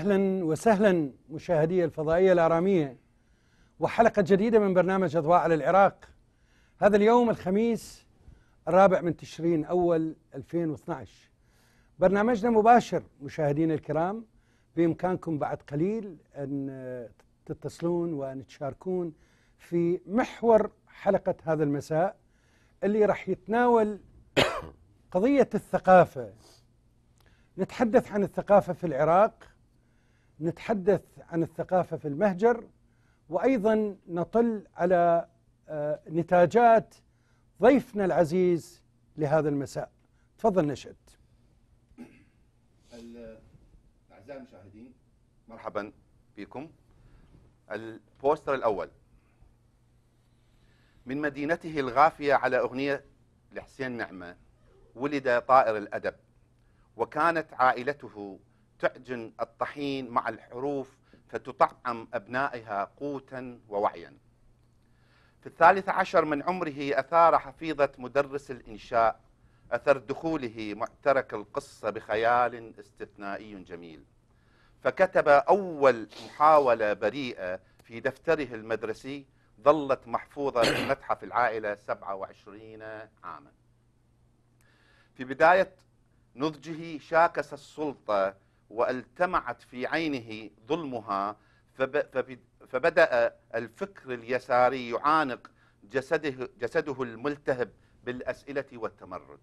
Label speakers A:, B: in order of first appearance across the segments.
A: أهلا وسهلا مشاهدي الفضائية الآرامية وحلقة جديدة من برنامج أضواء على العراق هذا اليوم الخميس الرابع من تشرين أول 2012 برنامجنا مباشر مشاهدينا الكرام بإمكانكم بعد قليل أن تتصلون وأن تشاركون في محور حلقة هذا المساء اللي راح يتناول قضية الثقافة نتحدث عن الثقافة في العراق نتحدث عن الثقافة في المهجر وأيضا نطل على آه، نتاجات ضيفنا العزيز لهذا المساء تفضل نشأت
B: أعزائي المشاهدين مرحبا بكم البوستر الأول من مدينته الغافية على أغنية لحسين نعمة ولد طائر الأدب وكانت عائلته تعجن الطحين مع الحروف فتطعم أبنائها قوتا ووعيا في الثالث عشر من عمره أثار حفيظة مدرس الإنشاء أثر دخوله معترك القصة بخيال استثنائي جميل فكتب أول محاولة بريئة في دفتره المدرسي ظلت محفوظة في متحف العائلة 27 عاما في بداية نضجه شاكس السلطة والتمعت في عينه ظلمها فبدأ الفكر اليساري يعانق جسده, جسده الملتهب بالأسئلة والتمرد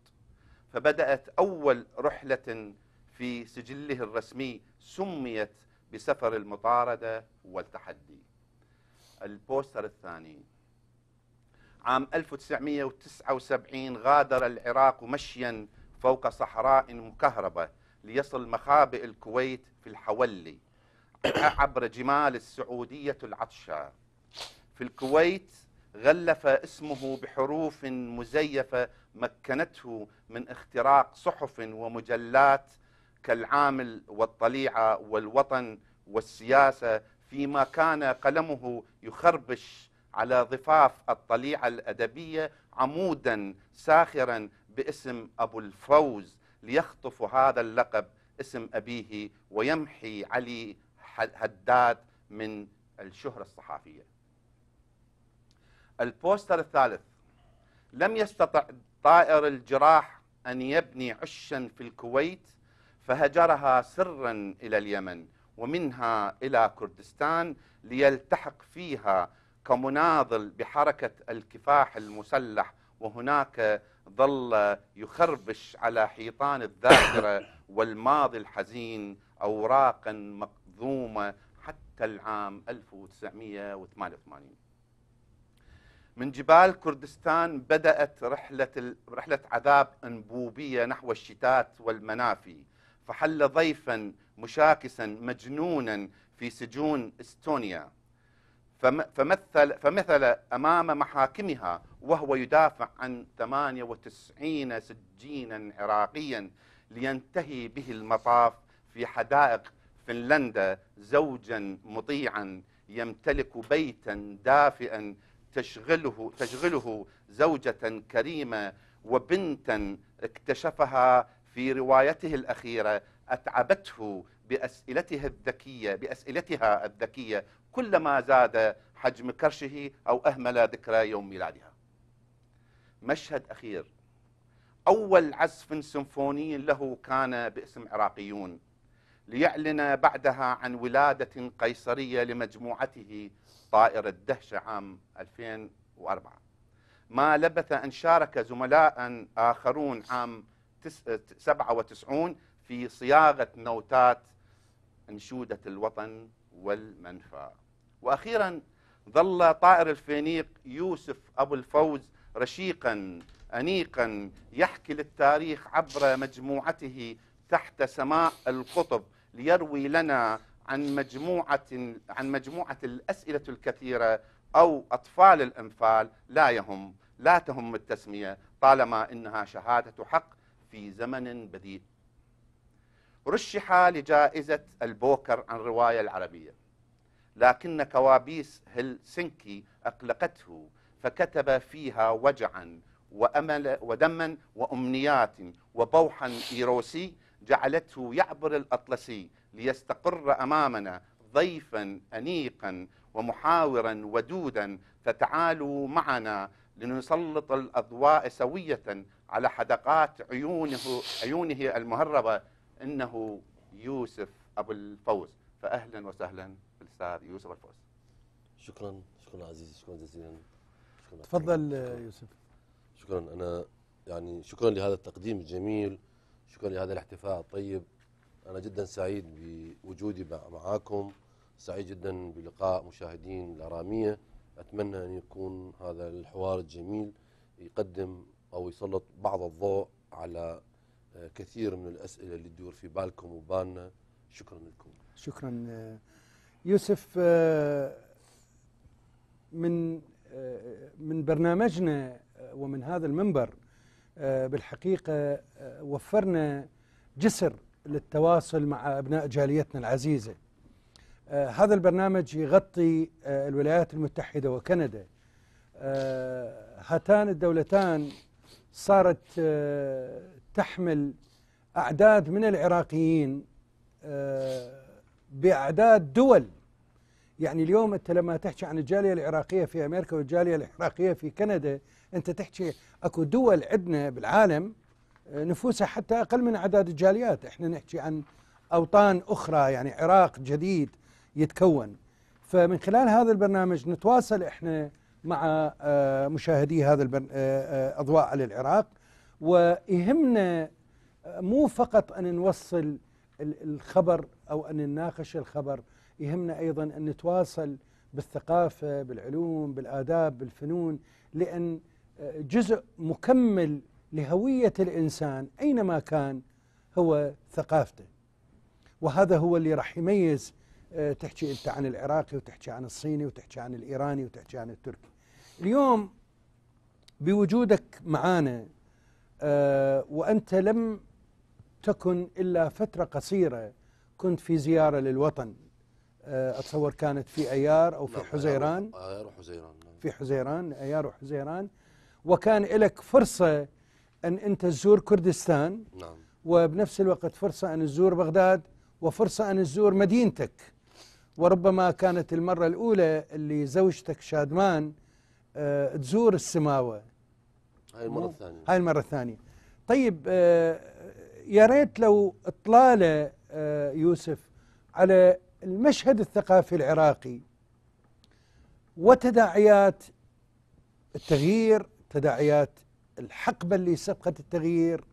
B: فبدأت أول رحلة في سجله الرسمي سميت بسفر المطاردة والتحدي البوستر الثاني عام 1979 غادر العراق مشيا فوق صحراء مكهربة ليصل مخابئ الكويت في الحولي أه، عبر جمال السعودية العطشة في الكويت غلف اسمه بحروف مزيفة مكنته من اختراق صحف ومجلات كالعامل والطليعة والوطن والسياسة فيما كان قلمه يخربش على ضفاف الطليعة الأدبية عمودا ساخرا باسم أبو الفوز ليخطف هذا اللقب اسم أبيه ويمحي علي هداد من الشهرة الصحافية البوستر الثالث لم يستطع طائر الجراح أن يبني عشا في الكويت فهجرها سرا إلى اليمن ومنها إلى كردستان ليلتحق فيها كمناضل بحركة الكفاح المسلح وهناك ظل يخربش على حيطان الذاكرة والماضي الحزين أوراقا مقضومة حتى العام 1988 من جبال كردستان بدأت رحلة, رحلة عذاب أنبوبية نحو الشتات والمنافي فحل ضيفا مشاكسا مجنونا في سجون استونيا فمثل, فمثل أمام محاكمها وهو يدافع عن 98 سجينا عراقيا لينتهي به المطاف في حدائق فنلندا زوجا مطيعا يمتلك بيتا دافئا تشغله تشغله زوجة كريمة وبنتا اكتشفها في روايته الأخيرة أتعبته بأسئلتها الذكية بأسئلتها الذكية كلما زاد حجم كرشه أو أهمل ذكرى يوم ميلادها مشهد أخير أول عزف سيمفوني له كان باسم عراقيون ليعلن بعدها عن ولادة قيصرية لمجموعته طائر الدهشة عام 2004 ما لبث أن شارك زملاء آخرون عام 97 في صياغة نوتات أنشودة الوطن والمنفى وأخيرا ظل طائر الفينيق يوسف أبو الفوز رشيقا أنيقا يحكي للتاريخ عبر مجموعته تحت سماء القطب ليروي لنا عن مجموعة عن مجموعة الأسئلة الكثيرة أو أطفال الأنفال لا يهم لا تهم التسمية طالما إنها شهادة حق في زمن بديع رشح لجائزة البوكر عن الروايه العربية لكن كوابيس هلسنكي أقلقته فكتب فيها وجعا وأمل ودما وأمنيات وبوحا إيروسي جعلته يعبر الأطلسي ليستقر أمامنا ضيفا أنيقا ومحاورا ودودا فتعالوا معنا لنسلط الأضواء سوية على حدقات عيونه, عيونه المهربة إنه يوسف أبو الفوز فأهلا وسهلا الاستاذ يوسف الفوز شكرا شكرا عزيزي شكرا جزيلا شكرا تفضل شكرا.
A: آه، يوسف
C: شكرا انا يعني شكرا لهذا التقديم الجميل شكرا لهذا الاحتفاء الطيب انا جدا سعيد بوجودي معاكم سعيد جدا بلقاء مشاهدين الاراميه اتمنى ان يكون هذا الحوار الجميل يقدم او يسلط بعض الضوء على آه، كثير من الاسئله اللي تدور في بالكم وبالنا شكرا لكم
A: شكرا آه، يوسف آه، من آه، من برنامجنا آه، ومن هذا المنبر بالحقيقة وفرنا جسر للتواصل مع أبناء جاليتنا العزيزة هذا البرنامج يغطي الولايات المتحدة وكندا هاتان الدولتان صارت تحمل أعداد من العراقيين بأعداد دول يعني اليوم انت لما تحكي عن الجاليه العراقيه في امريكا والجاليه العراقيه في كندا انت تحكي اكو دول عندنا بالعالم آه، نفوسها حتى اقل من اعداد الجاليات احنا نحكي عن اوطان اخرى يعني عراق جديد يتكون فمن خلال هذا البرنامج نتواصل احنا مع آه، مشاهدي هذا آه، اضواء على العراق ويهمنا مو فقط ان نوصل الخبر او ان نناقش الخبر يهمنا أيضا أن نتواصل بالثقافة بالعلوم بالآداب بالفنون لأن آه، جزء مكمل لهوية الإنسان أينما كان هو ثقافته وهذا هو اللي راح يميز آه، تحكي أنت عن العراقي وتحكي عن الصيني وتحكي عن الإيراني وتحكي عن التركي اليوم بوجودك معانا آه، وأنت لم تكن إلا فترة قصيرة كنت في زيارة للوطن آه، اتصور كانت في ايار او في نعم، حزيران
C: ايار وحزيران
A: نعم. في حزيران ايار وحزيران وكان لك فرصه ان انت تزور كردستان نعم وبنفس الوقت فرصه ان تزور بغداد وفرصه ان تزور مدينتك وربما كانت المره الاولى اللي زوجتك شادمان أه تزور السماوه هاي المره الثانيه هاي المره الثانيه طيب أه يا ريت لو اطلاله أه يوسف على المشهد الثقافي العراقي وتداعيات التغيير تداعيات الحقبة اللي سبقت التغيير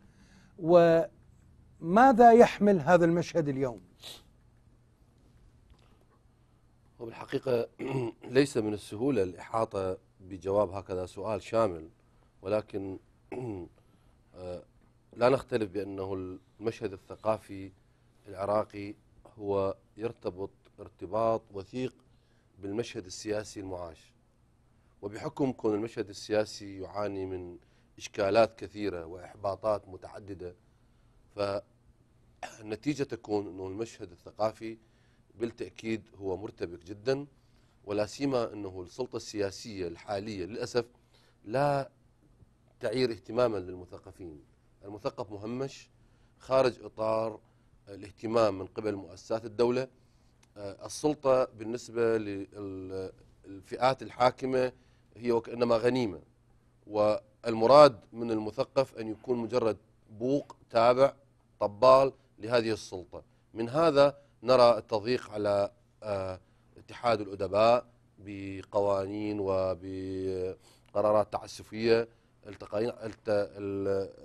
A: وماذا يحمل هذا المشهد اليوم
C: وبالحقيقة ليس من السهولة الإحاطة بجواب هكذا سؤال شامل ولكن آه، لا نختلف بأنه المشهد الثقافي العراقي هو يرتبط ارتباط وثيق بالمشهد السياسي المعاش وبحكم كون المشهد السياسي يعاني من إشكالات كثيرة وإحباطات متعددة فالنتيجة تكون أنه المشهد الثقافي بالتأكيد هو مرتبك جدا ولا سيما أنه السلطة السياسية الحالية للأسف لا تعير اهتماما للمثقفين المثقف مهمش خارج إطار الاهتمام من قبل مؤسسات الدولة آه، السلطة بالنسبة للفئات الحاكمة هي وكأنما غنيمة والمراد من المثقف أن يكون مجرد بوق تابع طبال لهذه السلطة من هذا نرى التضييق على آه، اتحاد الأدباء بقوانين وبقرارات تعسفية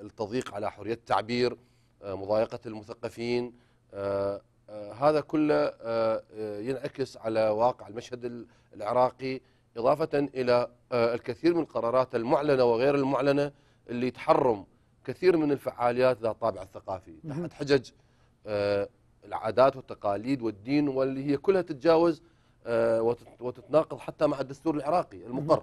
C: التضييق على حرية التعبير آه، مضايقة المثقفين آه، آه، هذا كله ينعكس على واقع المشهد العراقي إضافة إلى الكثير من القرارات المعلنة وغير المعلنة اللي تحرم كثير من الفعاليات ذات طابع الثقافي تحت حجج العادات والتقاليد والدين واللي هي كلها تتجاوز وتتناقض حتى مع الدستور العراقي المقر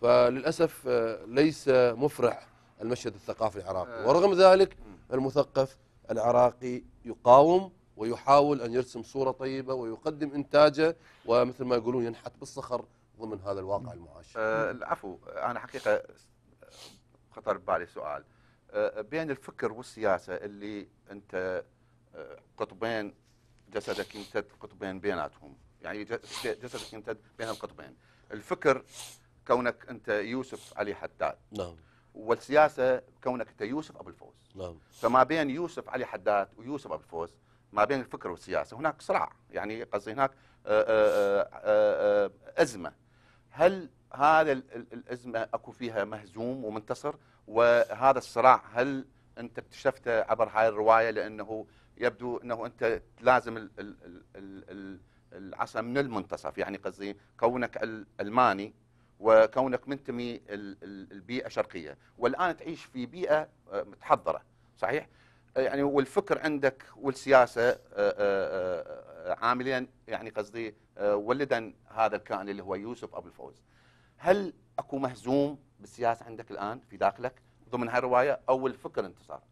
C: فللأسف ليس مفرح المشهد الثقافي العراقي ورغم ذلك المثقف العراقي يقاوم ويحاول أن يرسم صورة طيبة ويقدم إنتاجه ومثل ما يقولون ينحت بالصخر
B: ضمن هذا الواقع المعاش أه العفو أنا حقيقة خطر ببالي سؤال آه، بين الفكر والسياسة اللي أنت آه، قطبين جسدك يمتد قطبين بيناتهم يعني جسدك يمتد بين القطبين الفكر كونك أنت يوسف علي حداد نعم والسياسه كونك انت يوسف ابو الفوز نعم فما بين يوسف علي حداد ويوسف ابو الفوز ما بين الفكر والسياسه هناك صراع يعني قصدي هناك آه، آه، آه، ازمه هل هذا الازمه اكو فيها مهزوم ومنتصر وهذا الصراع هل انت اكتشفته عبر هاي الروايه لانه يبدو انه انت لازم العصا من المنتصف يعني قصدي كونك الماني وكونك منتمي البيئه الشرقيه والان تعيش في بيئه آه، متحضره صحيح آه، يعني والفكر عندك والسياسه آه، عاملين يعني قصدي ولدا هذا الكائن اللي هو يوسف ابو الفوز هل اكو مهزوم بالسياسه عندك الان في داخلك ضمن هالروايه او الفكر انتصار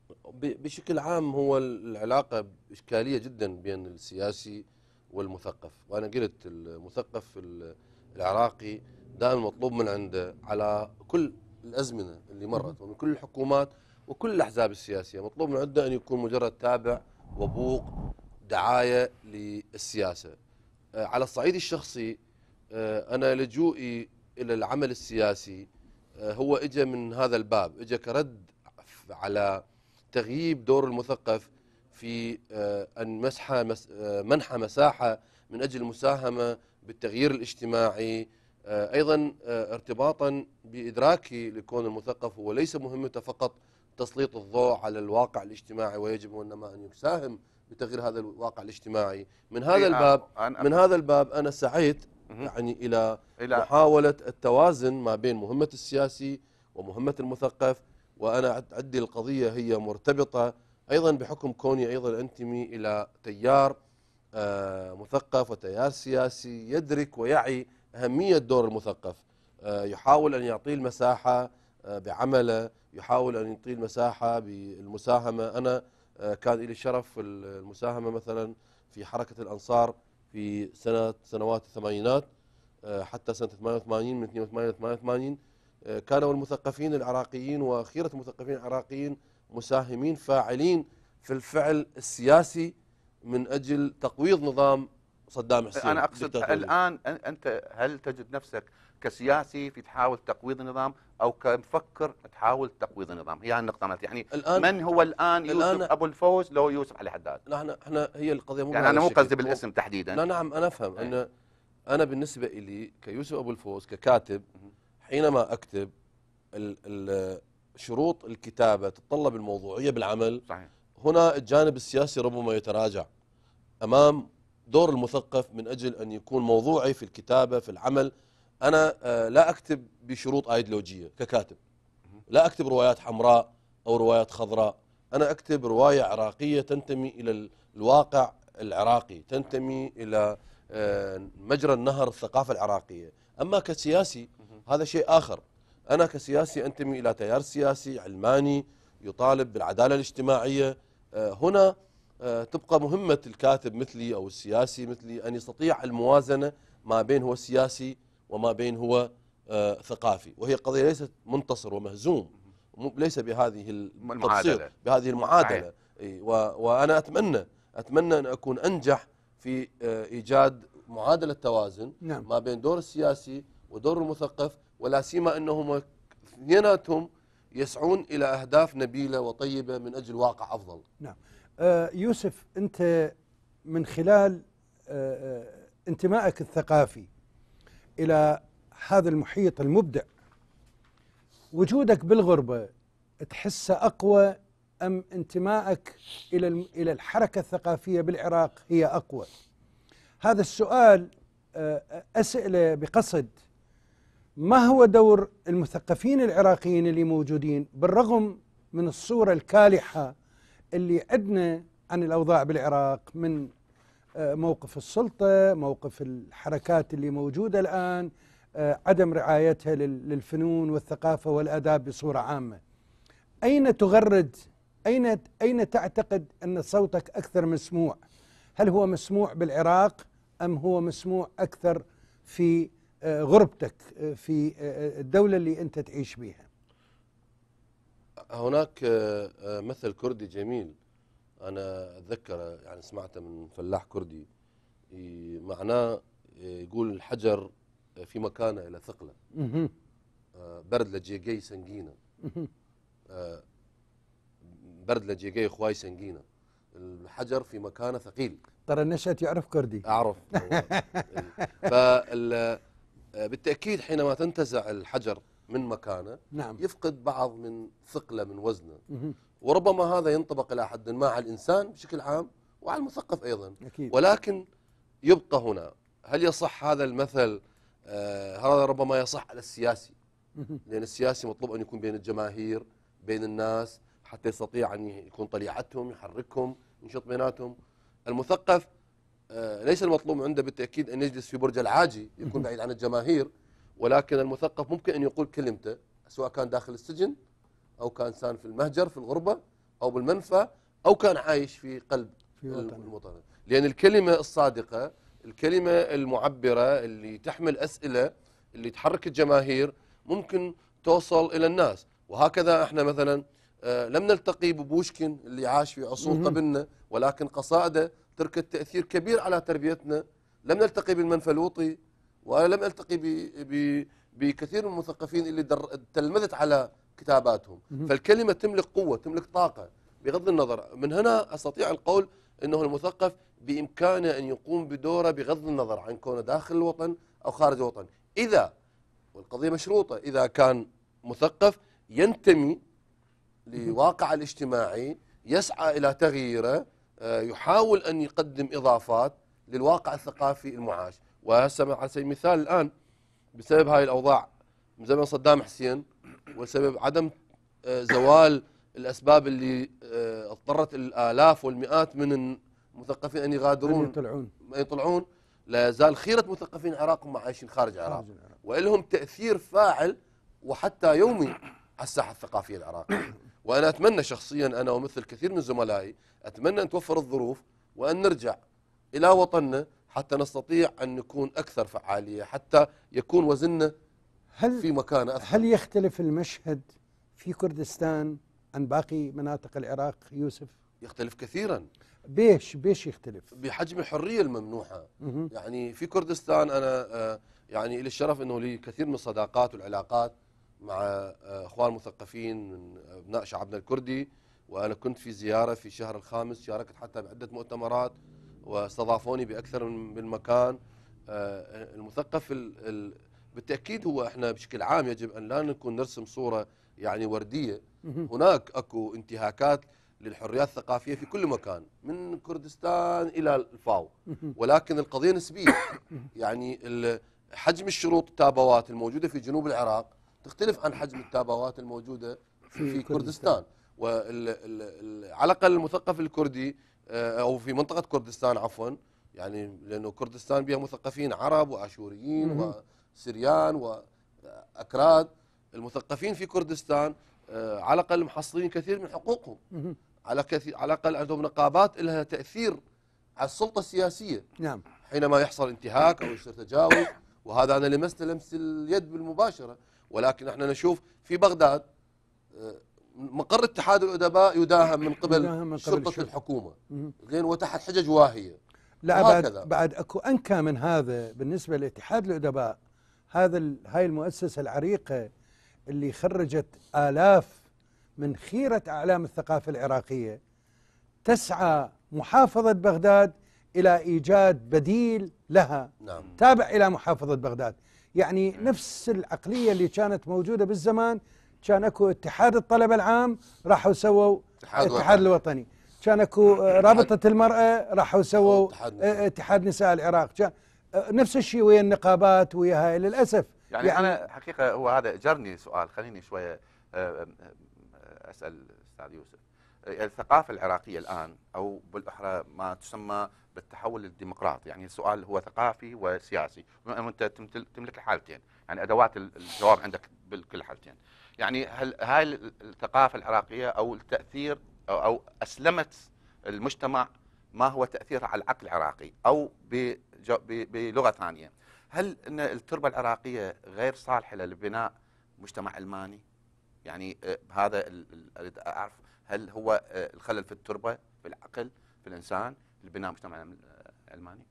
C: بشكل عام هو العلاقه اشكاليه جدا بين السياسي والمثقف وانا قلت المثقف العراقي دائما مطلوب من عنده على كل الازمنه اللي مرت ومن كل الحكومات وكل الاحزاب السياسيه مطلوب من عنده ان يكون مجرد تابع وبوق دعايه للسياسه آه، على الصعيد الشخصي آه، انا لجوئي الى العمل السياسي آه، هو اجى من هذا الباب اجى كرد على تغييب دور المثقف في ان مسحه منحى مساحه من اجل المساهمه بالتغيير الاجتماعي آه، أيضا آه، ارتباطا بإدراكي لكون المثقف هو ليس مهمته فقط تسليط الضوء على الواقع الاجتماعي ويجب وإنما أن يساهم بتغيير هذا الواقع الاجتماعي من هذا إيه، الباب آه، من هذا الباب أنا سعيت يعني إلى محاولة التوازن ما بين مهمة السياسي ومهمة المثقف وأنا عندي القضية هي مرتبطة أيضا بحكم كوني أيضا أنتمي إلى تيار مثقف وتيار سياسي يدرك ويعي أهمية دور المثقف آه، يحاول أن يعطيه المساحة آه، بعمله يحاول أن يعطيه المساحة بالمساهمة أنا آه، كان لي شرف المساهمة مثلا في حركة الأنصار في سنة سنوات الثمانينات حتى سنة 88 من 82 ل 88 كانوا المثقفين العراقيين وخيرة المثقفين العراقيين مساهمين فاعلين في الفعل السياسي من أجل تقويض نظام صدام حسين انا اقصد الان
B: انت هل تجد نفسك كسياسي في تحاول تقويض النظام او كمفكر تحاول تقويض النظام هي النقطه مالتي يعني الآن من هو الان يوسف الآن ابو الفوز لو يوسف علي حداد
C: نحن احنا هي القضيه مو يعني انا مو قصدي بالاسم تحديدا لا نعم انا افهم إيه. ان انا بالنسبه لي كيوسف ابو الفوز ككاتب حينما اكتب ال ال شروط الكتابه تتطلب الموضوعيه بالعمل صحيح هنا الجانب السياسي ربما يتراجع امام دور المثقف من أجل أن يكون موضوعي في الكتابة في العمل أنا آه، لا أكتب بشروط أيديولوجية ككاتب لا أكتب روايات حمراء أو روايات خضراء أنا أكتب رواية عراقية تنتمي إلى الواقع العراقي تنتمي إلى آه، مجرى النهر الثقافة العراقية أما كسياسي هذا شيء آخر أنا كسياسي أنتمي إلى تيار سياسي علماني يطالب بالعدالة الاجتماعية آه، هنا آه، تبقى مهمة الكاتب مثلي أو السياسي مثلي أن يستطيع الموازنة ما بين هو سياسي وما بين هو آه، ثقافي وهي قضية ليست منتصر ومهزوم ليس بهذه المعادلة بهذه المعادلة وأنا أتمنى أتمنى أن أكون أنجح في آه، إيجاد معادلة توازن نعم. ما بين دور السياسي ودور المثقف ولا سيما أنهم اثنيناتهم يسعون إلى أهداف نبيلة وطيبة من أجل واقع أفضل
A: نعم آه، يوسف أنت من خلال آه، آه، انتمائك الثقافي إلى هذا المحيط المبدع وجودك بالغربة تحسه أقوى أم انتمائك إلى إلى الحركة الثقافية بالعراق هي أقوى هذا السؤال أسئلة بقصد ما هو دور المثقفين العراقيين اللي موجودين بالرغم من الصورة الكالحة اللي عندنا عن الاوضاع بالعراق من آه، موقف السلطه، موقف الحركات اللي موجوده الان، آه، عدم رعايتها للفنون والثقافه والاداب بصوره عامه. اين تغرد؟ اين اين تعتقد ان صوتك اكثر مسموع؟ هل هو مسموع بالعراق ام هو مسموع اكثر في آه، غربتك في الدوله اللي انت تعيش بها؟
C: هناك آه، آه، مثل كردي جميل انا اتذكر يعني سمعته من فلاح كردي معناه آه، يقول الحجر في مكانه الى ثقله برد لجيجي سنجينا برد لجيجي خواي سنجينا الحجر في مكانه ثقيل
A: ترى النشأت يعرف كردي اعرف
C: فبالتاكيد حينما تنتزع الحجر من مكانه نعم. يفقد بعض من ثقله من وزنه مه. وربما هذا ينطبق الى حد ما على الانسان بشكل عام وعلى المثقف ايضا أكيد. ولكن يبقى هنا هل يصح هذا المثل آه هذا ربما يصح على السياسي لان السياسي مطلوب ان يكون بين الجماهير بين الناس حتى يستطيع ان يكون طليعتهم يحركهم ينشط بيناتهم المثقف آه ليس المطلوب عنده بالتاكيد ان يجلس في برج العاجي يكون بعيد عن الجماهير ولكن المثقف ممكن أن يقول كلمته سواء كان داخل السجن أو كان سان في المهجر في الغربة أو بالمنفى أو كان عايش في قلب في الوطن لأن الكلمة الصادقة الكلمة المعبرة اللي تحمل أسئلة اللي تحرك الجماهير ممكن توصل إلى الناس وهكذا احنا مثلا آه، لم نلتقي ببوشكن اللي عاش في عصور قبلنا ولكن قصائده تركت تأثير كبير على تربيتنا لم نلتقي بالمنفلوطي وأنا لم ألتقي ب ب بكثير من المثقفين اللي در... تلمذت على كتاباتهم فالكلمة تملك قوة تملك طاقة بغض النظر من هنا أستطيع القول أنه المثقف بإمكانه أن يقوم بدوره بغض النظر عن كونه داخل الوطن أو خارج الوطن إذا والقضية مشروطة إذا كان مثقف ينتمي لواقع الاجتماعي يسعى إلى تغييره آه، يحاول أن يقدم إضافات للواقع الثقافي المعاش وهسه على سبيل المثال الان بسبب هاي الاوضاع من زمن صدام حسين وسبب عدم آه، زوال الاسباب اللي آه، اضطرت الالاف والمئات من المثقفين ان يغادرون ان يطلعون ما يطلعون لا يزال خيره مثقفين العراق هم عايشين خارج العراق ولهم تاثير فاعل وحتى يومي على الساحه الثقافيه العراقيه وانا اتمنى شخصيا انا ومثل كثير من زملائي اتمنى ان توفر الظروف وان نرجع الى وطننا حتى نستطيع أن نكون أكثر فعالية حتى يكون وزننا هل في مكانه أكثر
A: هل يختلف المشهد في كردستان عن باقي مناطق العراق يوسف؟
C: يختلف كثيرا
A: بيش بيش يختلف؟
C: بحجم الحرية الممنوحة مه. يعني في كردستان أنا آه، يعني لي الشرف أنه لي كثير من الصداقات والعلاقات مع آه، اخوان مثقفين من ابناء شعبنا الكردي وانا كنت في زياره في شهر الخامس شاركت حتى بعده مؤتمرات واستضافوني باكثر من مكان آه، المثقف بالتاكيد هو احنا بشكل عام يجب ان لا نكون نرسم صوره يعني ورديه
A: هناك
C: اكو انتهاكات للحريات الثقافيه في كل مكان من كردستان الى الفاو ولكن القضيه نسبيه يعني حجم الشروط التابوات الموجوده في جنوب العراق تختلف عن حجم التابوات الموجوده في, في كردستان وعلى الاقل المثقف الكردي آه، او في منطقه كردستان عفوا يعني لانه كردستان بها مثقفين عرب واشوريين وسريان واكراد المثقفين في كردستان آه، على الاقل محصلين كثير من حقوقهم على كثير على الاقل عندهم نقابات لها تاثير على السلطه السياسيه نعم حينما يحصل انتهاك او يصير تجاوز وهذا انا لمست لمس اليد بالمباشره ولكن احنا نشوف في بغداد آه، مقر اتحاد الادباء يداهم من قبل, يداهم من قبل شرطه الحكومه زين وتحت حجج واهيه
A: لا بعد بعد اكو انكى من هذا بالنسبه لاتحاد الادباء هذا هاي المؤسسه العريقه اللي خرجت الاف من خيره اعلام الثقافه العراقيه تسعى محافظه بغداد الى ايجاد بديل لها نعم. تابع الى محافظه بغداد يعني نعم. نفس العقليه اللي كانت موجوده بالزمان كان اكو اتحاد الطلبه العام راحوا سووا الاتحاد الوطني كان اكو آه، رابطه المراه راحوا سووا آه، اتحاد نساء العراق كان آه، نفس الشيء ويا النقابات ويا هاي للاسف يعني, يعني انا
B: حقيقه هو هذا جرني سؤال خليني شويه اسال استاذ يوسف الثقافه العراقيه الان او بالاحرى ما تسمى بالتحول الديمقراطي يعني السؤال هو ثقافي وسياسي وانت تملك الحالتين يعني ادوات الجواب عندك بكل الحالتين يعني هل هاي الثقافه العراقيه او التاثير او, أو اسلمت المجتمع ما هو تاثيرها على العقل العراقي او بلغه ثانيه هل ان التربه العراقيه غير صالحه لبناء مجتمع علماني يعني آه، هذا اريد اعرف هل هو آه، الخلل في التربه في العقل في الانسان لبناء مجتمع علماني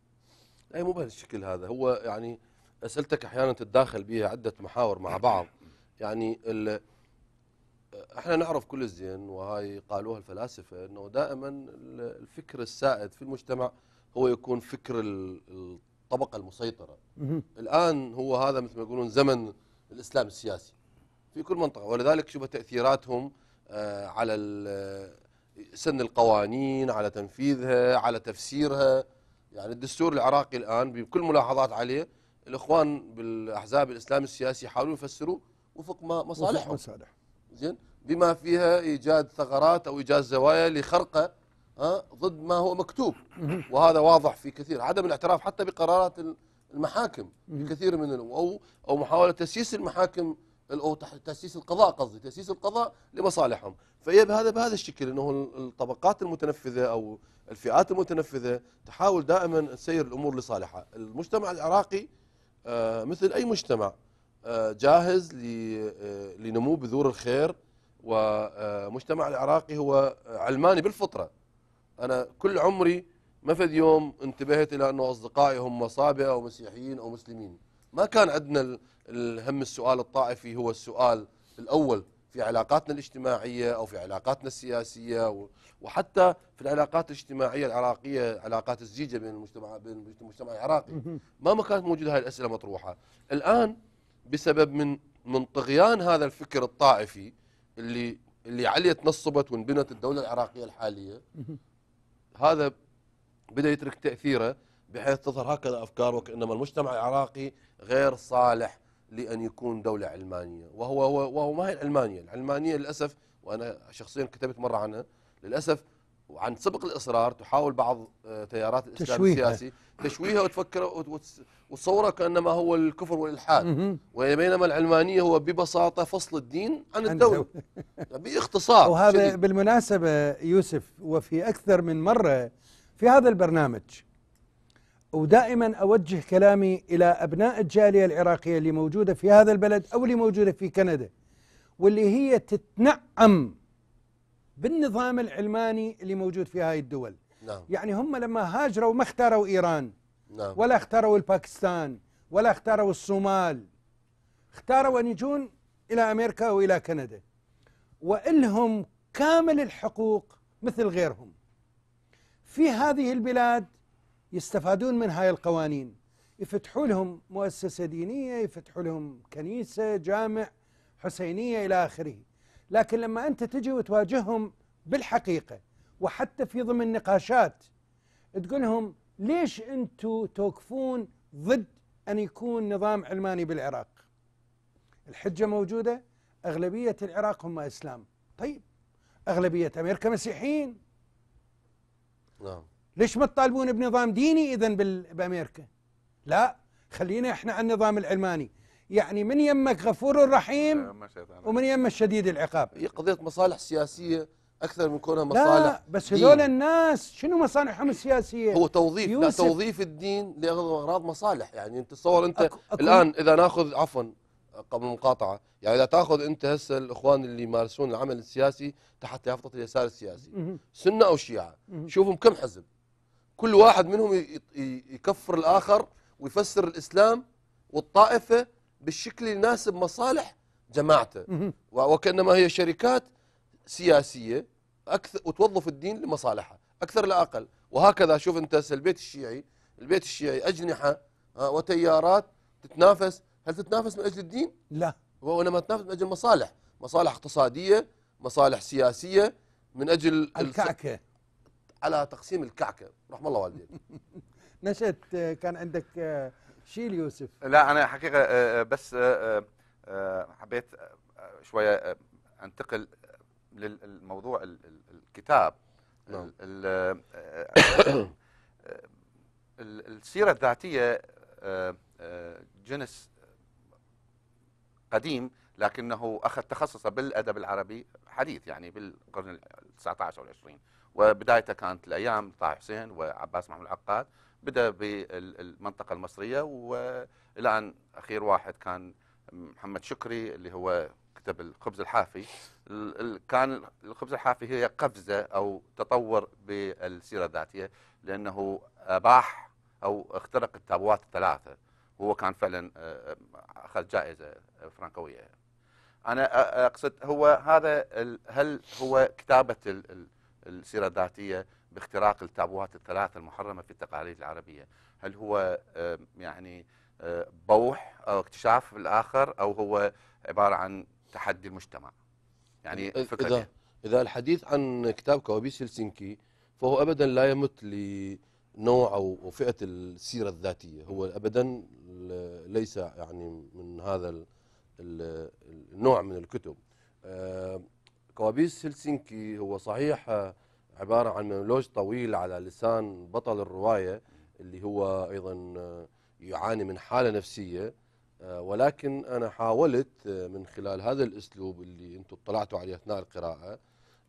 B: آه، اي مو بهالشكل هذا هو يعني
C: اسئلتك احيانا تتداخل بها عده محاور مع بعض يعني ال... احنا نعرف كل الزين وهاي قالوها الفلاسفه انه دائما الفكر السائد في المجتمع هو يكون فكر الطبقه المسيطره الان هو هذا مثل ما يقولون زمن الاسلام السياسي في كل منطقه ولذلك شبه تاثيراتهم آه، على سن القوانين على تنفيذها على تفسيرها يعني الدستور العراقي الان بكل ملاحظات عليه الاخوان بالاحزاب الاسلام السياسي يحاولون يفسروه وفق ما مصالحهم مصالح زين بما فيها ايجاد ثغرات او ايجاد زوايا لخرقه ها ضد ما هو مكتوب وهذا واضح في كثير عدم الاعتراف حتى بقرارات المحاكم كثير من او او محاوله تسييس المحاكم او تسييس القضاء قصدي تسييس القضاء لمصالحهم فهي بهذا بهذا الشكل انه الطبقات المتنفذه او الفئات المتنفذه تحاول دائما تسير الامور لصالحها المجتمع العراقي آه، مثل اي مجتمع جاهز آه، لنمو بذور الخير ومجتمع آه، العراقي هو علماني بالفطرة أنا كل عمري ما فد يوم انتبهت إلى أنه أصدقائي هم صابئة أو مسيحيين أو مسلمين ما كان عندنا الهم السؤال الطائفي هو السؤال الأول في علاقاتنا الاجتماعية أو في علاقاتنا السياسية وحتى في العلاقات الاجتماعية العراقية علاقات الزيجة بين المجتمع, بين المجتمع العراقي ما ما كانت موجودة هذه الأسئلة مطروحة الآن بسبب من من طغيان هذا الفكر الطائفي اللي اللي عليه تنصبت وانبنت الدوله العراقيه الحاليه هذا بدا يترك تاثيره بحيث تظهر هكذا افكار وكانما المجتمع العراقي غير صالح لان يكون دوله علمانيه وهو هو وهو ما هي العلمانيه، العلمانيه للاسف وانا شخصيا كتبت مره عنها للاسف وعن سبق الاصرار تحاول بعض آه، تيارات الاسلام السياسي تشويهها وتفكر وصوره كانما هو الكفر والالحاد وبينما العلمانيه هو ببساطه فصل الدين عن الدوله يعني باختصار وهذا شديد.
A: بالمناسبه يوسف وفي اكثر من مره في هذا البرنامج ودائما اوجه كلامي الى ابناء الجاليه العراقيه اللي موجوده في هذا البلد او اللي موجوده في كندا واللي هي تتنعم بالنظام العلماني اللي موجود في هاي الدول نعم. يعني هم لما هاجروا ما اختاروا ايران نعم. ولا اختاروا الباكستان ولا اختاروا الصومال اختاروا أن يجون إلى أمريكا وإلى كندا وإلهم كامل الحقوق مثل غيرهم في هذه البلاد يستفادون من هاي القوانين يفتحوا لهم مؤسسة دينية يفتحوا لهم كنيسة جامع حسينية إلى آخره لكن لما أنت تجي وتواجههم بالحقيقة وحتى في ضمن نقاشات تقول لهم ليش انتم توقفون ضد ان يكون نظام علماني بالعراق؟ الحجه موجوده اغلبيه العراق هم اسلام، طيب اغلبيه امريكا مسيحيين نعم ليش ما تطالبون بنظام ديني اذا بامريكا؟ لا خلينا احنا عن النظام العلماني يعني من يمك غفور رحيم ومن يمك شديد العقاب هي قضية مصالح سياسية اكثر من كونها مصالح لا بس هذول الناس شنو مصالحهم السياسيه هو توظيف لا توظيف
C: الدين لاغراض مصالح يعني انت تصور انت أكو أكو الان اذا ناخذ عفوا قبل المقاطعه يعني اذا تاخذ انت هسه الاخوان اللي يمارسون العمل السياسي تحت يافطه اليسار السياسي سنه او شيعه شوفهم كم حزب كل واحد منهم يكفر الاخر ويفسر الاسلام والطائفه بالشكل اللي يناسب مصالح جماعته وكانما هي شركات سياسية أكثر وتوظف الدين لمصالحها أكثر لا أقل وهكذا شوف أنت البيت الشيعي البيت الشيعي أجنحة آه، وتيارات تتنافس هل تتنافس من أجل الدين؟ لا وإنما تتنافس من أجل مصالح مصالح اقتصادية مصالح سياسية من أجل الكعكة الس... على تقسيم
B: الكعكة رحم الله والديك
A: نشأت آه، كان عندك آه، شيل يوسف
B: لا أنا حقيقة بس حبيت شوية انتقل للموضوع الكتاب نعم. آه، آه، السيرة الذاتية آه، جنس قديم لكنه أخذ تخصصه بالأدب العربي حديث يعني بالقرن ال 19 20 وبدايته كانت الأيام طه حسين وعباس محمود العقاد بدأ بالمنطقة المصرية والآن أخير واحد كان محمد شكري اللي هو مكتب الخبز الحافي كان الخبز الحافي هي قفزة أو تطور بالسيرة الذاتية لأنه أباح أو اخترق التابوات الثلاثة هو كان فعلا آه، آه، أخذ جائزة فرنكوية أنا آه، أقصد هو هذا هل هو كتابة السيرة الذاتية باختراق التابوات الثلاثة المحرمة في التقاليد العربية هل هو يعني بوح أو اكتشاف الآخر أو هو عبارة عن تحدي المجتمع يعني فكرة إذا, يعني.
C: إذا الحديث عن كتاب كوابيس هلسنكي فهو أبدا لا يمت لنوع أو فئة السيرة الذاتية هو أبدا ليس يعني من هذا النوع من الكتب آه، كوابيس هلسنكي هو صحيح آه، عبارة عن مونولوج طويل على لسان بطل الرواية اللي هو أيضا آه، يعاني من حالة نفسية آه، ولكن أنا حاولت آه، من خلال هذا الأسلوب اللي أنتم اطلعتوا عليه أثناء القراءة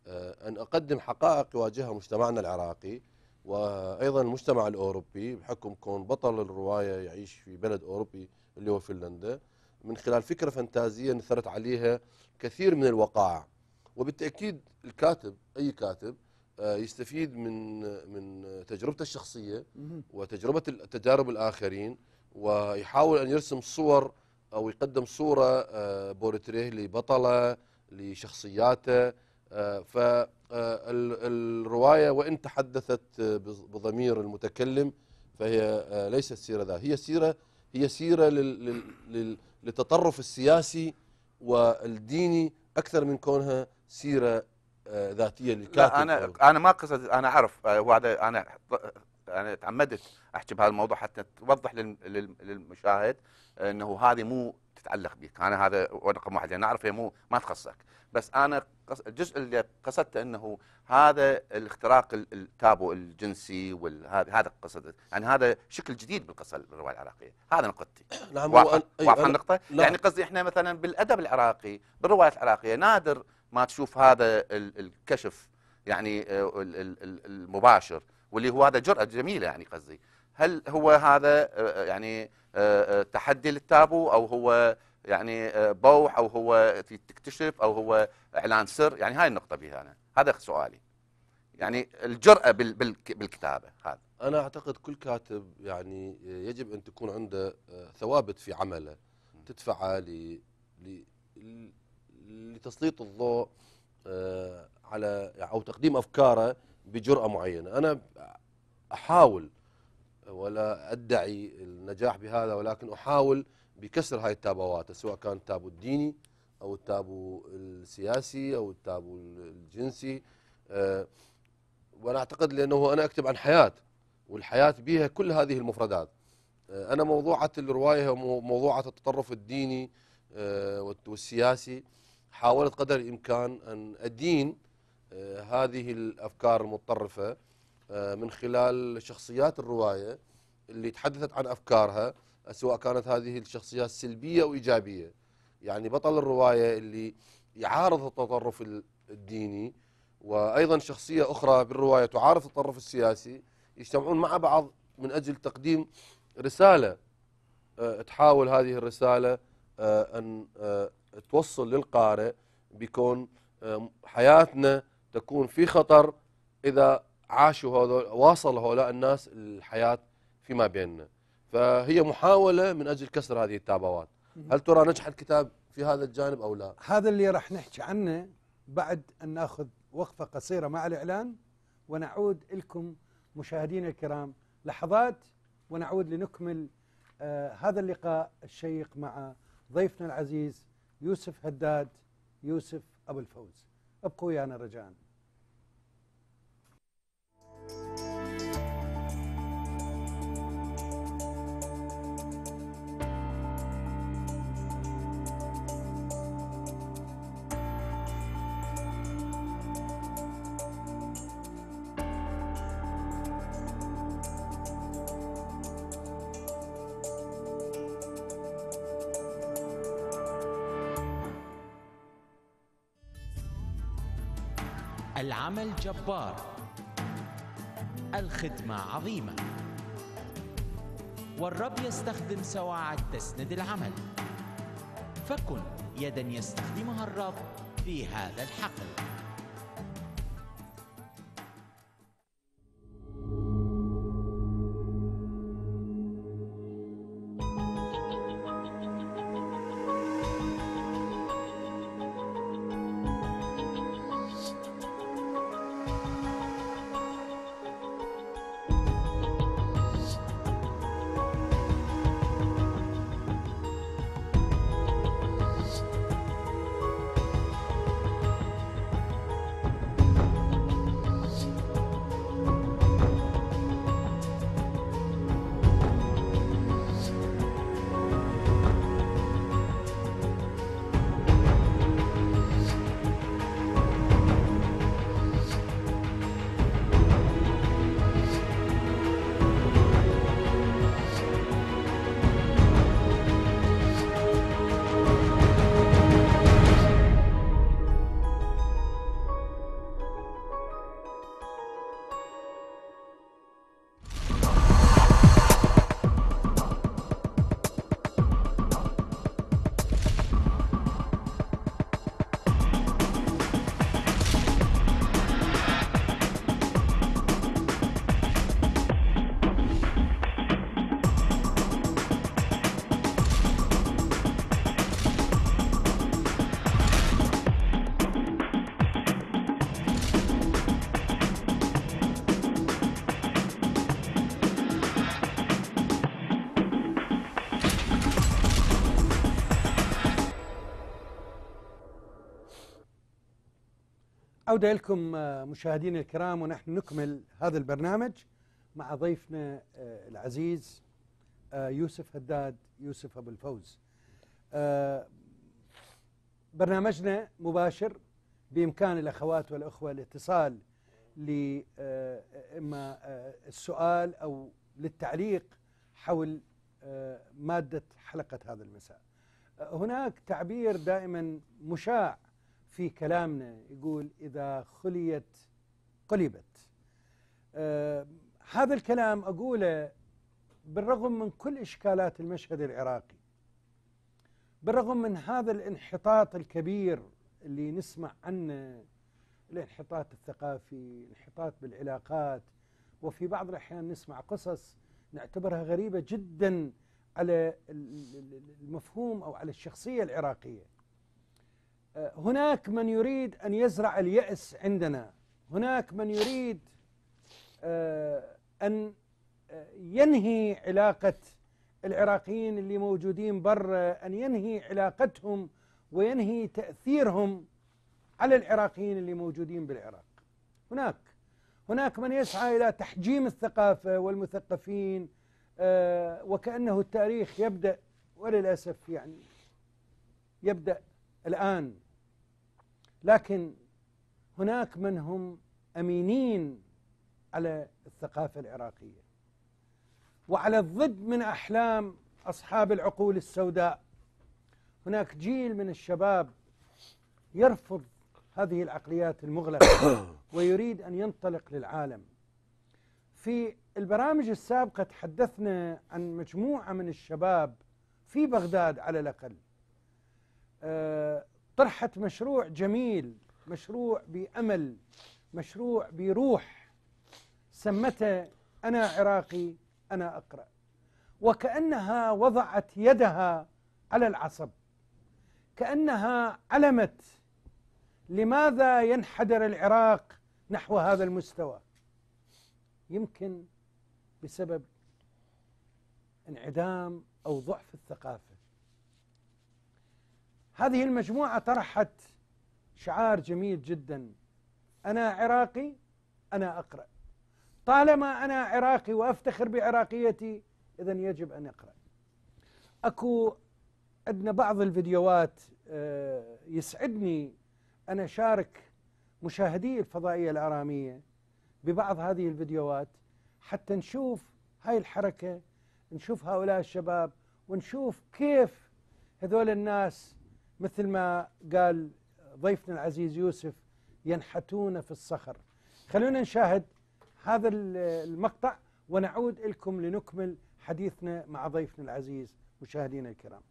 C: آه، أن أقدم حقائق يواجهها مجتمعنا العراقي وأيضا المجتمع الأوروبي بحكم كون بطل الرواية يعيش في بلد أوروبي اللي هو فنلندا من خلال فكرة فانتازية نثرت عليها كثير من الوقائع وبالتأكيد الكاتب أي كاتب يستفيد من من تجربته الشخصية وتجربة تجارب الآخرين ويحاول أن يرسم صور أو يقدم صورة آه، بورتريه لبطلة لشخصياته آه، فالرواية آه، وإن تحدثت بضمير المتكلم فهي ليست سيرة ذات هي سيرة هي سيرة للتطرف السياسي والديني أكثر من كونها سيرة ذاتية للكاتب لا أنا
B: أنا ما قصد أنا أعرف أنا انا تعمدت احكي بهذا الموضوع حتى توضح للمشاهد انه هذه مو تتعلق بك انا هذا رقم واحد لان يعني اعرف هي مو ما تخصك بس انا الجزء اللي قصدته انه هذا الاختراق التابو الجنسي وهذا هذا قصد يعني هذا شكل جديد بالقصه الروايه العراقيه هذا نقطتي نعم واضحه النقطه نعم. يعني قصدي احنا مثلا بالادب العراقي بالروايات العراقيه نادر ما تشوف هذا الكشف يعني آه، المباشر واللي هو هذا جرأة جميلة يعني قصدي هل هو هذا آه، آه، يعني آه، تحدي للتابو أو هو يعني بوح أو هو تكتشف أو هو إعلان سر يعني هاي النقطة بها أنا هذا سؤالي يعني الجرأة بالكتابة هذا
C: أنا أعتقد كل كاتب يعني يجب أن تكون عنده ثوابت في عمله تدفعه لتسليط الضوء على او تقديم افكاره بجرأة معينة أنا أحاول ولا أدعي النجاح بهذا ولكن أحاول بكسر هاي التابوات سواء كان التابو الديني أو التابو السياسي أو التابو الجنسي آه، وأنا أعتقد لأنه أنا أكتب عن حياة والحياة بها كل هذه المفردات آه، أنا موضوعة الرواية موضوعة التطرف الديني آه، والسياسي حاولت قدر الإمكان أن أدين آه، هذه الافكار المتطرفه آه، من خلال شخصيات الروايه اللي تحدثت عن افكارها سواء كانت هذه الشخصيات سلبيه او ايجابيه يعني بطل الروايه اللي يعارض التطرف الديني وايضا شخصيه اخرى بالروايه تعارض التطرف السياسي يجتمعون مع بعض من اجل تقديم رساله آه، تحاول هذه الرساله ان توصل للقارئ بكون حياتنا تكون في خطر إذا عاشوا هذول واصل هؤلاء الناس الحياة فيما بيننا فهي محاولة من أجل كسر هذه التابوات هل ترى نجح الكتاب في هذا الجانب أو لا؟
A: هذا اللي راح نحكي عنه بعد أن ناخذ وقفة قصيرة مع الإعلان ونعود لكم مشاهدينا الكرام لحظات ونعود لنكمل آه هذا اللقاء الشيق مع ضيفنا العزيز يوسف هداد يوسف أبو الفوز ابقوا ويانا رجاءً
D: العمل جبار الخدمة عظيمة والرب يستخدم سواعد تسند العمل فكن يدا يستخدمها الرب في هذا الحقل
A: عودة لكم آه، مشاهدينا الكرام ونحن نكمل هذا البرنامج مع ضيفنا آه، العزيز آه، يوسف هداد يوسف أبو الفوز برنامجنا مباشر بإمكان الأخوات والأخوة الاتصال إما السؤال أو للتعليق حول مادة حلقة هذا المساء هناك تعبير دائما مشاع في كلامنا يقول إذا خليت قلبت آه، هذا الكلام أقوله بالرغم من كل إشكالات المشهد العراقي بالرغم من هذا الانحطاط الكبير اللي نسمع عنه الانحطاط الثقافي الانحطاط بالعلاقات وفي بعض الأحيان نسمع قصص نعتبرها غريبة جدا على المفهوم أو على الشخصية العراقية هناك من يريد أن يزرع اليأس عندنا هناك من يريد آه، أن آه، ينهي علاقة العراقيين اللي موجودين برا أن ينهي علاقتهم وينهي تأثيرهم على العراقيين اللي موجودين بالعراق هناك هناك من يسعى إلى تحجيم الثقافة والمثقفين آه، وكأنه التاريخ يبدأ وللأسف يعني يبدأ الآن لكن هناك من هم امينين على الثقافه العراقيه وعلى الضد من احلام اصحاب العقول السوداء هناك جيل من الشباب يرفض هذه العقليات المغلقه ويريد ان ينطلق للعالم في البرامج السابقه تحدثنا عن مجموعه من الشباب في بغداد على الاقل آه، طرحت مشروع جميل مشروع بأمل مشروع بروح سمته أنا عراقي أنا أقرأ وكأنها وضعت يدها على العصب كأنها علمت لماذا ينحدر العراق نحو هذا المستوى يمكن بسبب انعدام أو ضعف الثقافة هذه المجموعة طرحت شعار جميل جدا أنا عراقي أنا أقرأ طالما أنا عراقي وأفتخر بعراقيتي إذا يجب أن أقرأ أكو عندنا بعض الفيديوهات آه، يسعدني أن أشارك مشاهدي الفضائية الآرامية ببعض هذه الفيديوهات حتى نشوف هاي الحركة نشوف هؤلاء الشباب ونشوف كيف هذول الناس مثل ما قال ضيفنا العزيز يوسف ينحتون في الصخر خلونا نشاهد هذا المقطع ونعود لكم لنكمل حديثنا مع ضيفنا العزيز مشاهدينا الكرام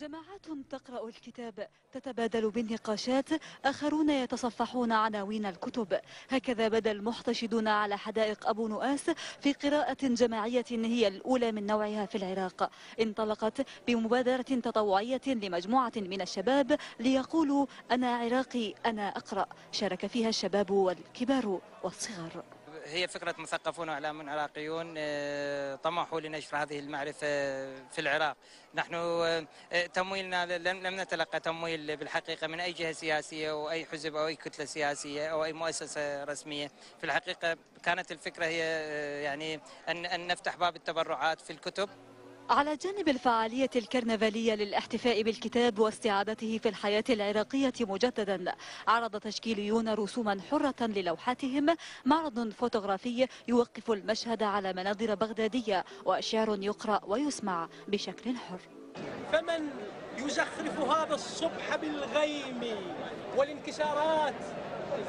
E: جماعات تقرأ الكتاب تتبادل بالنقاشات آخرون يتصفحون عناوين الكتب هكذا بدا المحتشدون على حدائق أبو نؤاس في قراءة جماعية هي الأولى من نوعها في العراق انطلقت بمبادرة تطوعية لمجموعة من الشباب ليقولوا أنا عراقي أنا أقرأ شارك فيها الشباب والكبار والصغار
F: هي فكرة مثقفون وإعلام عراقيون آه، طمحوا لنشر هذه المعرفة آه، في العراق نحن آه، تمويلنا لم نتلقى تمويل بالحقيقة من أي جهة سياسية أو أي حزب أو أي كتلة سياسية أو أي مؤسسة رسمية في الحقيقة كانت الفكرة هي يعني أن نفتح باب التبرعات في الكتب
E: على جانب الفعالية الكرنفالية للاحتفاء بالكتاب واستعادته في الحياة العراقية مجددا عرض تشكيليون رسوما حرة للوحاتهم معرض فوتوغرافي يوقف المشهد على مناظر بغدادية وشعر يقرأ ويسمع بشكل حر
D: فمن يزخرف هذا الصبح بالغيم والانكسارات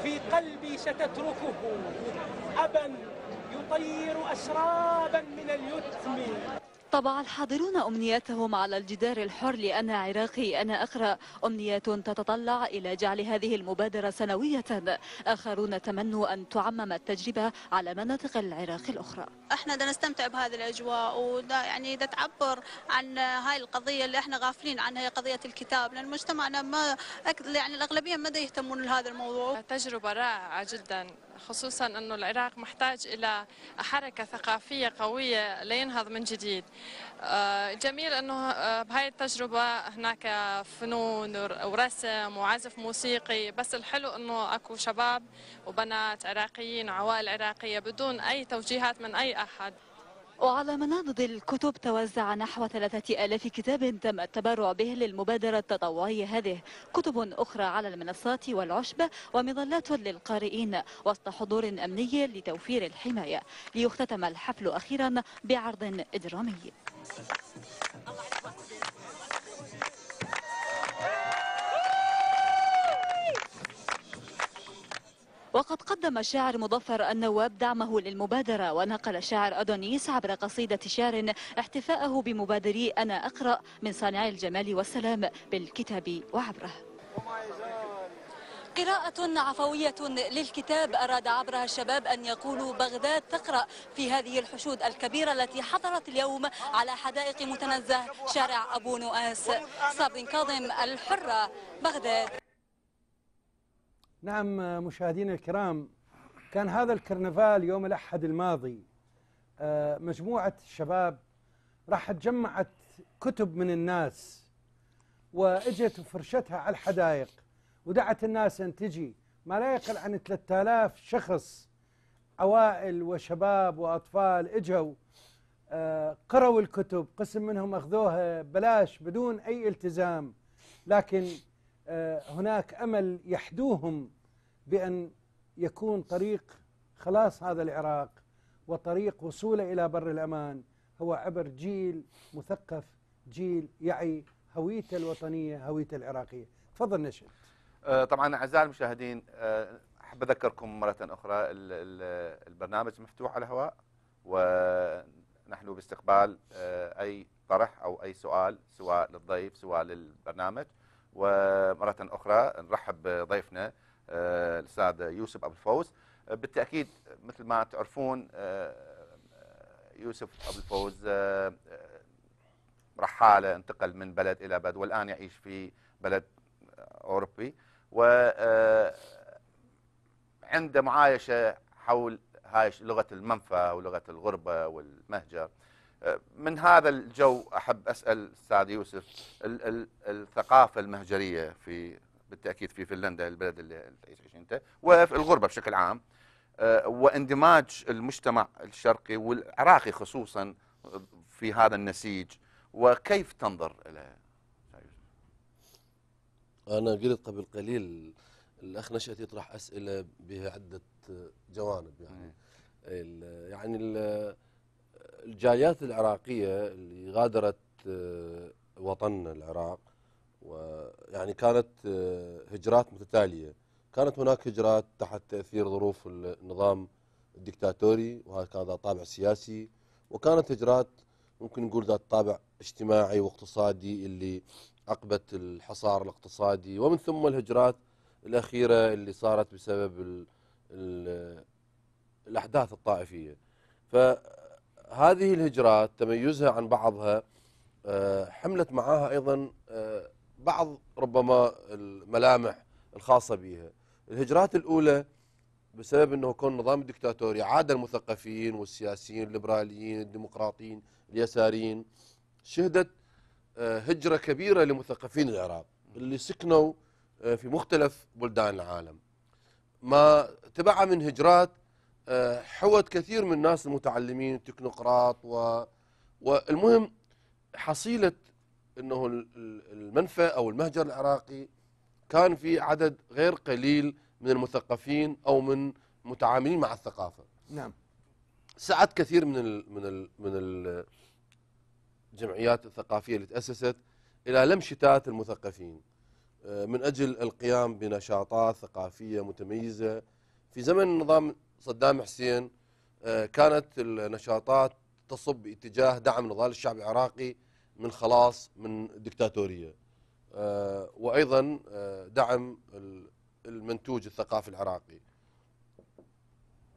D: في قلبي ستتركه أبا يطير أسرابا من اليتم
E: طبع الحاضرون أمنياتهم على الجدار الحر لأنا عراقي أنا أقرأ أمنيات تتطلع إلى جعل هذه المبادرة سنوية آخرون تمنوا أن تعمم التجربة على مناطق العراق الأخرى احنا دا نستمتع بهذه الأجواء ودا يعني دا تعبر عن هاي القضية اللي احنا غافلين عنها هي قضية الكتاب لأن مجتمعنا ما يعني الأغلبية ما دا يهتمون لهذا الموضوع تجربة رائعة جدا خصوصا أن العراق محتاج
G: إلى حركة ثقافية قوية لينهض من جديد آه، جميل أنه آه، بهاي التجربة هناك فنون ورسم وعزف موسيقي بس الحلو أنه أكو شباب وبنات عراقيين وعوائل عراقية بدون أي توجيهات من أي أحد
E: وعلى منابض الكتب توزع نحو ثلاثة ألاف كتاب تم التبرع به للمبادرة التطوعية هذه كتب أخرى على المنصات والعشبة ومظلات للقارئين وسط حضور أمني لتوفير الحماية ليختتم الحفل أخيرا بعرض إجرامي وقد قدم الشاعر مظفر النواب دعمه للمبادرة ونقل شاعر أدونيس عبر قصيدة شعر احتفاءه بمبادري أنا أقرأ من صانعي الجمال والسلام بالكتاب وعبره قراءة عفوية للكتاب أراد عبرها الشباب أن يقولوا بغداد تقرأ في هذه الحشود الكبيرة التي حضرت اليوم على حدائق متنزه شارع أبو نؤاس صابن كاظم الحرة بغداد
A: نعم مشاهدينا الكرام كان هذا الكرنفال يوم الأحد الماضي آه، مجموعة الشباب راحت جمعت كتب من الناس وإجت وفرشتها على الحدائق ودعت الناس أن تجي ما لا يقل عن 3000 شخص عوائل وشباب وأطفال إجوا آه، قرأوا الكتب قسم منهم أخذوها بلاش بدون أي التزام لكن آه، هناك أمل يحدوهم بأن يكون طريق خلاص هذا العراق وطريق وصوله إلى بر الأمان هو عبر جيل مثقف جيل يعي هويته الوطنية هويته العراقية تفضل نشد
B: آه، طبعا أعزائي المشاهدين آه، أحب أذكركم مرة أخرى البرنامج مفتوح على الهواء ونحن باستقبال أي طرح أو أي سؤال سواء للضيف سواء للبرنامج ومرة أخرى نرحب بضيفنا آه، الأستاذ يوسف أبو الفوز آه، بالتأكيد مثل ما تعرفون آه، يوسف أبو الفوز رحالة انتقل من بلد إلى بلد والآن يعيش في بلد أوروبي وعنده معايشة حول هاي لغة المنفى ولغة الغربة والمهجر من هذا الجو أحب أسأل أستاذ يوسف الثقافة المهجرية في بالتأكيد في فنلندا البلد اللي تعيش أنت وفي الغربة بشكل عام آه، واندماج المجتمع الشرقي والعراقي خصوصا في هذا النسيج وكيف تنظر إلى أنا قلت قبل قليل
C: الأخ نشأت يطرح أسئلة بها عدة جوانب يعني إيه. يعني ال الجاليات العراقية اللي غادرت آه، وطننا العراق ويعني كانت آه، هجرات متتالية كانت هناك هجرات تحت تأثير ظروف النظام الدكتاتوري وهذا كان ذات طابع سياسي وكانت هجرات ممكن نقول ذات طابع اجتماعي واقتصادي اللي عقبت الحصار الاقتصادي ومن ثم الهجرات الأخيرة اللي صارت بسبب الـ الـ الأحداث الطائفية ف هذه الهجرات تميزها عن بعضها آه، حملت معها أيضا آه، بعض ربما الملامح الخاصة بها الهجرات الأولى بسبب أنه كون نظام الدكتاتوري عاد المثقفين والسياسيين الليبراليين الديمقراطيين اليساريين شهدت آه، هجرة كبيرة لمثقفين العراق اللي سكنوا في مختلف بلدان العالم ما تبع من هجرات حوت كثير من الناس المتعلمين التكنوقراط و... والمهم حصيلة أنه المنفى أو المهجر العراقي كان في عدد غير قليل من المثقفين أو من متعاملين مع الثقافة نعم سعد كثير من ال من ال من الجمعيات الثقافية اللي تأسست إلى لم شتات المثقفين آه، من أجل القيام بنشاطات ثقافية متميزة في زمن نظام صدام حسين آه، كانت النشاطات تصب اتجاه دعم نضال الشعب العراقي من خلاص من الدكتاتوريه آه، وأيضا آه، دعم المنتوج الثقافي العراقي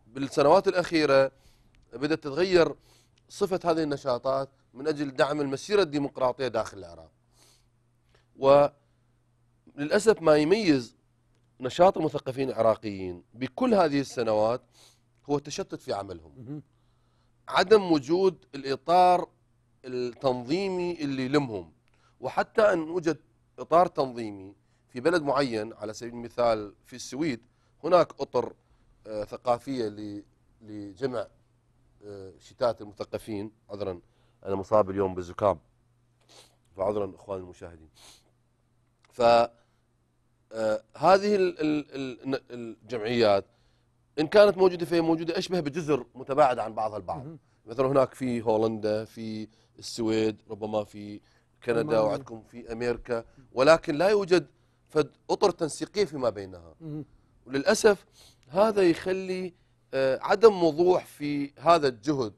C: بالسنوات الأخيرة بدأت تتغير صفة هذه النشاطات من أجل دعم المسيرة الديمقراطية داخل العراق وللأسف ما يميز نشاط المثقفين العراقيين بكل هذه السنوات هو التشتت في عملهم عدم وجود الإطار التنظيمي اللي يلمهم وحتى أن وجد إطار تنظيمي في بلد معين على سبيل المثال في السويد هناك أطر آه، ثقافية لجمع آه، شتات المثقفين عذرا أنا مصاب اليوم بالزكام فعذرا إخواني المشاهدين ف آه، هذه الجمعيات ان كانت موجوده فهي موجوده اشبه بجزر متباعده عن بعضها البعض مثلا هناك في هولندا في السويد ربما في كندا وعندكم في امريكا ولكن لا يوجد فد اطر تنسيقيه فيما بينها وللاسف هذا يخلي آه، عدم وضوح في هذا الجهد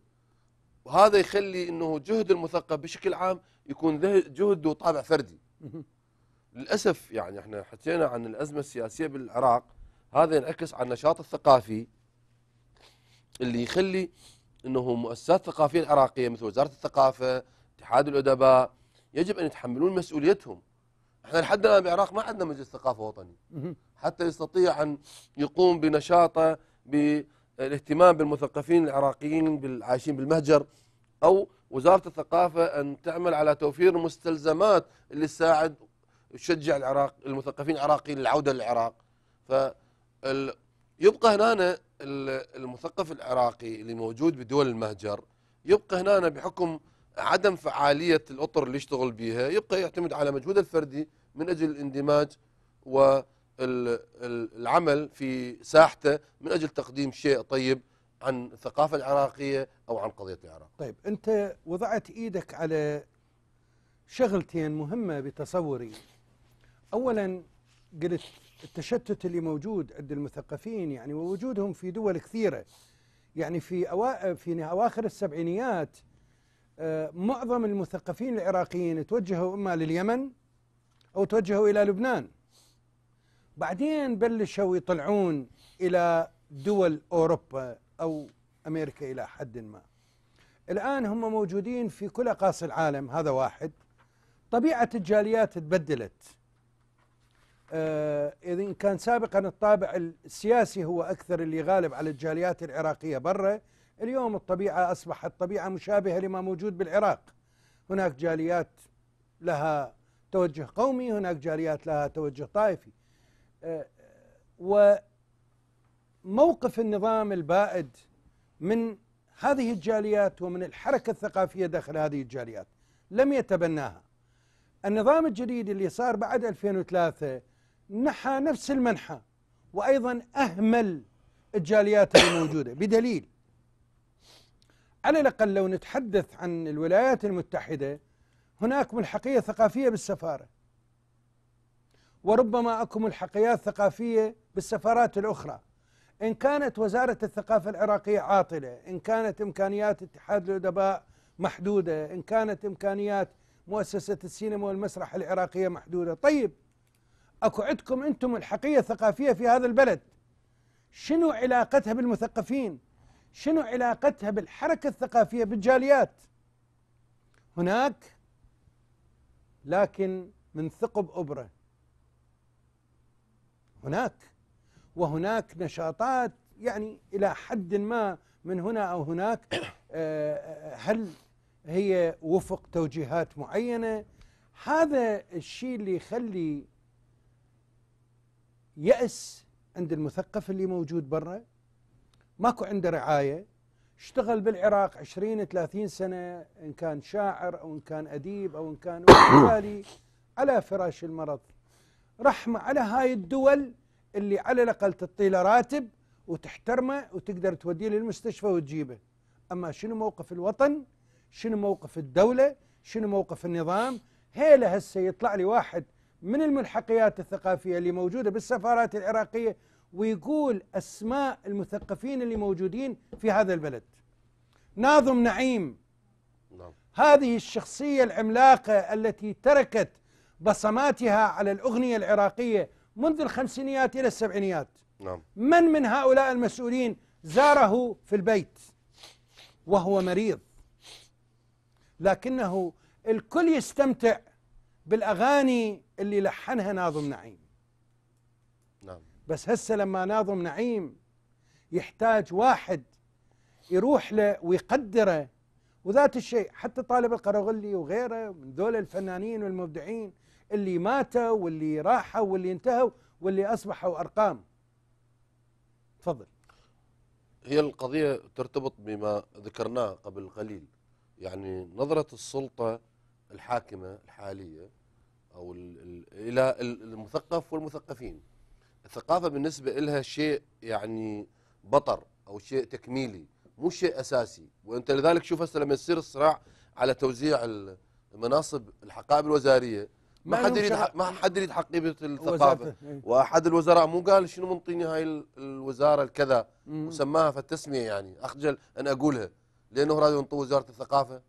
C: وهذا يخلي انه جهد المثقف بشكل عام يكون جهد وطابع فردي للاسف يعني احنا حكينا عن الازمه السياسيه بالعراق هذا ينعكس على النشاط الثقافي اللي يخلي انه مؤسسات ثقافيه العراقيه مثل وزاره الثقافه اتحاد الادباء يجب ان يتحملون مسؤوليتهم احنا لحد الان بالعراق ما عندنا مجلس ثقافه وطني حتى يستطيع ان يقوم بنشاطه بالاهتمام بالمثقفين العراقيين العايشين بالمهجر او وزاره الثقافه ان تعمل على توفير المستلزمات اللي تساعد تشجع العراق المثقفين العراقيين للعوده للعراق ف يبقى هنا المثقف العراقي اللي موجود بدول المهجر يبقى هنا بحكم عدم فعاليه الاطر اللي يشتغل بها يبقى يعتمد على مجهوده الفردي من اجل الاندماج والعمل في ساحته من اجل تقديم شيء طيب عن الثقافه العراقيه او عن قضيه العراق.
A: طيب انت وضعت ايدك على شغلتين مهمه بتصوري أولا قلت التشتت اللي موجود عند المثقفين يعني ووجودهم في دول كثيرة يعني في أوا في أواخر السبعينيات آه، معظم المثقفين العراقيين توجهوا إما لليمن أو توجهوا إلى لبنان بعدين بلشوا يطلعون إلى دول أوروبا أو أمريكا إلى حد ما الآن هم موجودين في كل أقاصي العالم هذا واحد طبيعة الجاليات تبدلت إن آه، كان سابقا الطابع السياسي هو أكثر اللي غالب على الجاليات العراقية برا اليوم الطبيعة أصبحت طبيعة مشابهة لما موجود بالعراق هناك جاليات لها توجه قومي هناك جاليات لها توجه طائفي آه، وموقف النظام البائد من هذه الجاليات ومن الحركة الثقافية داخل هذه الجاليات لم يتبناها النظام الجديد اللي صار بعد 2003 نحى نفس المنحى وأيضا أهمل الجاليات الموجودة بدليل على الأقل لو نتحدث عن الولايات المتحدة هناك ملحقية ثقافية بالسفارة وربما أكو ملحقيات ثقافية بالسفارات الأخرى إن كانت وزارة الثقافة العراقية عاطلة إن كانت إمكانيات اتحاد الأدباء محدودة إن كانت إمكانيات مؤسسة السينما والمسرح العراقية محدودة طيب اكو عندكم انتم الحقيه الثقافيه في هذا البلد شنو علاقتها بالمثقفين شنو علاقتها بالحركه الثقافيه بالجاليات هناك لكن من ثقب ابره هناك وهناك نشاطات يعني الى حد ما من هنا او هناك آه، آه، هل هي وفق توجيهات معينه هذا الشيء اللي يخلي يأس عند المثقف اللي موجود برا ماكو عنده رعاية اشتغل بالعراق 20 30 سنة إن كان شاعر أو إن كان أديب أو إن كان وبالتالي على فراش المرض رحمة على هاي الدول اللي على الأقل تعطي له راتب وتحترمه وتقدر توديه للمستشفى وتجيبه أما شنو موقف الوطن شنو موقف الدولة شنو موقف النظام هيله هسه يطلع لي واحد من الملحقيات الثقافيه اللي موجوده بالسفارات العراقيه ويقول اسماء المثقفين اللي موجودين في هذا البلد. ناظم نعيم نعم. هذه الشخصيه العملاقه التي تركت بصماتها على الاغنيه العراقيه منذ الخمسينيات الى السبعينيات. نعم. من من هؤلاء المسؤولين زاره في البيت وهو مريض لكنه الكل يستمتع بالاغاني اللي لحنها ناظم نعيم نعم بس هسه لما ناظم نعيم يحتاج واحد يروح له ويقدره وذات الشيء حتى طالب القرغلي وغيره من دول الفنانين والمبدعين اللي ماتوا واللي راحوا واللي انتهوا واللي اصبحوا ارقام تفضل
C: هي القضيه ترتبط بما ذكرناه قبل قليل يعني نظره السلطه الحاكمه الحاليه او الى المثقف والمثقفين الثقافه بالنسبه لها شيء يعني بطر او شيء تكميلي مو شيء اساسي وانت لذلك شوف هسه لما يصير الصراع على توزيع المناصب الحقائب الوزاريه ما حد يريد ما حد يريد حقيبه الثقافه إيه. واحد الوزراء مو قال شنو منطيني هاي الوزاره الكذا وسماها فالتسميه يعني اخجل ان اقولها لانه راضي ينطي وزاره الثقافه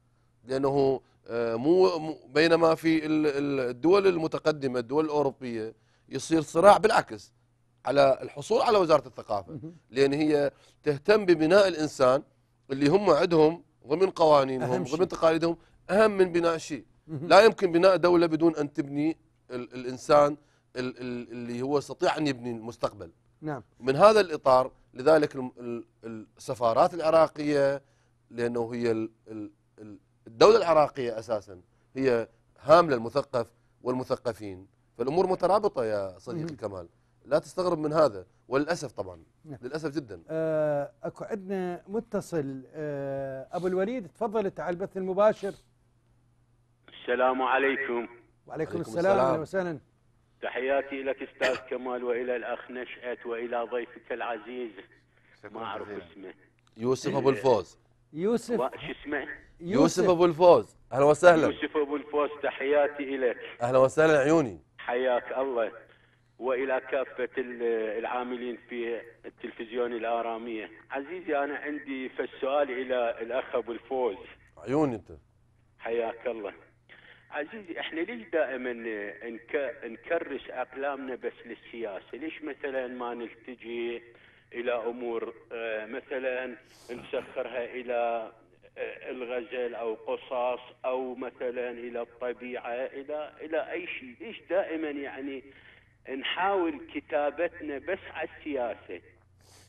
C: لانه آه، مو بينما في الدول المتقدمه الدول الاوروبيه يصير صراع بالعكس على الحصول على وزاره الثقافه لان هي تهتم ببناء الانسان اللي هم عندهم ضمن قوانينهم ضمن تقاليدهم اهم من بناء شيء لا يمكن بناء دوله بدون ان تبني ال الانسان ال اللي هو يستطيع ان يبني المستقبل نعم من هذا الاطار لذلك السفارات العراقيه لانه هي الدولة العراقية أساسا هي هاملة المثقف والمثقفين فالأمور مترابطة يا صديقي الكمال لا تستغرب من هذا وللأسف طبعا نعم. للأسف جدا
A: آه، أكو عندنا متصل آه، أبو الوليد تفضل على البث المباشر
D: السلام عليكم
A: وعليكم السلام اهلا وسهلا
D: تحياتي لك استاذ كمال والى الاخ نشأت والى ضيفك العزيز ما اعرف اسمه
C: يوسف ابو الفوز
D: يوسف شو اسمه يوسف, ابو
C: الفوز اهلا وسهلا يوسف
D: ابو الفوز تحياتي اليك
C: اهلا وسهلا عيوني
D: حياك الله والى كافه العاملين في التلفزيون الاراميه عزيزي انا عندي فالسؤال الى الاخ ابو الفوز عيوني انت حياك الله عزيزي احنا ليش دائما نكرس اقلامنا بس للسياسه؟ ليش مثلا ما نلتجي الى امور آه، مثلا نسخرها الى الغزل او قصص او مثلا الى الطبيعه الى الى اي شيء، ليش دائما يعني نحاول كتابتنا بس على السياسه؟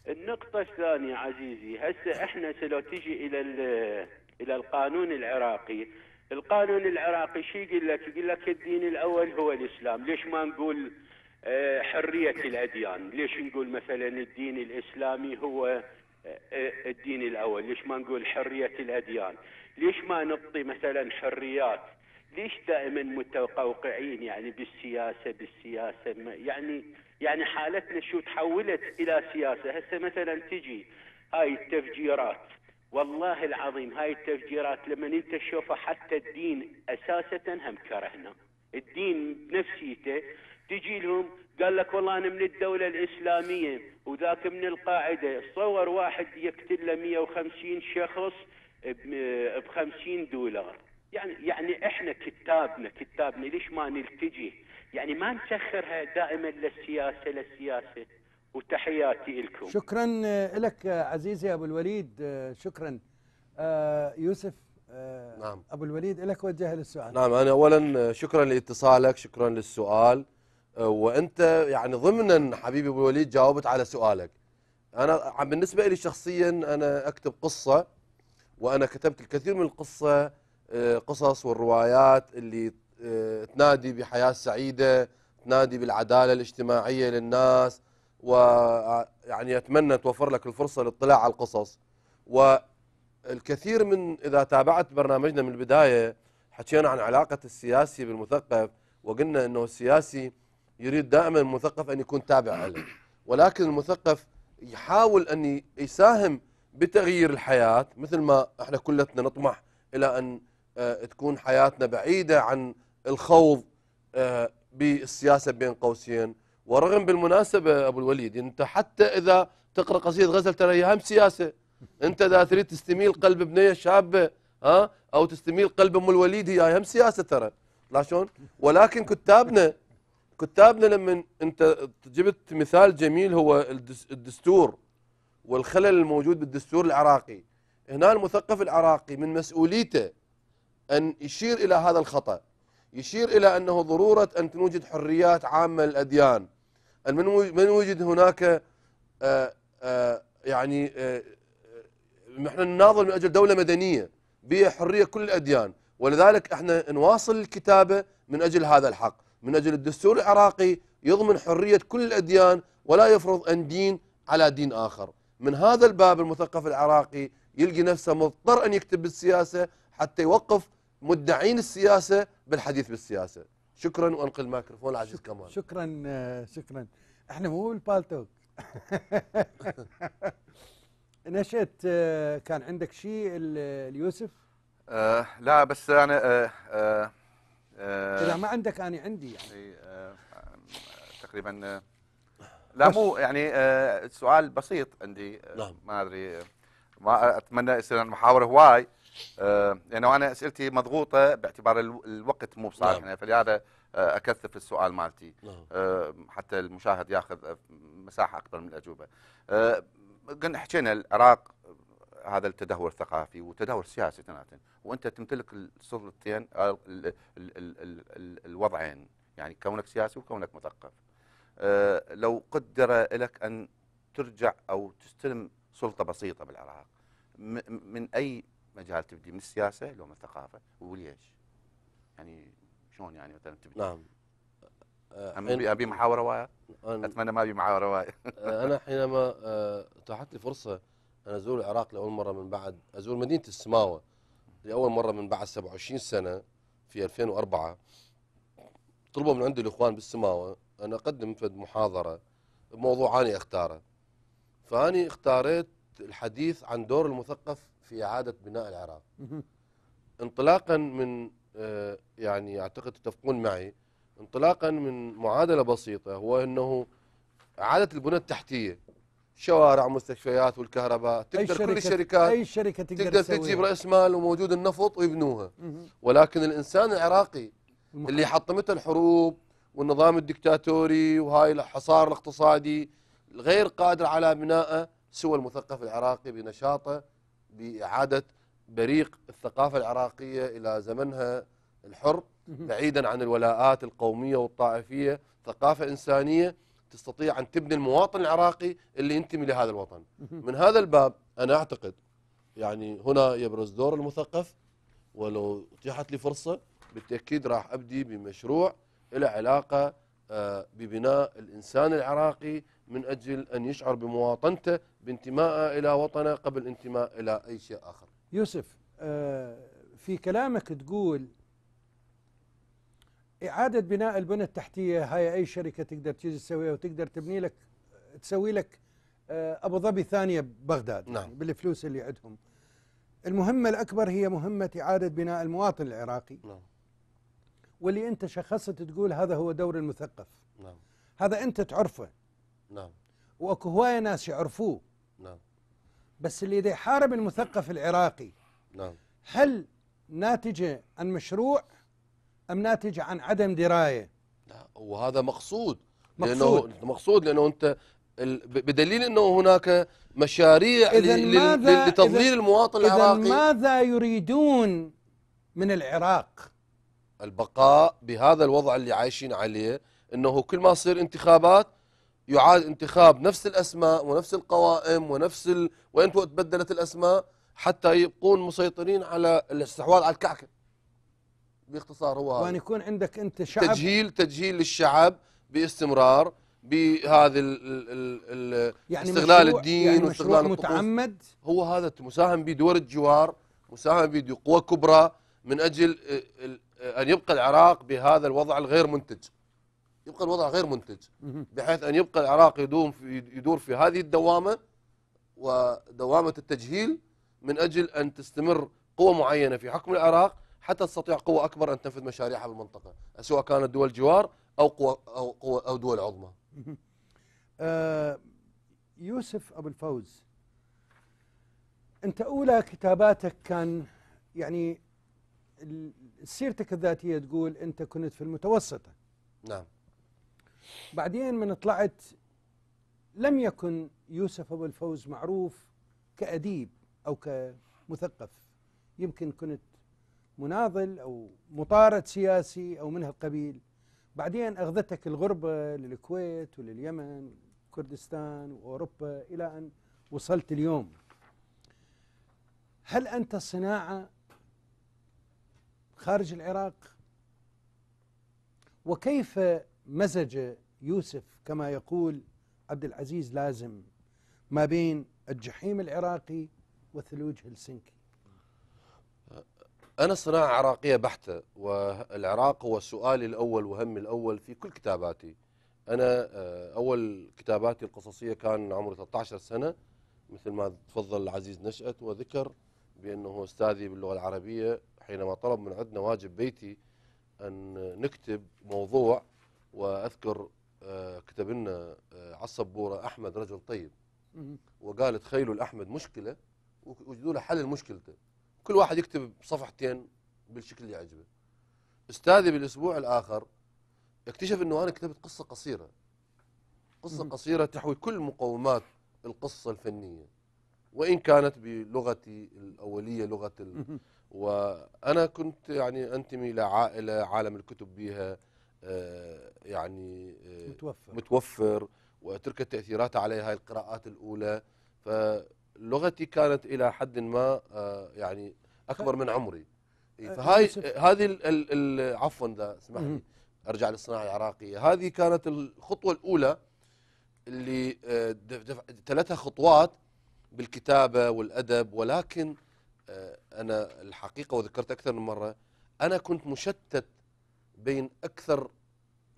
D: النقطة الثانية عزيزي هسه احنا لو تجي الى الى القانون العراقي القانون العراقي شو يقول لك؟ يقول لك الدين الاول هو الاسلام، ليش ما نقول آه، حرية الاديان؟ ليش نقول مثلا الدين الاسلامي هو الدين الاول ليش ما نقول حريه الاديان ليش ما نبطي مثلا حريات ليش دائما متقوقعين يعني بالسياسه بالسياسه يعني يعني حالتنا شو تحولت الى سياسه هسه مثلا تجي هاي التفجيرات والله العظيم هاي التفجيرات لما انت تشوفها حتى الدين اساسا هم كرهنا الدين بنفسيته تجي لهم قال لك والله انا من الدوله الاسلاميه وذاك من القاعده تصور واحد يقتل له 150 شخص ب 50 دولار يعني يعني احنا كتابنا كتابنا ليش ما نلتجي يعني ما نسخرها دائما للسياسه للسياسه وتحياتي لكم
A: شكرا آه، لك آه، عزيزي ابو الوليد آه، شكرا يوسف نعم ابو الوليد لك وجه السؤال
C: نعم انا اولا شكرا لاتصالك شكرا للسؤال وانت يعني ضمنا حبيبي ابو الوليد جاوبت على سؤالك انا بالنسبه لي شخصيا انا اكتب قصه وانا كتبت الكثير من القصه آه، قصص والروايات اللي آه، تنادي بحياه سعيده تنادي بالعداله الاجتماعيه للناس ويعني آه، اتمنى توفر لك الفرصه للاطلاع على القصص والكثير من اذا تابعت برنامجنا من البدايه حكينا عن علاقه السياسي بالمثقف وقلنا انه السياسي يريد دائما المثقف أن يكون تابع له ولكن المثقف يحاول أن يساهم بتغيير الحياة مثل ما احنا كلتنا نطمح إلى أن آه، تكون حياتنا بعيدة عن الخوض آه، بالسياسة بين قوسين ورغم بالمناسبة أبو الوليد أنت حتى إذا تقرأ قصيدة غزل ترى هم سياسة أنت إذا تريد تستميل قلب بنية شابة ها أو تستميل قلب أم الوليد هي هم سياسة ترى لا شلون ولكن كتابنا كتابنا لما انت جبت مثال جميل هو الدستور والخلل الموجود بالدستور العراقي هنا المثقف العراقي من مسؤوليته أن يشير إلى هذا الخطأ يشير إلى أنه ضرورة أن توجد حريات عامة للأديان أن من وجد هناك آآ آه، آآ آه، يعني آه، نحن نناضل من أجل دولة مدنية بها حرية كل الأديان ولذلك احنا نواصل الكتابة من أجل هذا الحق من أجل الدستور العراقي يضمن حرية كل الأديان ولا يفرض أن دين على دين آخر من هذا الباب المثقف العراقي يلقي نفسه مضطر أن يكتب بالسياسة حتى يوقف مدعين السياسة بالحديث بالسياسة شكرا وأنقل الميكروفون العزيز كمال
A: شكرا آه، شكرا احنا مو بالبالتوك نشأت آه، كان عندك شيء اليوسف
B: آه لا بس أنا آه آه آه اذا ما
A: عندك انا عندي يعني آه
B: تقريبا آه، لا مو يعني آه سؤال بسيط عندي آه، نعم. ما ادري ما اتمنى يصير المحاور هواي آه، لانه يعني انا اسئلتي مضغوطه باعتبار الوقت مو بصالحنا نعم. يعني فلهذا اكثف السؤال مالتي نعم. حتى المشاهد ياخذ مساحه اكبر من الاجوبه قلنا حكينا العراق هذا التدهور الثقافي وتدهور سياسي تناتن وانت تمتلك السلطتين الوضعين يعني كونك سياسي وكونك مثقف آه، لو قدر لك ان ترجع او تستلم سلطه بسيطه بالعراق من اي مجال تبدي من السياسه لو من الثقافه وليش؟ يعني شلون يعني مثلا تبدي؟ نعم آه، ابي ابي محاوره وايد اتمنى ما ابي محاوره وايد آه، انا
C: حينما اتاحت لي فرصه أنا أزور العراق لأول مرة من بعد أزور مدينة السماوة لأول مرة من بعد 27 سنة في 2004 طلبوا من عندي الإخوان بالسماوة أن أقدم فد محاضرة بموضوع اني أختاره فأني اختاريت الحديث عن دور المثقف في إعادة بناء العراق انطلاقا من آه، يعني أعتقد تتفقون معي انطلاقا من معادلة بسيطة هو أنه إعادة البنى التحتية شوارع مستشفيات والكهرباء تقدر كل الشركات أي شركة تقدر, تقدر تجيب رأس مال وموجود النفط ويبنوها ولكن الإنسان العراقي اللي حطمته الحروب والنظام الدكتاتوري وهاي الحصار الاقتصادي غير قادر على بنائه سوى المثقف العراقي بنشاطه بإعادة بريق الثقافة العراقية إلى زمنها الحر بعيدا عن الولاءات القومية والطائفية ثقافة إنسانية تستطيع أن تبني المواطن العراقي اللي ينتمي لهذا الوطن من هذا الباب أنا أعتقد يعني هنا يبرز دور المثقف ولو اتيحت لي فرصة بالتأكيد راح أبدي بمشروع له علاقة آه، ببناء الإنسان العراقي من أجل أن يشعر بمواطنته بانتمائه إلى وطنه قبل انتماء إلى أي شيء آخر
A: يوسف آه، في كلامك تقول إعادة بناء البنى التحتية هاي أي شركة تقدر تجي تسويها وتقدر تبني لك تسوي لك آه، أبو ظبي ثانية ببغداد يعني نعم. يعني بالفلوس اللي عندهم المهمة الأكبر هي مهمة إعادة بناء المواطن العراقي نعم. واللي أنت شخصت تقول هذا هو دور المثقف نعم. هذا أنت تعرفه نعم. وأكو هواية ناس يعرفوه نعم. بس اللي يحارب المثقف العراقي نعم. هل ناتجة عن مشروع أم ناتج عن عدم دراية لا وهذا مقصود مقصود لأنه مقصود لأنه أنت
C: بدليل أنه هناك مشاريع لتضليل
A: المواطن العراقي إذن ماذا يريدون من العراق
C: البقاء بهذا الوضع اللي عايشين عليه أنه كل ما يصير انتخابات يعاد انتخاب نفس الأسماء ونفس القوائم ونفس ال... وإن تبدلت الأسماء حتى يبقون مسيطرين على الاستحواذ على الكعكة باختصار هو وان يكون
A: عندك انت شعب
C: تجهيل تجهيل للشعب باستمرار بهذا ال ال ال يعني استغلال الدين يعني واستغلال متعمد هو هذا مساهم بدور الجوار مساهم بقوى كبرى من اجل ان يبقى العراق بهذا الوضع الغير منتج يبقى الوضع غير منتج بحيث ان يبقى العراق يدوم في يدور في هذه الدوامه ودوامه التجهيل من اجل ان تستمر قوه معينه في حكم العراق حتى تستطيع قوة أكبر أن تنفذ مشاريعها بالمنطقة سواء كانت دول جوار أو قوة أو, قوة أو دول عظمى
A: آه، يوسف أبو الفوز أنت أولى كتاباتك كان يعني سيرتك الذاتية تقول أنت كنت في المتوسطة نعم بعدين من طلعت لم يكن يوسف أبو الفوز معروف كأديب أو كمثقف يمكن كنت مناضل أو مطارد سياسي أو من هالقبيل بعدين أخذتك الغربة للكويت ولليمن كردستان وأوروبا إلى أن وصلت اليوم هل أنت صناعه خارج العراق وكيف مزج يوسف كما يقول عبد العزيز لازم ما بين الجحيم العراقي وثلوج هلسنكي
C: أنا صناعة عراقية بحتة والعراق هو سؤالي الأول وهمي الأول في كل كتاباتي أنا آه، أول كتاباتي القصصية كان عمري 13 سنة مثل ما تفضل العزيز نشأت وذكر بأنه أستاذي باللغة العربية حينما طلب من عندنا واجب بيتي أن نكتب موضوع وأذكر آه، كتب لنا آه، على أحمد رجل طيب وقال تخيلوا الأحمد مشكلة وجدوا له حل لمشكلته كل واحد يكتب صفحتين بالشكل اللي يعجبه استاذي بالاسبوع الاخر اكتشف انه انا كتبت قصه قصيره قصه م. قصيره تحوي كل مقومات القصه الفنيه وان كانت بلغتي الاوليه لغه ال... وانا كنت يعني انتمي لعائله عالم الكتب بها آه، يعني آه، متوفر متوفر وتركت تاثيراتها علي هاي القراءات الاولى ف لغتي كانت الى حد ما آه، يعني اكبر من عمري آه، فهاي آه، هذه عفوا اذا اسمح لي ارجع للصناعه العراقيه هذه كانت الخطوه الاولى اللي تلتها خطوات بالكتابه والادب ولكن انا الحقيقه وذكرت اكثر من مره انا كنت مشتت بين اكثر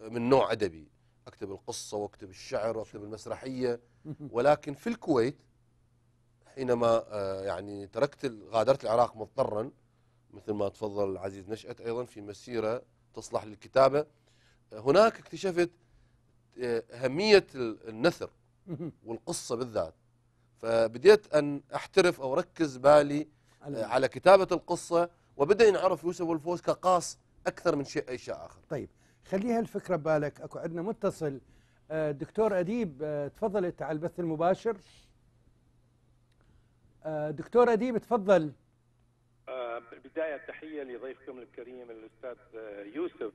C: من نوع ادبي اكتب القصه واكتب الشعر واكتب المسرحيه ولكن في الكويت حينما آه، يعني تركت غادرت العراق مضطرا مثل ما تفضل العزيز نشأت أيضا في مسيرة تصلح للكتابة هناك اكتشفت آه، أهمية النثر والقصة بالذات فبديت أن أحترف أو أركز بالي آه، على كتابة القصة وبدأ ينعرف يوسف والفوز كقاص أكثر من شيء أي شيء آخر
A: طيب خليها الفكرة ببالك أكو عندنا متصل دكتور أديب تفضلت على البث المباشر آه، دكتورة دي بتفضل
G: آه، بالبداية تحية لضيفكم الكريم الأستاذ آه، يوسف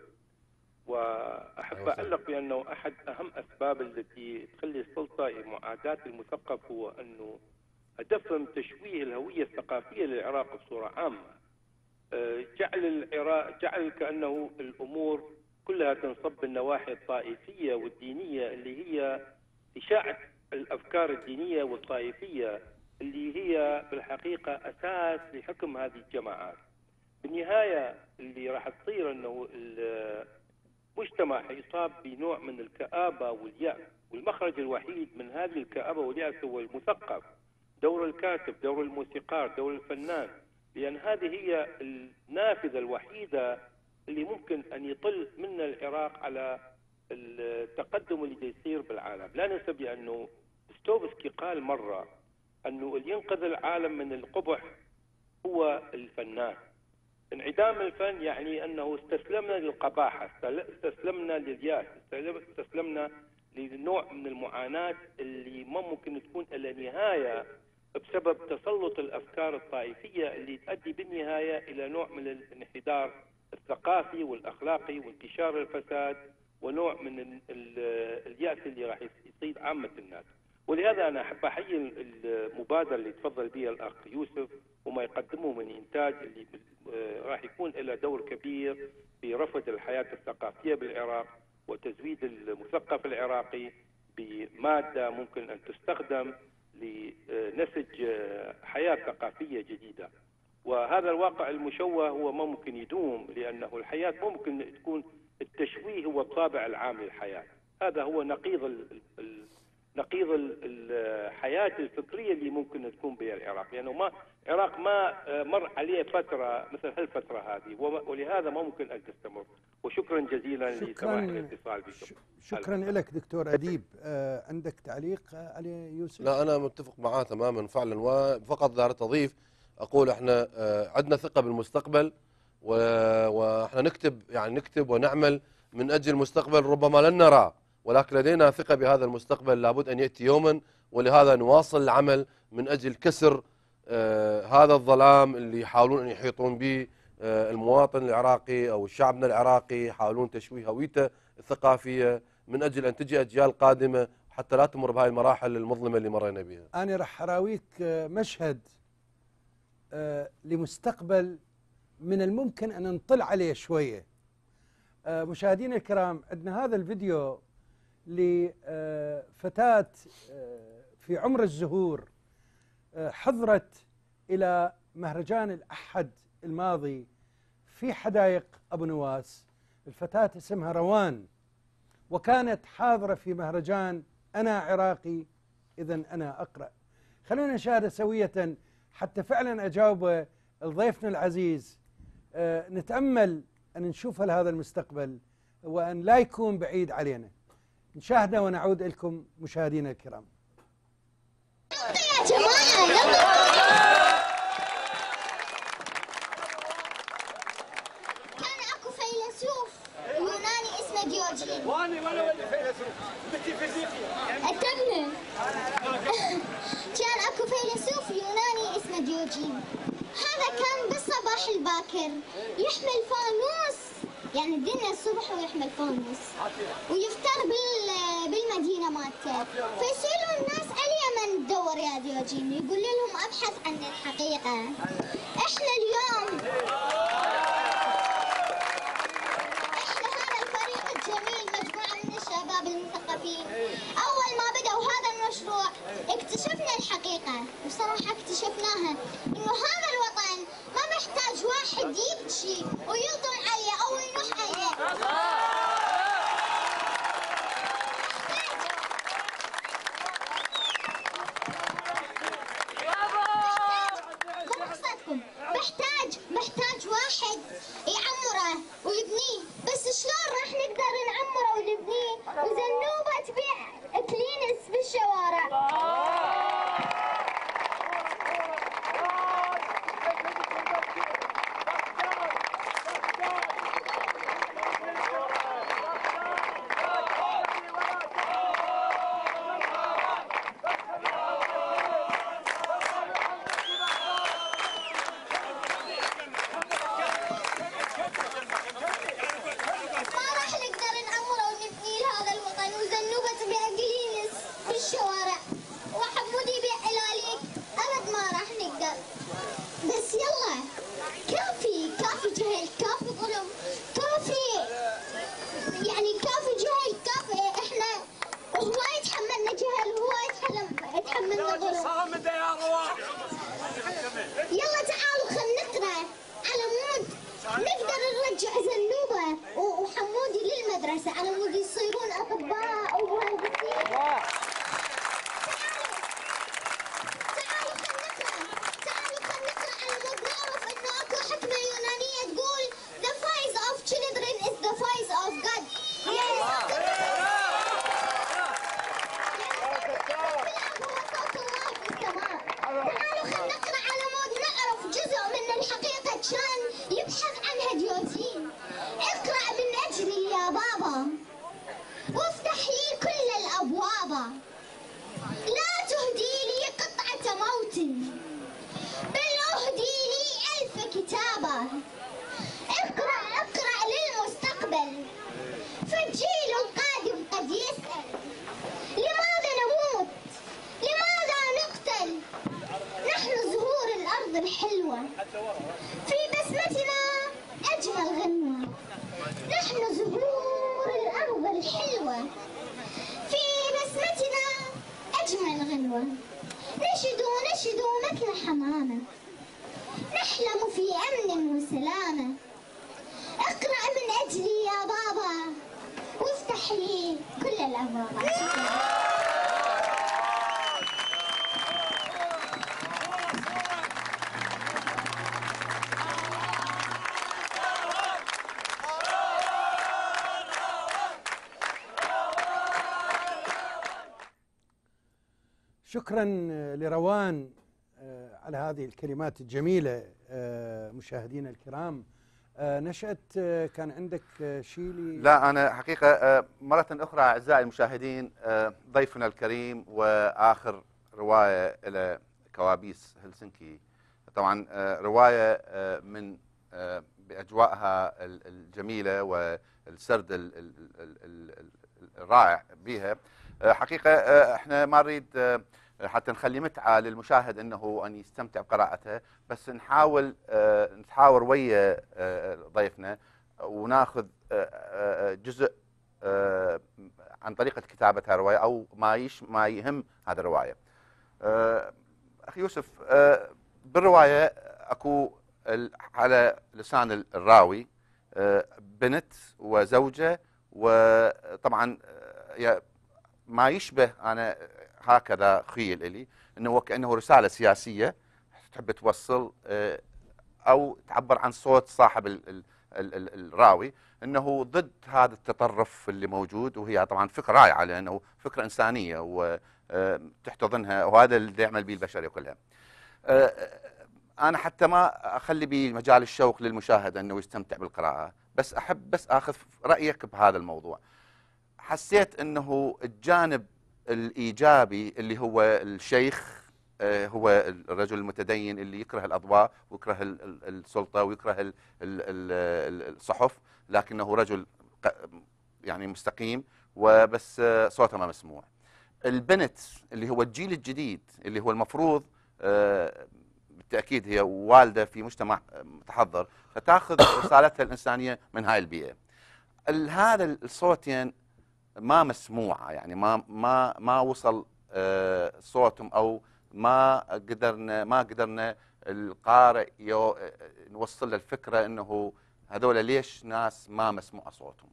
G: وأحب أعلق بأنه أحد أهم أسباب التي تخلي السلطة معاداة المثقف هو أنه هدفهم تشويه الهوية الثقافية للعراق بصورة عامة جعل العراق جعل كأنه الأمور كلها تنصب بالنواحي الطائفية والدينية اللي هي إشاعة الأفكار الدينية والطائفية اللي هي بالحقيقة أساس لحكم هذه الجماعات بالنهاية اللي راح تصير أنه المجتمع حيصاب بنوع من الكآبة واليأس والمخرج الوحيد من هذه الكآبة واليأس هو المثقف دور الكاتب دور الموسيقار دور الفنان لأن هذه هي النافذة الوحيدة اللي ممكن أن يطل منا العراق على التقدم اللي يصير بالعالم لا ننسى بأنه ستوفسكي قال مرة انه اللي ينقذ العالم من القبح هو الفنان انعدام الفن يعني انه استسلمنا للقباحه استسلمنا للياس استسلمنا لنوع من المعاناه اللي ما ممكن تكون الا نهايه بسبب تسلط الافكار الطائفيه اللي تؤدي بالنهايه الى نوع من الانحدار الثقافي والاخلاقي وانتشار الفساد ونوع من الياس اللي راح يصيب عامه الناس. ولهذا انا احب احيي المبادره اللي تفضل بها الاخ يوسف وما يقدمه من انتاج اللي آه، راح يكون له دور كبير في رفض الحياه الثقافيه بالعراق وتزويد المثقف العراقي بماده ممكن ان تستخدم لنسج آه، حياه ثقافيه جديده. وهذا الواقع المشوه هو ما ممكن يدوم لانه الحياه ممكن تكون التشويه هو الطابع العام للحياه، هذا هو نقيض ال نقيض الحياه الفكريه اللي ممكن تكون بها العراق لانه ما العراق ما آه، مر عليه فتره مثل هالفتره هذه ولهذا ما ممكن ان تستمر وشكرا
A: جزيلا شكرا الاتصال
D: بكم شكرا
A: لك دكتور اديب آه عندك تعليق آه، علي يوسف لا
C: انا متفق معاه تماما فعلا وفقط دارت اضيف اقول احنا آه عندنا ثقه بالمستقبل واحنا نكتب يعني نكتب ونعمل من اجل المستقبل ربما لن نراه ولكن لدينا ثقة بهذا المستقبل لابد أن يأتي يوما ولهذا نواصل العمل من أجل كسر آه، هذا الظلام اللي يحاولون أن يحيطون به آه، المواطن العراقي أو شعبنا العراقي يحاولون تشويه هويته الثقافية من أجل أن تجي أجيال قادمة حتى لا تمر بهاي المراحل المظلمة اللي مرينا بها
A: أنا راح أراويك آه، مشهد لمستقبل من الممكن أن نطل عليه شوية مشاهدينا الكرام عندنا هذا الفيديو لفتاة آه، في عمر الزهور آه، حضرت إلى مهرجان الأحد الماضي في حدائق أبو نواس الفتاة اسمها روان وكانت حاضرة في مهرجان أنا عراقي إذا أنا أقرأ خلونا نشاهد سوية حتى فعلا أجاوب ضيفنا العزيز آه، نتأمل أن نشوف هذا المستقبل وأن لا يكون بعيد علينا مشاهدة ونعود لكم مشاهدينا الكرام يا جماعه
H: كان اكو فيلسوف يوناني اسمه ديوجين وانا وانا ولا فيلسوف بدي فيزيقيا كان اكو فيلسوف يوناني اسمه ديوجين هذا كان بالصباح الباكر يحمل فانوس يعني الدنيا الصبح ويحمل فانوس ويفطر بال بالمدينه مالته فيسالوا الناس اليمن تدور يا ديوجين يقول لهم ابحث عن الحقيقه احنا اليوم احنا هذا الفريق الجميل مجموعه من الشباب المثقفين اول ما بدأوا هذا المشروع اكتشفنا الحقيقه وصراحه اكتشفناها انه هذا الوطن ما محتاج واحد يبكي ويلطم عليه محتاج محتاج واحد يعمره ويبنيه بس شلون راح نقدر نعمره ونبنيه وزنوبه تبيع كلينس بالشوارع
A: شكرا آه، لروان آه، على هذه الكلمات الجميلة آه، مشاهدينا الكرام نشأت كان عندك شيء لا أنا
B: حقيقة مرة أخرى أعزائي المشاهدين ضيفنا الكريم وآخر رواية إلى كوابيس هلسنكي طبعا رواية من بأجواءها الجميلة والسرد الرائع بها حقيقة احنا ما نريد حتى نخلي متعه للمشاهد انه ان يستمتع بقراءتها بس نحاول آه، نتحاور ويا آه، ضيفنا وناخذ آه، جزء عن طريقه كتابه الروايه او ما ما يهم هذا الروايه. اخي يوسف بالروايه اكو على لسان الراوي بنت وزوجه وطبعا ما يشبه انا هكذا خيل إلي أنه وكأنه رسالة سياسية تحب توصل آه، أو تعبر عن صوت صاحب الـ الـ الـ الراوي أنه ضد هذا التطرف اللي موجود وهي طبعا فكرة رائعة لأنه فكرة إنسانية وتحتضنها آه، وهذا اللي يعمل به البشرية كلها آه، أنا حتى ما أخلي به مجال الشوق للمشاهد أنه يستمتع بالقراءة بس أحب بس أخذ رأيك بهذا الموضوع حسيت أنه الجانب الايجابي اللي هو الشيخ آه، هو الرجل المتدين اللي يكره الاضواء ويكره السلطه ويكره الصحف لكنه رجل يعني مستقيم وبس آه، صوته ما مسموع البنت اللي هو الجيل الجديد اللي هو المفروض آه، بالتاكيد هي والده في مجتمع متحضر فتاخذ رسالتها الانسانيه من هاي البيئه هذا الصوتين يعني ما مسموعه يعني ما ما ما وصل آه، صوتهم او ما قدرنا ما قدرنا القارئ نوصل آه، له الفكره انه هذول ليش ناس ما مسموع صوتهم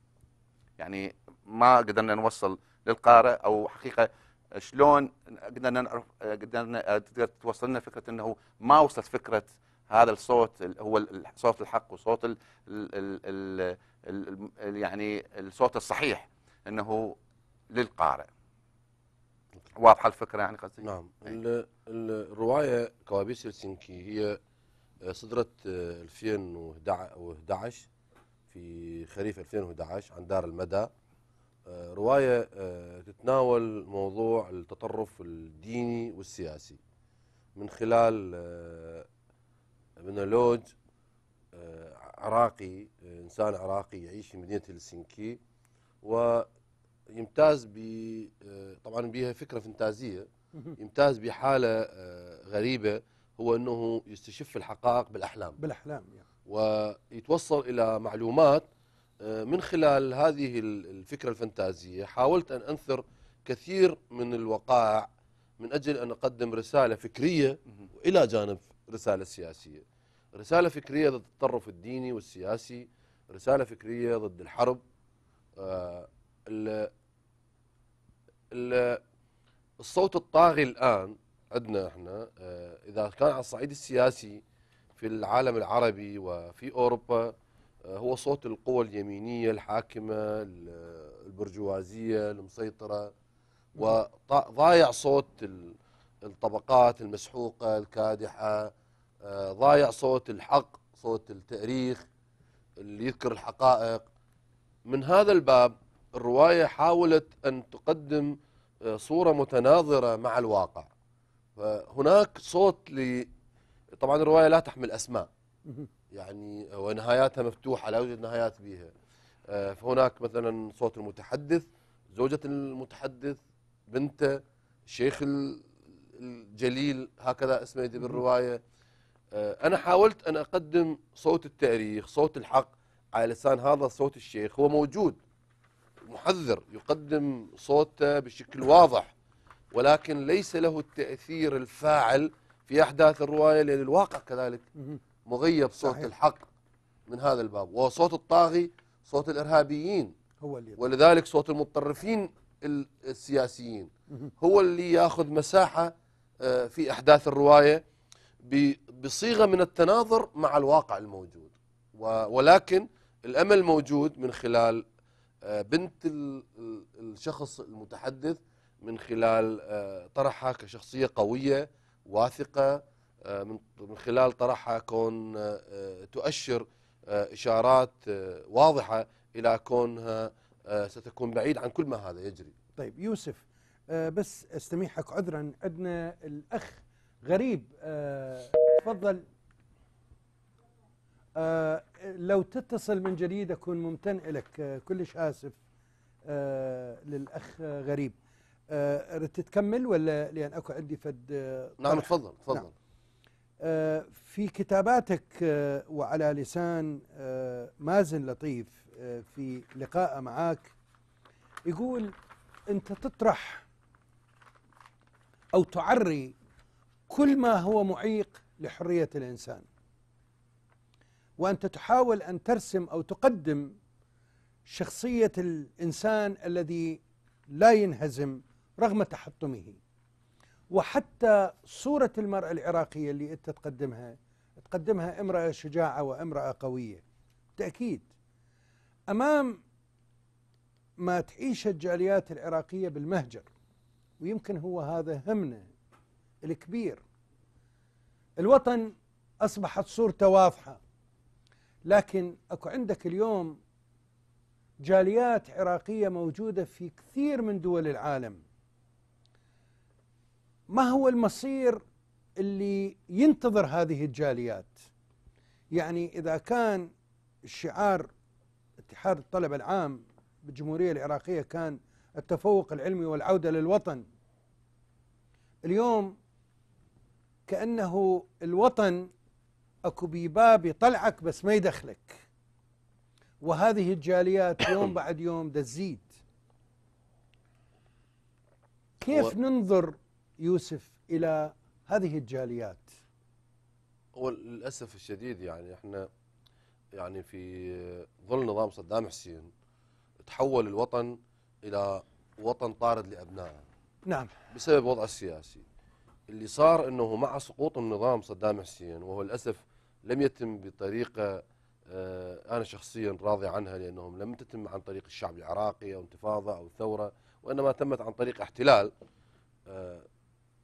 B: يعني ما قدرنا نوصل للقارئ او حقيقه شلون قدرنا نعرف آه، قدرنا تقدر توصل لنا فكره انه ما وصلت فكره هذا الصوت هو صوت الحق وصوت الـ الـ الـ الـ الـ يعني الصوت الصحيح انه للقارئ واضحه الفكره يعني قصدي نعم
C: إيه. الروايه كوابيس هلسنكي هي صدرت 2011 آه، في خريف 2011 عن دار المدى آه، رواية آه، تتناول موضوع التطرف الديني والسياسي من خلال منولوج عراقي إنسان عراقي يعيش في مدينة هلسنكي ويمتاز ب آه، طبعا بها فكره فانتازيه يمتاز بحاله آه، غريبه هو انه يستشف الحقائق بالاحلام
A: بالاحلام يعني.
C: ويتوصل الى معلومات آه، من خلال هذه الفكره الفانتازيه حاولت ان انثر كثير من الوقائع من اجل ان اقدم رساله فكريه الى جانب رساله سياسيه. رساله فكريه ضد التطرف الديني والسياسي، رساله فكريه ضد الحرب، آه، ال ال الصوت الطاغي الان عندنا احنا آه، اذا كان على الصعيد السياسي في العالم العربي وفي اوروبا آه، هو صوت القوى اليمينيه الحاكمه البرجوازيه المسيطره وضايع صوت الطبقات المسحوقه الكادحه ضايع صوت الحق صوت التاريخ اللي يذكر الحقائق من هذا الباب الرواية حاولت أن تقدم آه، صورة متناظرة مع الواقع فهناك صوت ل طبعا الرواية لا تحمل أسماء يعني ونهاياتها مفتوحة لا يوجد نهايات بها آه، فهناك مثلا صوت المتحدث زوجة المتحدث بنته الشيخ الجليل هكذا اسمه يجي بالرواية آه، أنا حاولت أن أقدم صوت التاريخ صوت الحق على لسان هذا صوت الشيخ هو موجود محذر يقدم صوته بشكل واضح ولكن ليس له التأثير الفاعل في أحداث الرواية لأن الواقع كذلك مغيب صوت صحيح. الحق من هذا الباب وصوت الطاغي صوت الإرهابيين هو اللي ولذلك صوت المتطرفين السياسيين هو اللي ياخذ مساحة آه، في أحداث الرواية بصيغة من التناظر مع الواقع الموجود ولكن الأمل موجود من خلال آه، بنت الشخص المتحدث من خلال آه، طرحها كشخصية قوية واثقة آه، من خلال طرحها كون تؤشر إشارات واضحة إلى كونها ستكون بعيد عن كل ما هذا يجري
A: طيب يوسف بس استميحك عذرا عندنا الأخ غريب تفضل آه لو تتصل من جديد أكون ممتن لك آه كلش آسف آه للأخ غريب آه، رد تكمل ولا لأن أكو عندي فد آه، نعم تفضل تفضل نعم. آه، في كتاباتك وعلى لسان مازن لطيف في لقاء معك يقول أنت تطرح أو تعري كل ما هو معيق لحرية الإنسان وأنت تحاول أن ترسم أو تقدم شخصية الإنسان الذي لا ينهزم رغم تحطمه وحتى صورة المرأة العراقية اللي أنت تقدمها تقدمها امرأة شجاعة وامرأة قوية تأكيد أمام ما تعيشه الجاليات العراقية بالمهجر ويمكن هو هذا همنا الكبير الوطن أصبحت صورته واضحة لكن اكو عندك اليوم جاليات عراقيه موجوده في كثير من دول العالم ما هو المصير اللي ينتظر هذه الجاليات يعني اذا كان الشعار اتحاد الطلبه العام بالجمهوريه العراقيه كان التفوق العلمي والعوده للوطن اليوم كانه الوطن اكو بيباب يطلعك بس ما يدخلك وهذه الجاليات يوم بعد يوم تزيد كيف و... ننظر يوسف الى هذه الجاليات
C: هو للاسف الشديد يعني احنا يعني في ظل نظام صدام حسين تحول الوطن الى وطن طارد لابنائه نعم بسبب وضع السياسي اللي صار انه مع سقوط النظام صدام حسين وهو للاسف لم يتم بطريقة آه، أنا شخصيا راضي عنها لأنهم لم تتم عن طريق الشعب العراقي أو انتفاضة أو ثورة وإنما تمت عن طريق احتلال آه،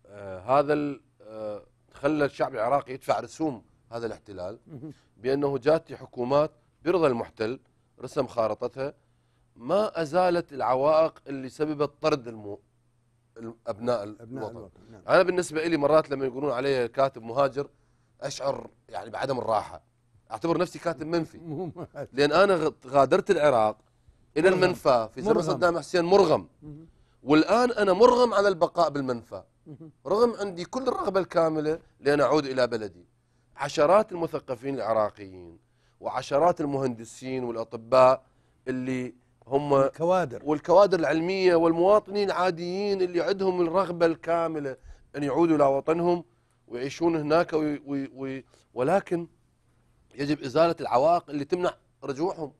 C: آه، هذا خلى الشعب العراقي يدفع رسوم هذا الاحتلال بأنه جات حكومات برضا المحتل رسم خارطتها ما أزالت العوائق اللي سببت طرد المو... أبناء, أبناء الوطن, نعم. أنا بالنسبة لي مرات لما يقولون علي كاتب مهاجر اشعر يعني بعدم الراحه اعتبر نفسي كاتب منفي لان انا غادرت العراق الى المنفى في زمن صدام حسين مرغم والان انا مرغم على البقاء بالمنفى رغم عندي كل الرغبه الكامله لان اعود الى بلدي عشرات المثقفين العراقيين وعشرات المهندسين والاطباء اللي هم الكوادر والكوادر العلميه والمواطنين العاديين اللي عندهم الرغبه الكامله ان يعودوا الى وطنهم ويعيشون هناك وي وي ولكن يجب إزالة العوائق اللي تمنع رجوعهم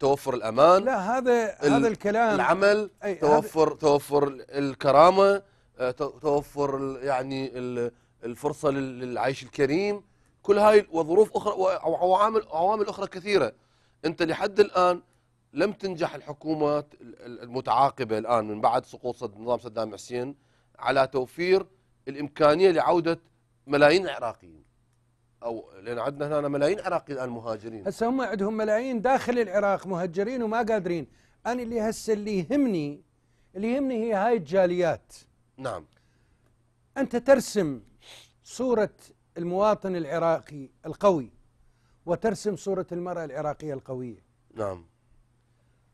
C: توفر الامان لا هذا هذا الكلام العمل أي توفر توفر الكرامه آه، توفر يعني الفرصه للعيش الكريم كل هاي وظروف اخرى وعوامل عوامل اخرى كثيره انت لحد الان لم تنجح الحكومات المتعاقبه الان من بعد سقوط نظام صدام حسين على توفير الإمكانية لعودة ملايين العراقيين او لان عندنا هنا ملايين عراقيين الان مهاجرين
A: هسه هم عندهم ملايين داخل العراق مهجرين وما قادرين انا اللي هسه اللي يهمني اللي يهمني هي هاي الجاليات نعم انت ترسم صوره المواطن العراقي القوي وترسم صوره المراه العراقيه القويه
C: نعم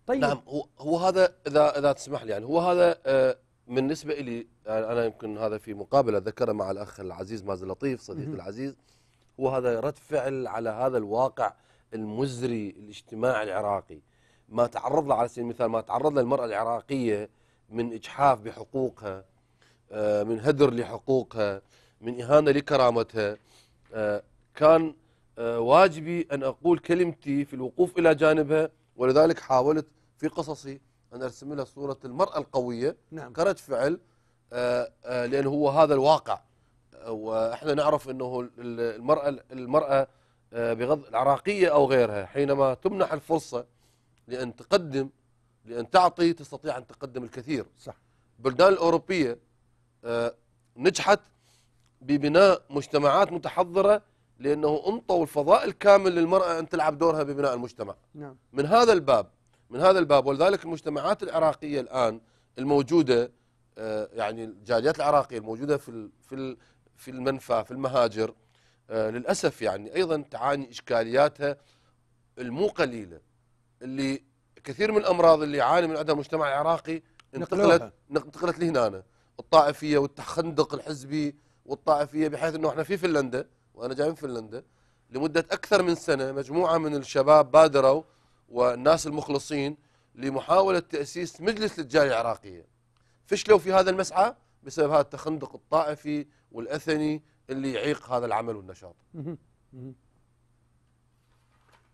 C: طيب نعم هو هذا اذا اذا تسمح لي يعني هو هذا آه بالنسبة لي أنا يمكن هذا في مقابلة ذكرها مع الأخ العزيز مازن لطيف صديقي العزيز هو هذا رد فعل على هذا الواقع المزري الاجتماعي العراقي ما تعرض له على سبيل المثال ما تعرض له المرأة العراقية من إجحاف بحقوقها آه، من هدر لحقوقها من إهانة لكرامتها آه، كان آه، واجبي أن أقول كلمتي في الوقوف إلى جانبها ولذلك حاولت في قصصي أنا أرسم لها صورة المرأة القوية نعم. كرد فعل آه، آه، لأن هو هذا الواقع آه، وإحنا نعرف أنه المرأة المرأة بغض العراقية أو غيرها حينما تمنح الفرصة لأن تقدم لأن تعطي تستطيع أن تقدم الكثير صح البلدان الأوروبية نجحت ببناء مجتمعات متحضرة لأنه أنطوا الفضاء الكامل للمرأة أن تلعب دورها ببناء المجتمع نعم. من هذا الباب من هذا الباب ولذلك المجتمعات العراقية الآن الموجودة آه، يعني الجاليات العراقية الموجودة في في في المنفى في المهاجر آه، للأسف يعني أيضا تعاني إشكالياتها المو قليلة اللي كثير من الأمراض اللي يعاني من عندها المجتمع العراقي انتقلت انتقلت لهنا الطائفية والتخندق الحزبي والطائفية بحيث أنه احنا في فنلندا وأنا جاي من فنلندا لمدة أكثر من سنة مجموعة من الشباب بادروا والناس المخلصين لمحاولة تأسيس مجلس للجالية العراقية فشلوا في هذا المسعى بسبب هذا التخندق الطائفي والأثني اللي يعيق هذا العمل والنشاط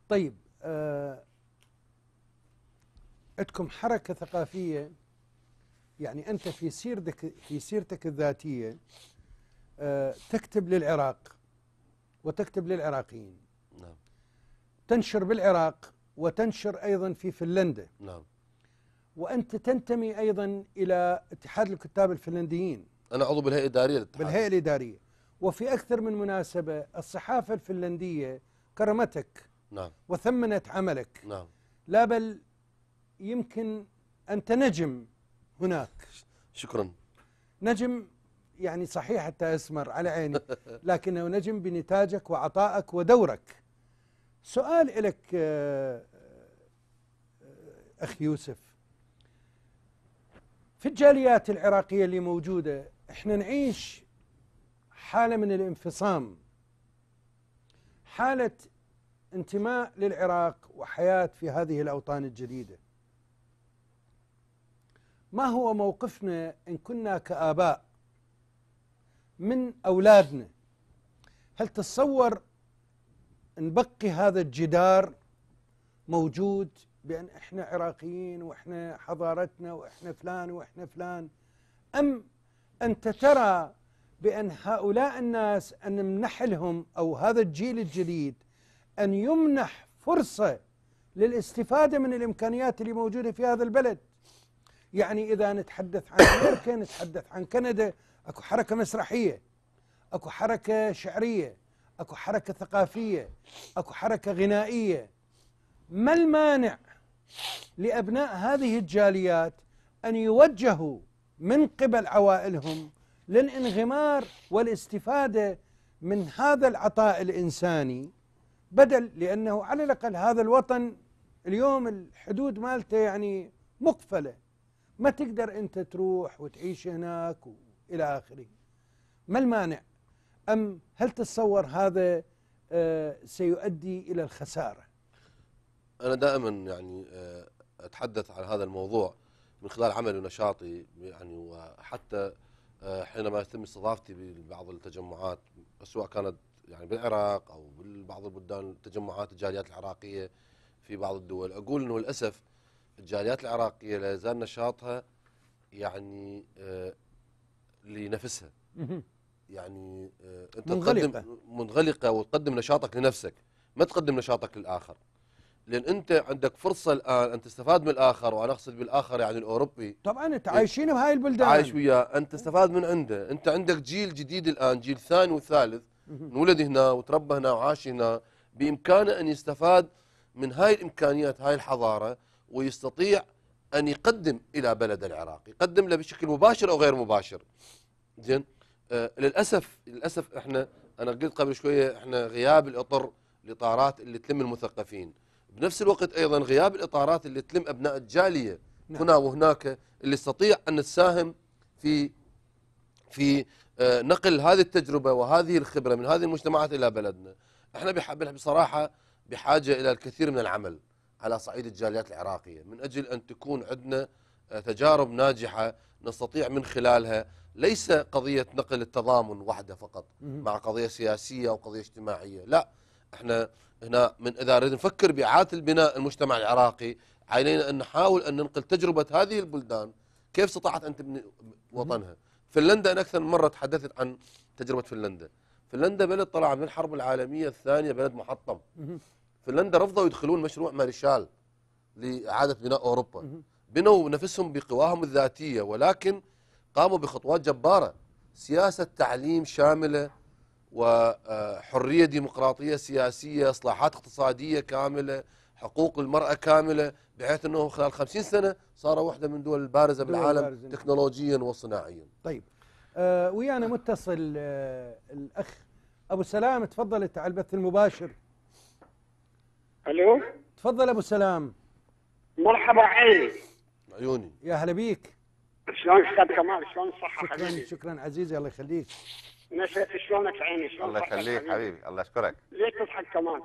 A: طيب آه عندكم حركة ثقافية يعني أنت في سيرتك في سيرتك الذاتية آه تكتب للعراق وتكتب للعراقيين نعم تنشر بالعراق وتنشر أيضا في فنلندا نعم وأنت تنتمي أيضا إلى اتحاد الكتاب الفنلنديين أنا عضو بالهيئة الإدارية للاتحاد بالهيئة الإدارية وفي أكثر من مناسبة الصحافة الفنلندية كرمتك نعم وثمنت عملك نعم لا بل يمكن أنت نجم هناك شكرا نجم يعني صحيح حتى أسمر على عيني لكنه نجم بنتاجك وعطائك ودورك سؤال لك أخ يوسف في الجاليات العراقية اللي موجودة احنا نعيش حالة من الانفصام حالة انتماء للعراق وحياة في هذه الأوطان الجديدة ما هو موقفنا إن كنا كآباء من أولادنا هل تتصور نبقي هذا الجدار موجود بأن إحنا عراقيين وإحنا حضارتنا وإحنا فلان وإحنا فلان أم أنت ترى بأن هؤلاء الناس أن نمنح لهم أو هذا الجيل الجديد أن يمنح فرصة للاستفادة من الإمكانيات اللي موجودة في هذا البلد يعني إذا نتحدث عن أمريكا نتحدث عن كندا أكو حركة مسرحية أكو حركة شعرية أكو حركة ثقافية أكو حركة غنائية ما المانع لأبناء هذه الجاليات أن يوجهوا من قبل عوائلهم للانغمار والاستفادة من هذا العطاء الإنساني بدل لأنه على الأقل هذا الوطن اليوم الحدود مالته يعني مقفلة ما تقدر أنت تروح وتعيش هناك والى آخره ما المانع أم هل تتصور هذا آه، سيؤدي إلى الخسارة
C: أنا دائما يعني آه، أتحدث عن هذا الموضوع من خلال عملي ونشاطي يعني وحتى آه، حينما يتم استضافتي ببعض التجمعات سواء كانت يعني بالعراق أو ببعض البلدان تجمعات الجاليات العراقية في بعض الدول أقول أنه للأسف الجاليات العراقية لا يزال نشاطها يعني آه، لنفسها يعني انت منغلقة تقدم منغلقة وتقدم نشاطك لنفسك ما تقدم نشاطك للآخر لان انت عندك فرصه الان ان تستفاد من الاخر وانا اقصد بالاخر يعني الاوروبي طبعا
A: انت عايشين بهاي البلدان عايش
C: وياه انت تستفاد من عنده انت عندك جيل جديد الان جيل ثاني وثالث انولد هنا وتربى هنا وعاش هنا بامكانه ان يستفاد من هاي الامكانيات هاي الحضاره ويستطيع ان يقدم الى بلد العراق يقدم له بشكل مباشر او غير مباشر زين آه للاسف للاسف احنا انا قلت قبل شويه احنا غياب الاطر الاطارات اللي تلم المثقفين بنفس الوقت أيضا غياب الإطارات اللي تلم أبناء الجالية نعم. هنا وهناك اللي استطيع أن تساهم في في آه، نقل هذه التجربة وهذه الخبرة من هذه المجتمعات إلى بلدنا احنا بصراحة بحاجة إلى الكثير من العمل على صعيد الجاليات العراقية من أجل أن تكون عندنا آه، تجارب ناجحة نستطيع من خلالها ليس قضية نقل التضامن وحده فقط مع قضية سياسية او قضيه اجتماعية لا احنا هنا من اذا نريد نفكر باعاده البناء المجتمع العراقي علينا ان نحاول ان ننقل تجربه هذه البلدان كيف استطاعت ان تبني وطنها فنلندا انا اكثر من مره تحدثت عن تجربه فنلندا فنلندا بلد طلع من الحرب العالميه الثانيه بلد محطم فنلندا رفضوا يدخلون مشروع ماريشال لاعاده بناء اوروبا بنوا نفسهم بقواهم الذاتيه ولكن قاموا بخطوات جباره سياسه تعليم شامله وحريه ديمقراطيه سياسيه اصلاحات اقتصاديه كامله حقوق المراه كامله بحيث انه خلال 50 سنه صار واحده من الدول البارزه بالعالم بارزة. تكنولوجيا وصناعيا
A: طيب آه ويانا متصل آه الاخ ابو سلام تفضل انت على البث المباشر الو تفضل ابو سلام مرحبا عيني
B: عيوني يا هلا بيك
A: شلون استاذ كمال شلون الصحه حبيبي شكرا عزيزي الله يخليك
D: مشيت شلونك عيني شلونك الله يخليك
B: حبيبي الله يشكرك
D: ليه تضحك كمان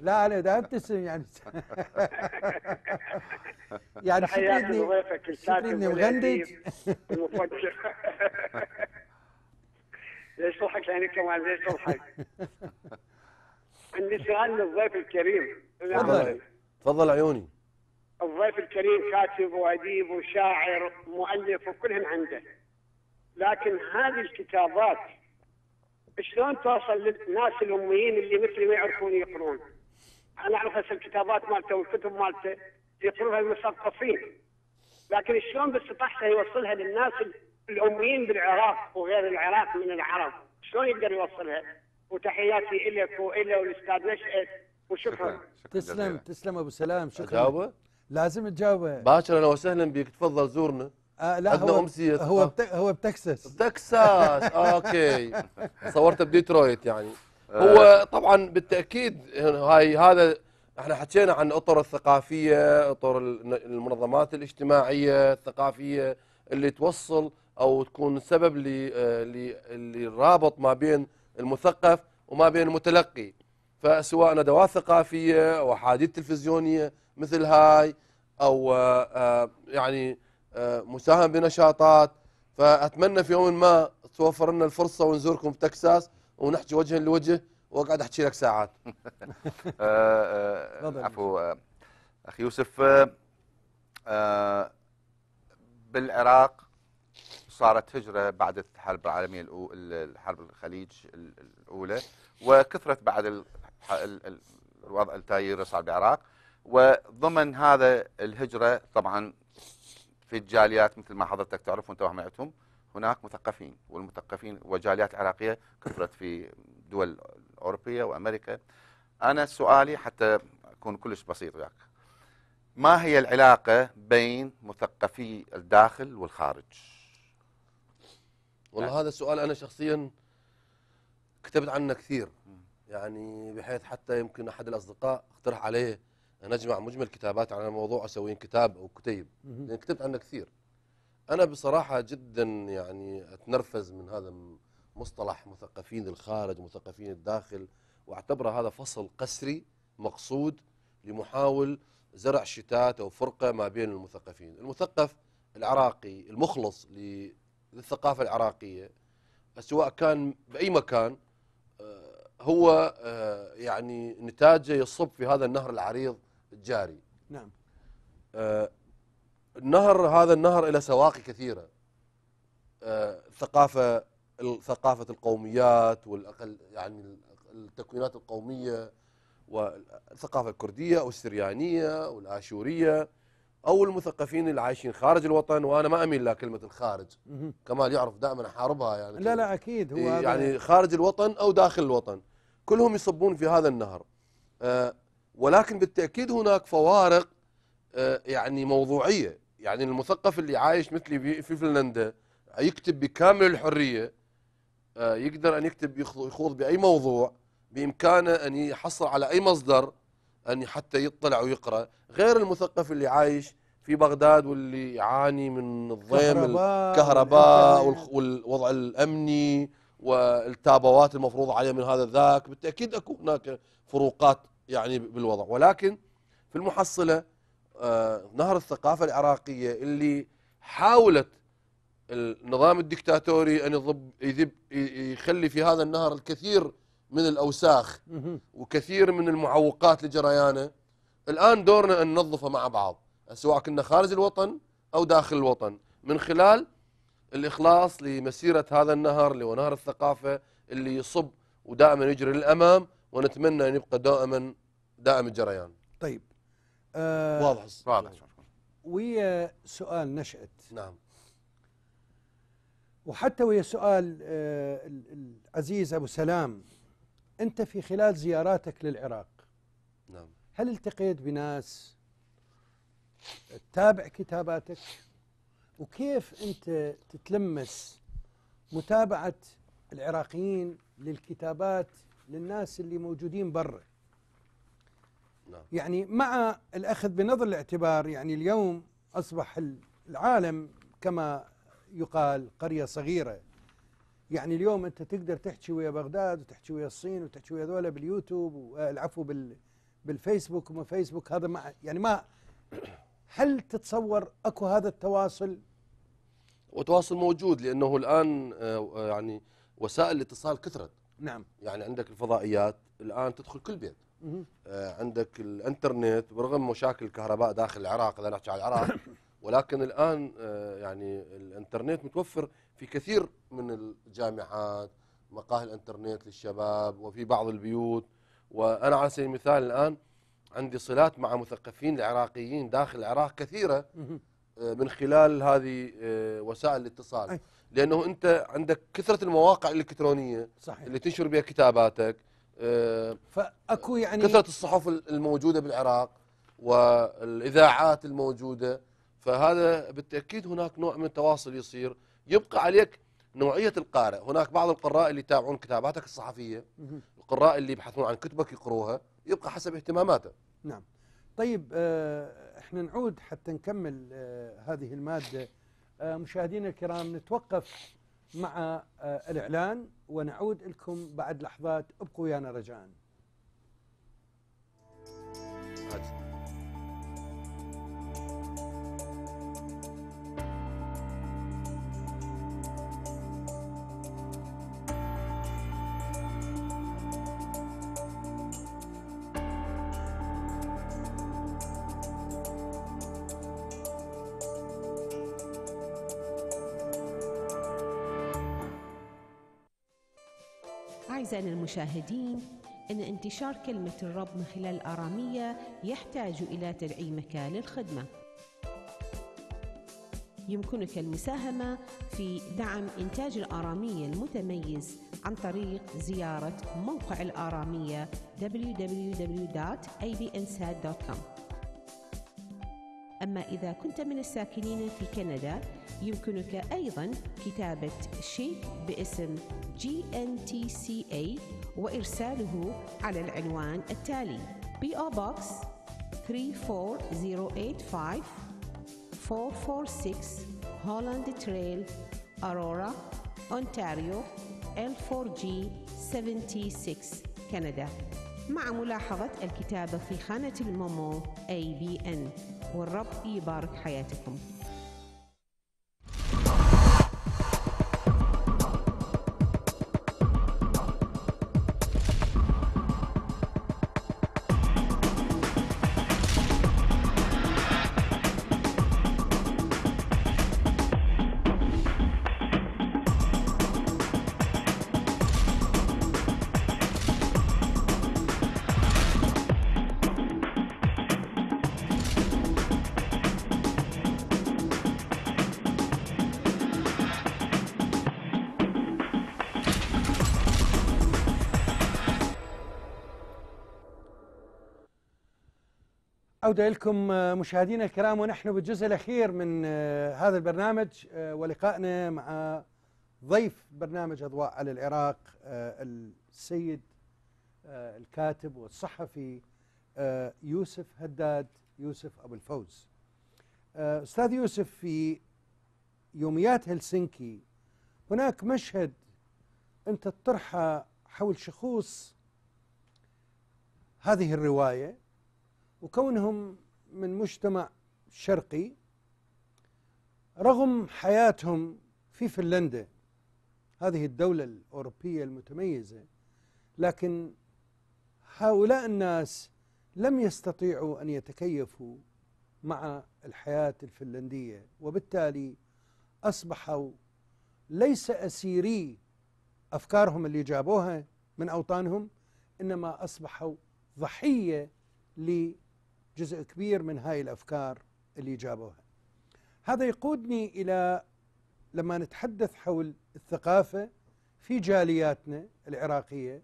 A: لا لا ده ابتسم يعني
D: يعني شكرني لضيفك مغندج ليش تضحك يعني كمان ليش تضحك؟ عندي سؤال للضيف الكريم تفضل
C: تفضل عيوني
D: الضيف الكريم كاتب واديب وشاعر مؤلف وكلهم عنده لكن هذه الكتابات شلون توصل للناس الاميين اللي مثلي ما يعرفون يقرون؟ انا اعرف هسه الكتابات مالته والكتب مالته يقرونها المثقفين لكن شلون باستطاعته يوصلها للناس الاميين بالعراق وغير العراق من العرب شلون يقدر يوصلها؟ وتحياتي لك والى والاستاذ نشأت وشكرا
A: تسلم تسلم ابو سلام شكرا جاوبه؟ لازم تجاوبه
C: باكر اهلا وسهلا بك تفضل زورنا آه لا عندنا امسيه هو بتك...
A: هو بتكساس بتكساس آه، اوكي صورته بديترويت يعني آه. هو طبعا
C: بالتاكيد هاي هذا احنا حكينا عن اطر الثقافيه اطر المنظمات الاجتماعيه الثقافيه اللي توصل او تكون سبب آه، للرابط ما بين المثقف وما بين المتلقي فسواء ندوات ثقافيه او احاديث تلفزيونيه مثل هاي او يعني آه، مساهم بنشاطات فاتمنى في يوم ما توفر لنا الفرصه ونزوركم بتكساس ونحكي وجها لوجه واقعد احكي لك ساعات
B: آه، آه، عفوا اخي يوسف بالعراق صارت هجرة بعد الحرب العالمية الحرب الخليج الأولى وكثرت بعد الوضع التايير صار بالعراق وضمن هذا الهجرة طبعا في الجاليات مثل ما حضرتك تعرف وانت وهمعتهم هناك مثقفين والمثقفين وجاليات العراقيه كثرت في دول اوروبيه وامريكا انا سؤالي حتى اكون كلش بسيط وياك ما هي العلاقه بين مثقفي الداخل والخارج والله هذا
C: السؤال انا شخصيا كتبت عنه كثير
B: يعني
C: بحيث حتى يمكن احد الاصدقاء اقترح عليه أنا أجمع مجمل كتابات على الموضوع أسوي كتاب أو كتيب لأن كتبت عنه كثير أنا بصراحة جدا يعني أتنرفز من هذا مصطلح مثقفين الخارج مثقفين الداخل وأعتبره هذا فصل قسري مقصود لمحاول زرع شتات أو فرقة ما بين المثقفين المثقف العراقي المخلص للثقافة العراقية سواء كان بأي مكان آه، هو آه، يعني نتاجه يصب في هذا النهر العريض الجاري نعم آه النهر هذا النهر إلى سواقي كثيرة آه ثقافة ثقافة القوميات والأقل يعني التكوينات القومية والثقافة الكردية أو السريانية والآشورية أو المثقفين اللي عايشين خارج الوطن وأنا ما أميل لكلمة الخارج كمال يعرف دائما أحاربها يعني لا لا أكيد هو يعني خارج الوطن أو داخل الوطن كلهم يصبون في هذا النهر آه ولكن بالتأكيد هناك فوارق آه، يعني موضوعية يعني المثقف اللي عايش مثلي في فنلندا يكتب بكامل الحرية آه، يقدر أن يكتب يخوض بأي موضوع بإمكانه أن يحصل على أي مصدر أن حتى يطلع ويقرأ غير المثقف اللي عايش في بغداد واللي يعاني من الضيم الكهرباء والوضع الأمني والتابوات المفروضة عليه من هذا ذاك بالتأكيد أكو هناك فروقات يعني بالوضع ولكن في المحصلة آه، نهر الثقافة العراقية اللي حاولت النظام الدكتاتوري أن يضب يذب يخلي في هذا النهر الكثير من الأوساخ وكثير من المعوقات لجريانه الآن دورنا أن ننظفه مع بعض سواء كنا خارج الوطن أو داخل الوطن من خلال الإخلاص لمسيرة هذا النهر اللي هو نهر الثقافة اللي يصب ودائما يجري للأمام ونتمنى أن يبقى دائما دائم الجريان
A: طيب آه واضح واضح ويا سؤال نشأت نعم وحتى ويا سؤال آه العزيز أبو سلام أنت في خلال زياراتك للعراق نعم هل التقيت بناس تتابع كتاباتك وكيف أنت تتلمس متابعة العراقيين للكتابات للناس اللي موجودين برا نعم. يعني مع الأخذ بنظر الاعتبار يعني اليوم أصبح العالم كما يقال قرية صغيرة يعني اليوم أنت تقدر تحكي ويا بغداد وتحكي ويا الصين وتحكي ويا ذولا باليوتيوب العفو بال بالفيسبوك وما فيسبوك هذا ما يعني ما هل تتصور اكو هذا التواصل؟ وتواصل موجود لانه الان
C: آه، يعني وسائل الاتصال كثرت نعم يعني عندك الفضائيات الان تدخل كل بيت آه عندك الانترنت برغم مشاكل الكهرباء داخل العراق اذا نحكي على العراق ولكن الان آه يعني الانترنت متوفر في كثير من الجامعات مقاهي الانترنت للشباب وفي بعض البيوت وانا على سبيل المثال الان عندي صلات مع مثقفين العراقيين داخل العراق كثيره آه، من خلال هذه آه، وسائل الاتصال لانه انت عندك كثره المواقع الالكترونيه صحيح. اللي تنشر بها كتاباتك آه، فاكو يعني كثره الصحف الموجوده بالعراق والاذاعات الموجوده فهذا بالتاكيد هناك نوع من التواصل يصير يبقى عليك نوعيه القارئ هناك بعض القراء اللي يتابعون كتاباتك الصحفيه القراء اللي يبحثون عن كتبك يقروها يبقى حسب اهتماماته
A: نعم طيب آه، احنا نعود حتى نكمل آه، هذه الماده آه، مشاهدينا الكرام نتوقف مع آه، الإعلان ونعود لكم بعد لحظات ابقوا ويانا رجاءً.
F: المشاهدين أن انتشار كلمة الرب من خلال الآرامية يحتاج إلى تدعيمك للخدمة يمكنك المساهمة في دعم إنتاج الآرامية المتميز عن طريق زيارة موقع الآرامية www.abnsat.com أما إذا كنت من الساكنين في كندا يمكنك أيضا كتابة شيك باسم GNTCA وإرساله على العنوان التالي PO Box 34085 446 Holland Trail Aurora أونتاريو L4G 76 كندا مع ملاحظة الكتابة في خانة المومو ABN والرب يبارك حياتكم
A: عودة لكم آه، مشاهدينا الكرام ونحن بالجزء الأخير من آه، هذا البرنامج آه، ولقائنا مع ضيف برنامج أضواء على العراق السيد الكاتب والصحفي يوسف هداد يوسف أبو الفوز أستاذ يوسف في يوميات هلسنكي هناك مشهد أنت تطرحه حول شخوص هذه الرواية وكونهم من مجتمع شرقي رغم حياتهم في فنلندا هذه الدولة الأوروبية المتميزة لكن هؤلاء الناس لم يستطيعوا أن يتكيفوا مع الحياة الفنلندية وبالتالي أصبحوا ليس أسيري أفكارهم اللي جابوها من أوطانهم إنما أصبحوا ضحية جزء كبير من هاي الأفكار اللي جابوها هذا يقودني إلى لما نتحدث حول الثقافة في جالياتنا العراقية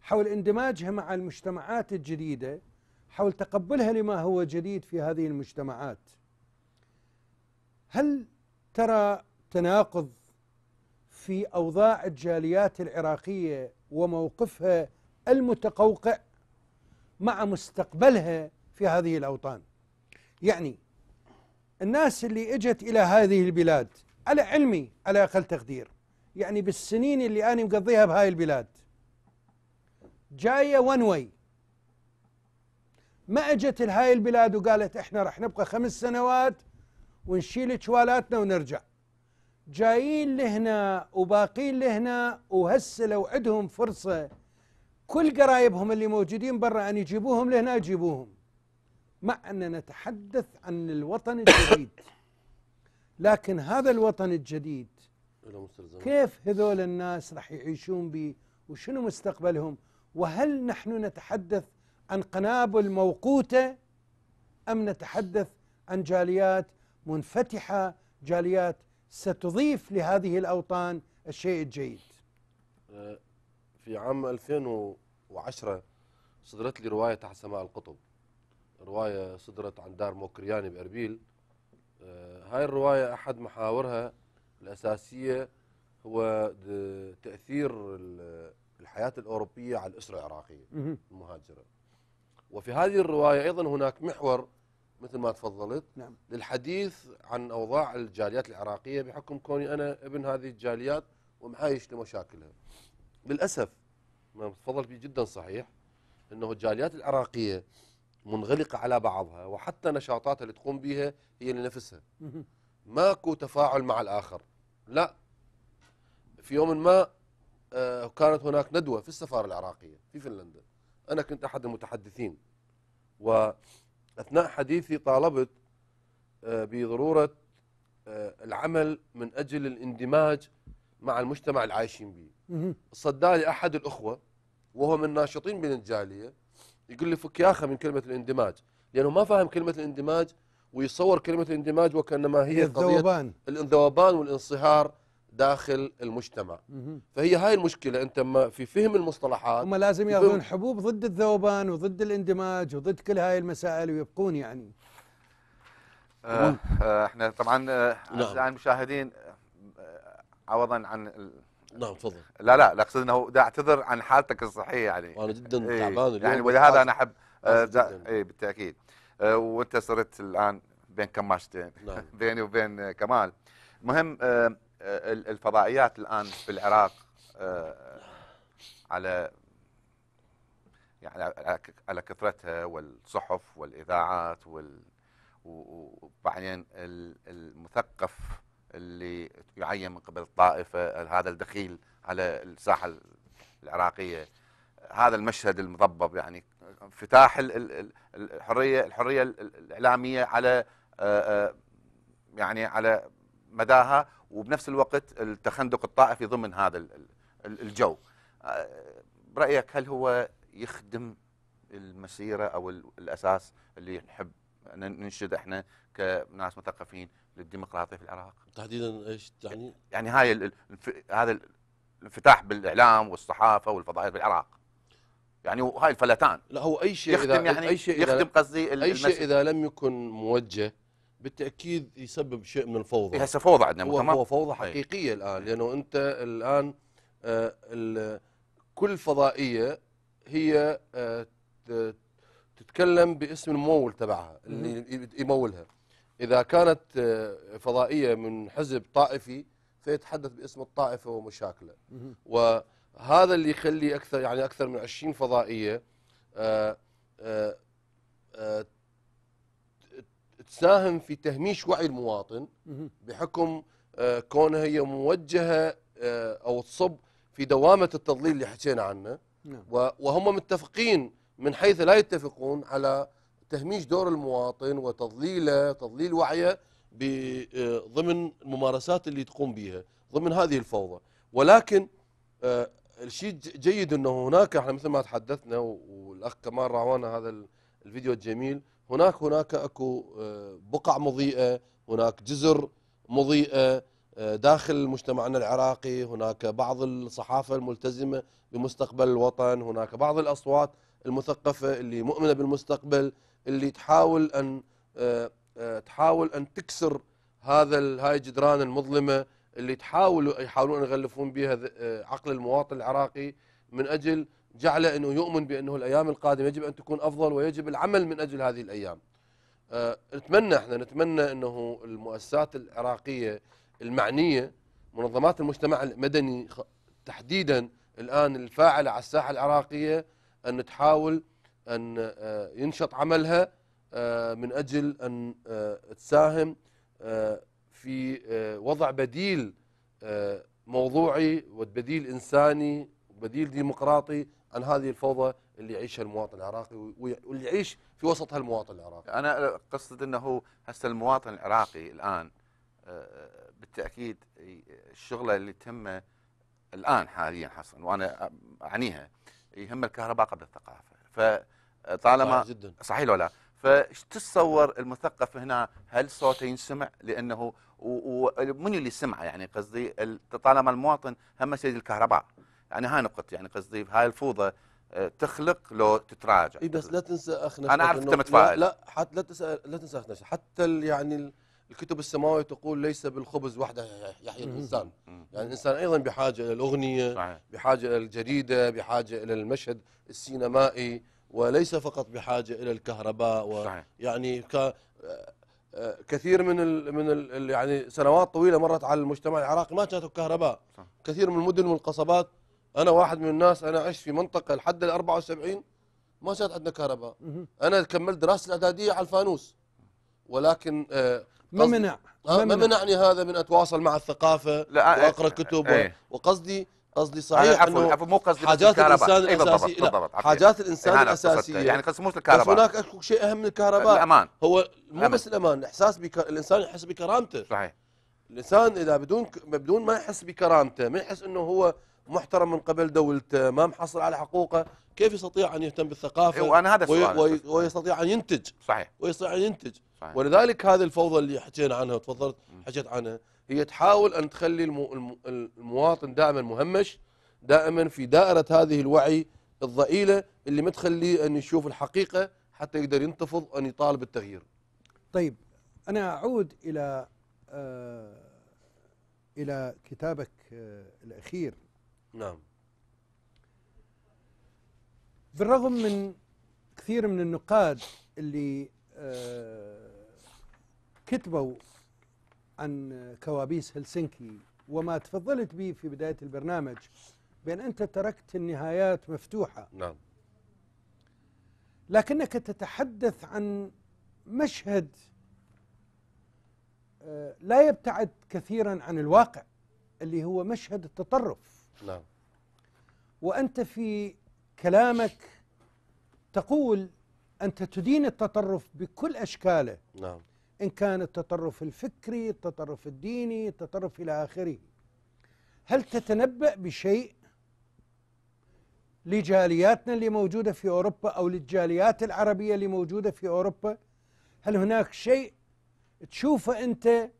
A: حول اندماجها مع المجتمعات الجديدة حول تقبلها لما هو جديد في هذه المجتمعات هل ترى تناقض في أوضاع الجاليات العراقية وموقفها المتقوقع مع مستقبلها في هذه الأوطان يعني الناس اللي اجت إلى هذه البلاد على علمي على أقل تقدير يعني بالسنين اللي أنا مقضيها بهاي البلاد جاية ون واي ما اجت لهاي البلاد وقالت احنا راح نبقى خمس سنوات ونشيل جوالاتنا ونرجع جايين لهنا وباقين لهنا وهسه لو عندهم فرصه كل قرايبهم اللي موجودين برا ان يجيبوهم لهنا يجيبوهم مع أن نتحدث عن الوطن الجديد لكن هذا الوطن الجديد كيف هذول الناس راح يعيشون به وشنو مستقبلهم وهل نحن نتحدث عن قنابل موقوتة أم نتحدث عن جاليات منفتحة جاليات ستضيف لهذه الأوطان الشيء الجيد
C: آه، في عام 2010 صدرت لي رواية تحت سماء القطب رواية صدرت عن دار موكرياني بأربيل آه، هاي الرواية أحد محاورها الأساسية هو تأثير الحياة الأوروبية على الأسرة العراقية المهاجرة وفي هذه الرواية أيضا هناك محور مثل ما تفضلت نعم. للحديث عن أوضاع الجاليات العراقية بحكم كوني أنا ابن هذه الجاليات ومعايش لمشاكلها للأسف ما تفضلت فيه جدا صحيح أنه الجاليات العراقية منغلقة على بعضها وحتى نشاطاتها اللي تقوم بها هي لنفسها ماكو تفاعل مع الآخر لا في يوم ما آه، كانت هناك ندوة في السفارة العراقية في فنلندا أنا كنت أحد المتحدثين وأثناء حديثي طالبت آه، بضرورة آه، العمل من أجل الاندماج مع المجتمع العايشين به صدالي أحد الأخوة وهو من ناشطين بين الجالية يقول لي فك يا أخي من كلمة الاندماج لأنه ما فاهم كلمة الاندماج ويصور كلمة الاندماج وكأنما هي الذوبان الانذوبان والانصهار داخل المجتمع مه. فهي هاي المشكلة أنت ما في فهم المصطلحات هم لازم يأخذون
A: حبوب ضد الذوبان وضد الاندماج وضد كل هاي المسائل ويبقون يعني
B: آه, آه، احنا طبعا آه، نعم. المشاهدين آه، عوضا عن نعم تفضل لا لا اقصد انه ده اعتذر عن حالتك الصحيه يعني وانا جدا إيه تعبان اليوم يعني ولهذا انا احب آه، اي بالتاكيد آه وانت صرت الان بين كماشتين نعم. بيني وبين كمال مهم آه, آه، الفضائيات الان في العراق آه على يعني على كثرتها والصحف والاذاعات وال وبعدين المثقف اللي يعين من قبل الطائفه هذا الدخيل على الساحه العراقيه هذا المشهد المضبب يعني انفتاح الحريه الحريه الاعلاميه على آه، آه، يعني على مداها وبنفس الوقت التخندق الطائفي ضمن هذا الجو آه، برايك هل هو يخدم المسيره او الاساس اللي نحب ننشد احنا كناس مثقفين للديمقراطيه في العراق تحديدا ايش تعني يعني هاي هذا الانفتاح بالاعلام والصحافه والفضائيات العراق يعني هاي الفلتان لا هو اي شيء يخدم إذا يعني اي شيء يختم قصدي اي شيء اذا
C: لم يكن موجه بالتاكيد يسبب شيء من الفوضى هسه فوضى عندنا هو, هو فوضى إيه. حقيقيه أي. الان لانه انت الان آه كل فضائيه هي آه تتكلم باسم الممول تبعها اللي يمولها إذا كانت آه، فضائية من حزب طائفي فيتحدث باسم الطائفة ومشاكله وهذا اللي يخلي أكثر يعني أكثر من 20 فضائية آه، آه، تساهم في تهميش وعي المواطن بحكم كونها هي موجهة أو تصب في دوامة التضليل اللي حكينا عنه نعم. وهم متفقين من حيث لا يتفقون على تهميش دور المواطن وتضليله تضليل وعيه آه، ضمن الممارسات اللي تقوم بها ضمن هذه الفوضى ولكن آه، الشيء جيد انه هناك احنا مثل ما تحدثنا والاخ كمال رعوانا هذا الفيديو الجميل هناك هناك اكو آه، بقع مضيئه هناك جزر مضيئه داخل مجتمعنا العراقي هناك بعض الصحافه الملتزمه بمستقبل الوطن هناك بعض الاصوات المثقفه اللي مؤمنه بالمستقبل اللي تحاول ان آه، آه، تحاول ان تكسر هذا هاي الجدران المظلمه اللي تحاولوا يحاولون يغلفون بها آه، عقل المواطن العراقي من اجل جعله انه يؤمن بانه الايام القادمه يجب ان تكون افضل ويجب العمل من اجل هذه الايام. نتمنى احنا نتمنى انه المؤسسات العراقيه المعنيه منظمات المجتمع المدني تحديدا الان الفاعله على الساحه العراقيه ان تحاول أن آه، ينشط عملها آه، من أجل أن آه، تساهم في وضع بديل موضوعي وبديل إنساني وبديل ديمقراطي عن هذه الفوضى اللي يعيشها المواطن العراقي واللي يعيش في وسطها المواطن العراقي
B: أنا قصد أنه هسه المواطن العراقي الآن بالتأكيد الشغلة اللي تهمه الآن حاليا حصلا وأنا أعنيها يهم الكهرباء قبل الثقافة فطالما جدا صحيح ولا فتتصور المثقف هنا هل صوته ينسمع لانه ومن اللي سمعه يعني قصدي طالما المواطن هم سيد الكهرباء يعني هاي نقطه يعني قصدي هاي الفوضى آه، تخلق لو تتراجع اي بس لا تنسى اخ انا اعرف انت متفائل لا, لا
C: حتى لا تنسى لا تنسى اخ حتى يعني الكتب السماوية تقول ليس بالخبز وحده يحيى الإنسان يعني الإنسان أيضا بحاجة إلى الأغنية صحيح. بحاجة إلى الجريدة بحاجة إلى المشهد السينمائي وليس فقط بحاجة إلى الكهرباء و يعني ك... آه، آه، كثير من ال من ال يعني سنوات طويله مرت على المجتمع العراقي ما كانت الكهرباء صح. كثير من المدن والقصبات انا واحد من الناس انا عشت في منطقه لحد ال 74 ما كانت عندنا كهرباء انا كملت دراستي الاعداديه على الفانوس ولكن آه ما منع ما منعني هذا من اتواصل مع الثقافه لا واقرا كتب ايه, إيه. وقصدي قصدي صحيح انه عفوا مو قصدي حاجات الانسان إيه بالضبط الاساسيه بالضبط حاجات الانسان إيه، الاساسيه يعني قصدي مو الكهرباء بس هناك اكو شيء اهم من الكهرباء الامان هو مو بس الامان احساس بك... الانسان يحس بكرامته صحيح الانسان اذا بدون بدون ما يحس بكرامته ما يحس انه هو محترم من قبل دولته ما محصل على حقوقه كيف يستطيع ان يهتم بالثقافه إيه، وانا هذا وي... وي... ويستطيع ان ينتج صحيح ويستطيع ان ينتج صحيح. ولذلك هذه الفوضى اللي حكينا عنها وتفضلت حكيت عنها هي تحاول ان تخلي المواطن دائما مهمش دائما في دائره هذه الوعي الضئيله اللي ما تخليه ان يشوف الحقيقه حتى يقدر ينتفض ان يطالب التغيير.
A: طيب انا اعود الى آه الى كتابك آه الاخير. نعم. بالرغم من كثير من النقاد اللي آه كتبوا عن كوابيس هلسنكي وما تفضلت به في بداية البرنامج بأن أنت تركت النهايات مفتوحة نعم لكنك تتحدث عن مشهد آه، لا يبتعد كثيرا عن الواقع اللي هو مشهد التطرف نعم وأنت في كلامك تقول أنت تدين التطرف بكل أشكاله نعم إن كان التطرف الفكري التطرف الديني التطرف إلى آخره هل تتنبأ بشيء لجالياتنا اللي موجودة في أوروبا أو للجاليات العربية اللي موجودة في أوروبا هل هناك شيء تشوفه أنت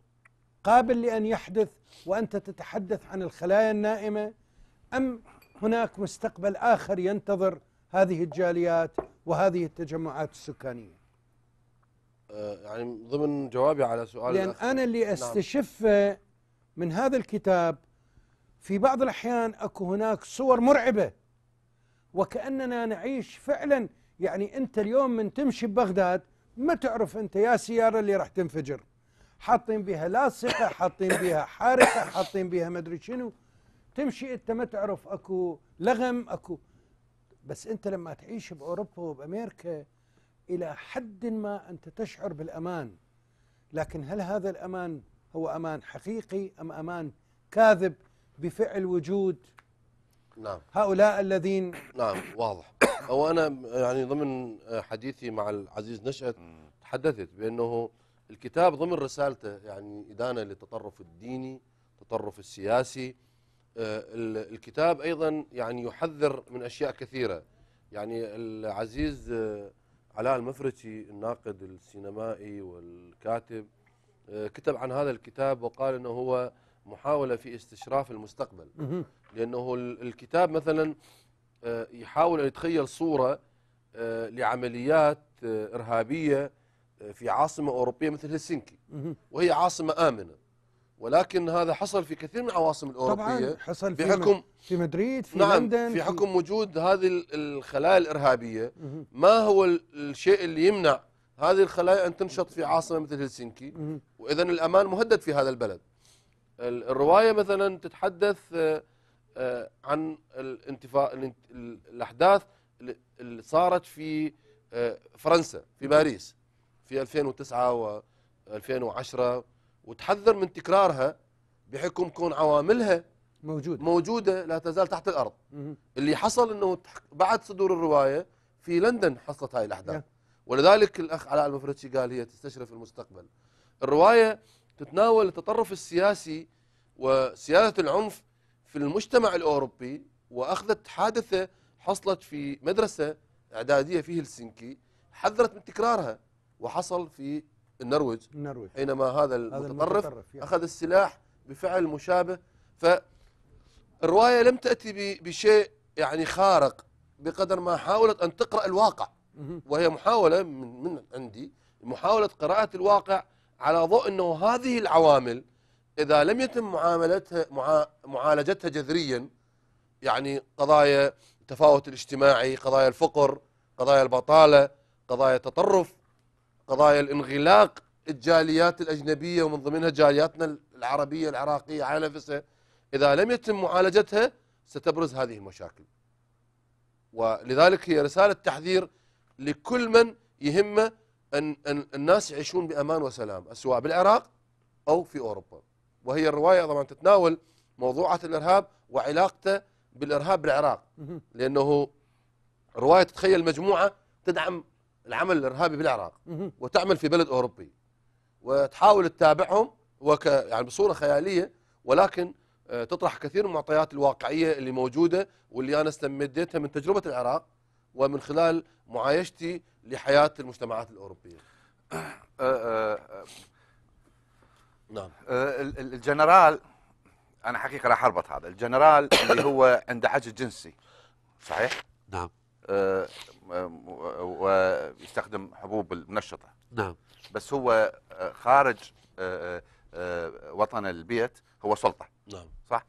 A: قابل لأن يحدث وأنت تتحدث عن الخلايا النائمة أم هناك مستقبل آخر ينتظر هذه الجاليات وهذه التجمعات السكانيه
C: آه، يعني ضمن جوابي على سؤال لأن أنا اللي
A: أستشفه نعم. من هذا الكتاب في بعض الأحيان أكو هناك صور مرعبة وكأننا نعيش فعلا يعني أنت اليوم من تمشي ببغداد ما تعرف أنت يا سيارة اللي راح تنفجر حاطين بها لاصقة حاطين بها حارقة حاطين بها مدري شنو تمشي أنت ما تعرف أكو لغم أكو بس أنت لما تعيش بأوروبا وبأمريكا إلى حد ما أنت تشعر بالأمان لكن هل هذا الأمان هو أمان حقيقي أم أمان كاذب بفعل وجود نعم هؤلاء الذين
C: نعم واضح هو أنا يعني ضمن حديثي مع العزيز نشأت تحدثت بأنه الكتاب ضمن رسالته يعني إدانة للتطرف الديني التطرف السياسي آه، الكتاب أيضا يعني يحذر من أشياء كثيرة يعني العزيز آه، علاء المفرشي الناقد السينمائي والكاتب آه، كتب عن هذا الكتاب وقال انه هو محاوله في استشراف المستقبل لانه الكتاب مثلا آه، يحاول ان يتخيل صوره آه، لعمليات ارهابيه في عاصمه اوروبيه مثل هلسنكي وهي عاصمه امنه ولكن هذا حصل في كثير من العواصم الأوروبية طبعا حصل في, بحكم
A: في مدريد في نعم لندن في حكم
C: وجود هذه الخلايا الإرهابية ما هو الشيء اللي يمنع هذه الخلايا أن تنشط في عاصمة مثل هلسنكي وإذا الأمان مهدد في هذا البلد الرواية مثلا تتحدث آه، آه، عن الانتفا... الأحداث اللي صارت في آه، فرنسا في باريس في 2009 و 2010 وتحذر من تكرارها بحكم كون عواملها موجودة موجودة لا تزال تحت الأرض مم. اللي حصل أنه بعد صدور الرواية في لندن حصلت هاي الأحداث yeah. نعم. ولذلك الأخ علاء المفردشي قال هي تستشرف المستقبل الرواية تتناول التطرف السياسي وسيادة العنف في المجتمع الأوروبي وأخذت حادثة حصلت في مدرسة إعدادية في هلسنكي حذرت من تكرارها وحصل في النرويج النرويج حينما هذا المتطرف, المتطرف أخذ السلاح بفعل مشابه فالرواية لم تأتي بشيء يعني خارق بقدر ما حاولت أن تقرأ الواقع وهي محاولة من, من عندي محاولة قراءة الواقع على ضوء أنه هذه العوامل إذا لم يتم معاملتها مع معالجتها جذريا يعني قضايا التفاوت الاجتماعي قضايا الفقر قضايا البطالة قضايا التطرف قضايا الانغلاق الجاليات الأجنبية ومن ضمنها جالياتنا العربية العراقية على نفسها إذا لم يتم معالجتها ستبرز هذه المشاكل ولذلك هي رسالة تحذير لكل من يهمه أن, أن الناس يعيشون بأمان وسلام سواء بالعراق أو في أوروبا وهي الرواية طبعا تتناول موضوعة الإرهاب وعلاقته بالإرهاب بالعراق لأنه رواية تتخيل مجموعة تدعم العمل الارهابي بالعراق وتعمل في بلد اوروبي وتحاول تتابعهم وك يعني بصوره خياليه ولكن آه، تطرح كثير من المعطيات الواقعيه اللي موجوده واللي انا استمديتها من تجربه العراق ومن خلال معايشتي لحياه المجتمعات الاوروبيه. آه، آه،
B: نعم الجنرال انا حقيقه راح اربط هذا، الجنرال اللي هو عنده حجز جنسي صحيح؟ نعم آه، آه، آه، ويستخدم حبوب المنشطه نعم بس هو خارج وطن البيت هو سلطه نعم صح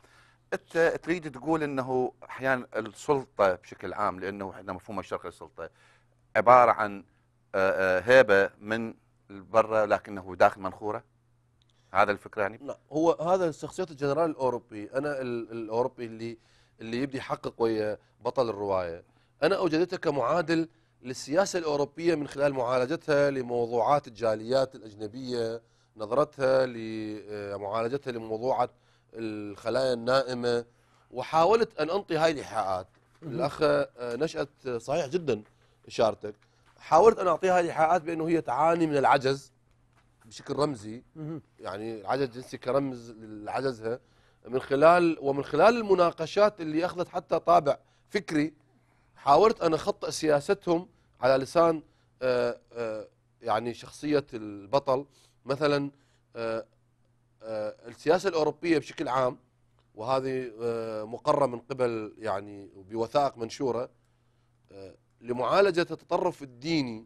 B: انت تريد تقول انه احيانا السلطه بشكل عام لانه احنا مفهوم الشرق للسلطه عباره عن هيبه من برا لكنه داخل منخوره هذا الفكره يعني
C: لا هو هذا شخصيه الجنرال الاوروبي انا الاوروبي اللي اللي يبدي يحقق ويا بطل الروايه أنا أوجدتها كمعادل للسياسة الأوروبية من خلال معالجتها لموضوعات الجاليات الأجنبية نظرتها لمعالجتها آه، لموضوعة الخلايا النائمة وحاولت أن أنطي هاي الإيحاءات الأخ آه، نشأت آه، صحيح جدا إشارتك حاولت أن أعطيها الإيحاءات بأنه هي تعاني من العجز بشكل رمزي يعني العجز الجنسي كرمز لعجزها من خلال ومن خلال المناقشات اللي أخذت حتى طابع فكري حاولت أن أخطئ سياستهم على لسان آه، آه، يعني شخصية البطل مثلا آه، السياسة الأوروبية بشكل عام وهذه مقرة من قبل يعني بوثائق منشورة لمعالجة التطرف الديني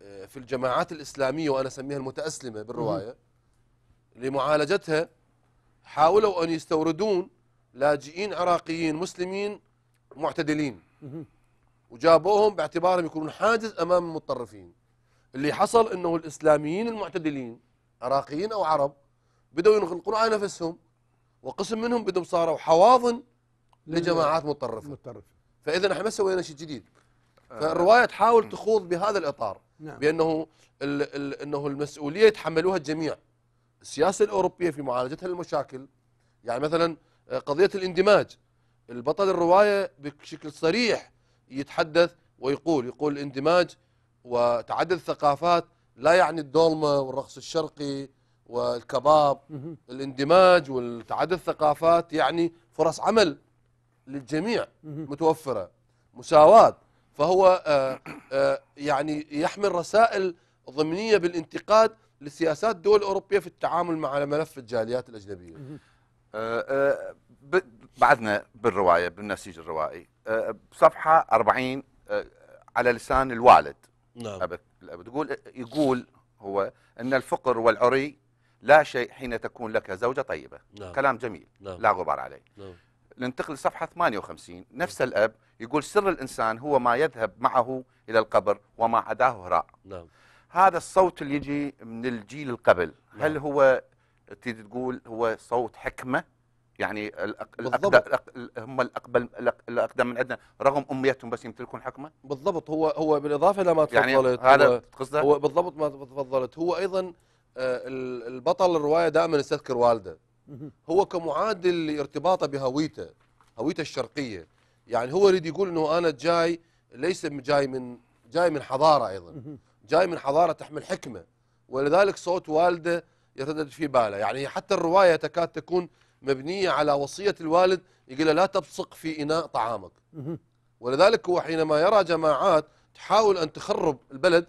C: في الجماعات الإسلامية وأنا أسميها المتأسلمة بالرواية لمعالجتها حاولوا أن يستوردون لاجئين عراقيين مسلمين معتدلين وجابوهم باعتبارهم يكونون حاجز امام المتطرفين اللي حصل انه الاسلاميين المعتدلين عراقيين او عرب بدوا ينغلقون على نفسهم وقسم منهم بدهم صاروا حواضن لجماعات متطرفه متطرفه فاذا احنا ما سوينا شيء جديد آه. فالروايه تحاول تخوض بهذا الاطار نعم. بانه الـ الـ انه المسؤوليه يتحملوها الجميع السياسه الاوروبيه في معالجتها للمشاكل يعني مثلا آه، قضيه الاندماج البطل الرواية بشكل صريح يتحدث ويقول يقول الاندماج وتعدد الثقافات لا يعني الدولمة والرقص الشرقي والكباب الاندماج والتعدد الثقافات يعني فرص عمل للجميع متوفرة مساواة فهو آه، آه، يعني يحمل رسائل ضمنية بالانتقاد لسياسات الدول الأوروبية في التعامل مع ملف الجاليات الأجنبية
B: بعدنا بالروايه بالنسيج الروائي بصفحه أه، 40 أه، على لسان الوالد نعم أبد الأب يقول يقول هو ان الفقر والعري لا شيء حين تكون لك زوجه طيبه نعم. كلام جميل نعم. لا غبار عليه نعم. ننتقل لصفحه 58 نفس الاب يقول سر الانسان هو ما يذهب معه الى القبر وما عداه هراء نعم. هذا الصوت اللي يجي من الجيل القبل نعم. هل هو تقول هو صوت حكمه يعني هم الاقبل الاقدم من عندنا رغم اميتهم بس يمتلكون حكمه
C: بالضبط هو هو بالاضافه لما يعني تفضلت يعني هذا تقصده هو بالضبط ما تفضلت هو ايضا آه، البطل الروايه دائما يستذكر والده هو كمعادل لارتباطه بهويته هويته الشرقيه يعني هو يريد يقول انه انا جاي ليس جاي من جاي من حضاره ايضا جاي من حضاره تحمل حكمه ولذلك صوت والده يردد في باله يعني حتى الروايه تكاد تكون مبنية على وصية الوالد يقول له لا تبصق في إناء طعامك ولذلك هو حينما يرى جماعات تحاول أن تخرب البلد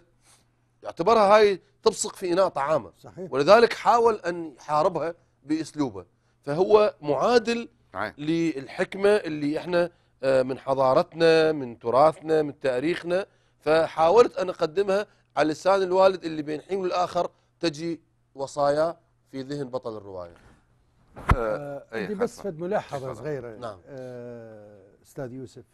C: يعتبرها هاي تبصق في إناء طعامه صحيح. ولذلك حاول أن يحاربها بأسلوبه فهو معادل صحيح. للحكمة اللي إحنا آه، من حضارتنا من تراثنا من تاريخنا فحاولت أن أقدمها على لسان الوالد اللي بين حين والآخر تجي وصايا في ذهن بطل الرواية آه، آه، إيه، عندي بس فد ملاحظه صغيره نعم
A: آه استاذ يوسف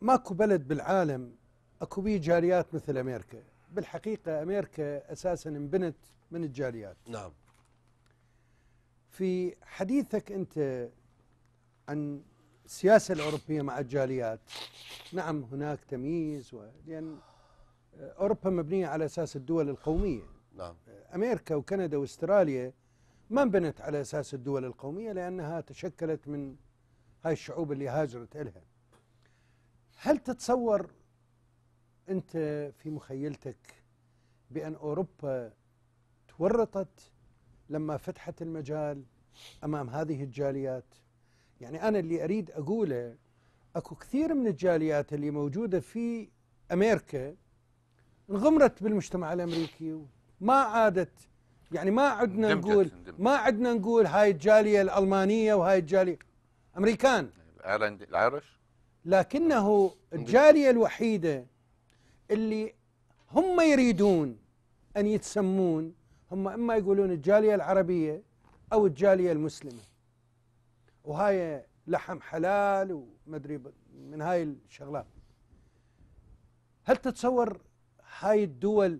A: ماكو بلد بالعالم اكو بيه جاليات مثل امريكا بالحقيقه امريكا اساسا انبنت من الجاليات نعم في حديثك انت عن السياسه الاوروبيه مع الجاليات نعم هناك تمييز و... لان اوروبا مبنيه على اساس الدول القوميه نعم امريكا وكندا واستراليا ما انبنت على أساس الدول القومية لأنها تشكلت من هاي الشعوب اللي هاجرت إلها هل تتصور أنت في مخيلتك بأن أوروبا تورطت لما فتحت المجال أمام هذه الجاليات يعني أنا اللي أريد أقوله أكو كثير من الجاليات اللي موجودة في أمريكا انغمرت بالمجتمع الأمريكي وما عادت يعني ما عدنا نقول ما عدنا نقول هاي الجاليه الالمانيه وهاي الجاليه
B: امريكان العرش
A: لكنه الجاليه الوحيده اللي هم يريدون ان يتسمون هم اما يقولون الجاليه العربيه او الجاليه المسلمه وهاي لحم حلال ومدري من هاي الشغلات هل تتصور هاي الدول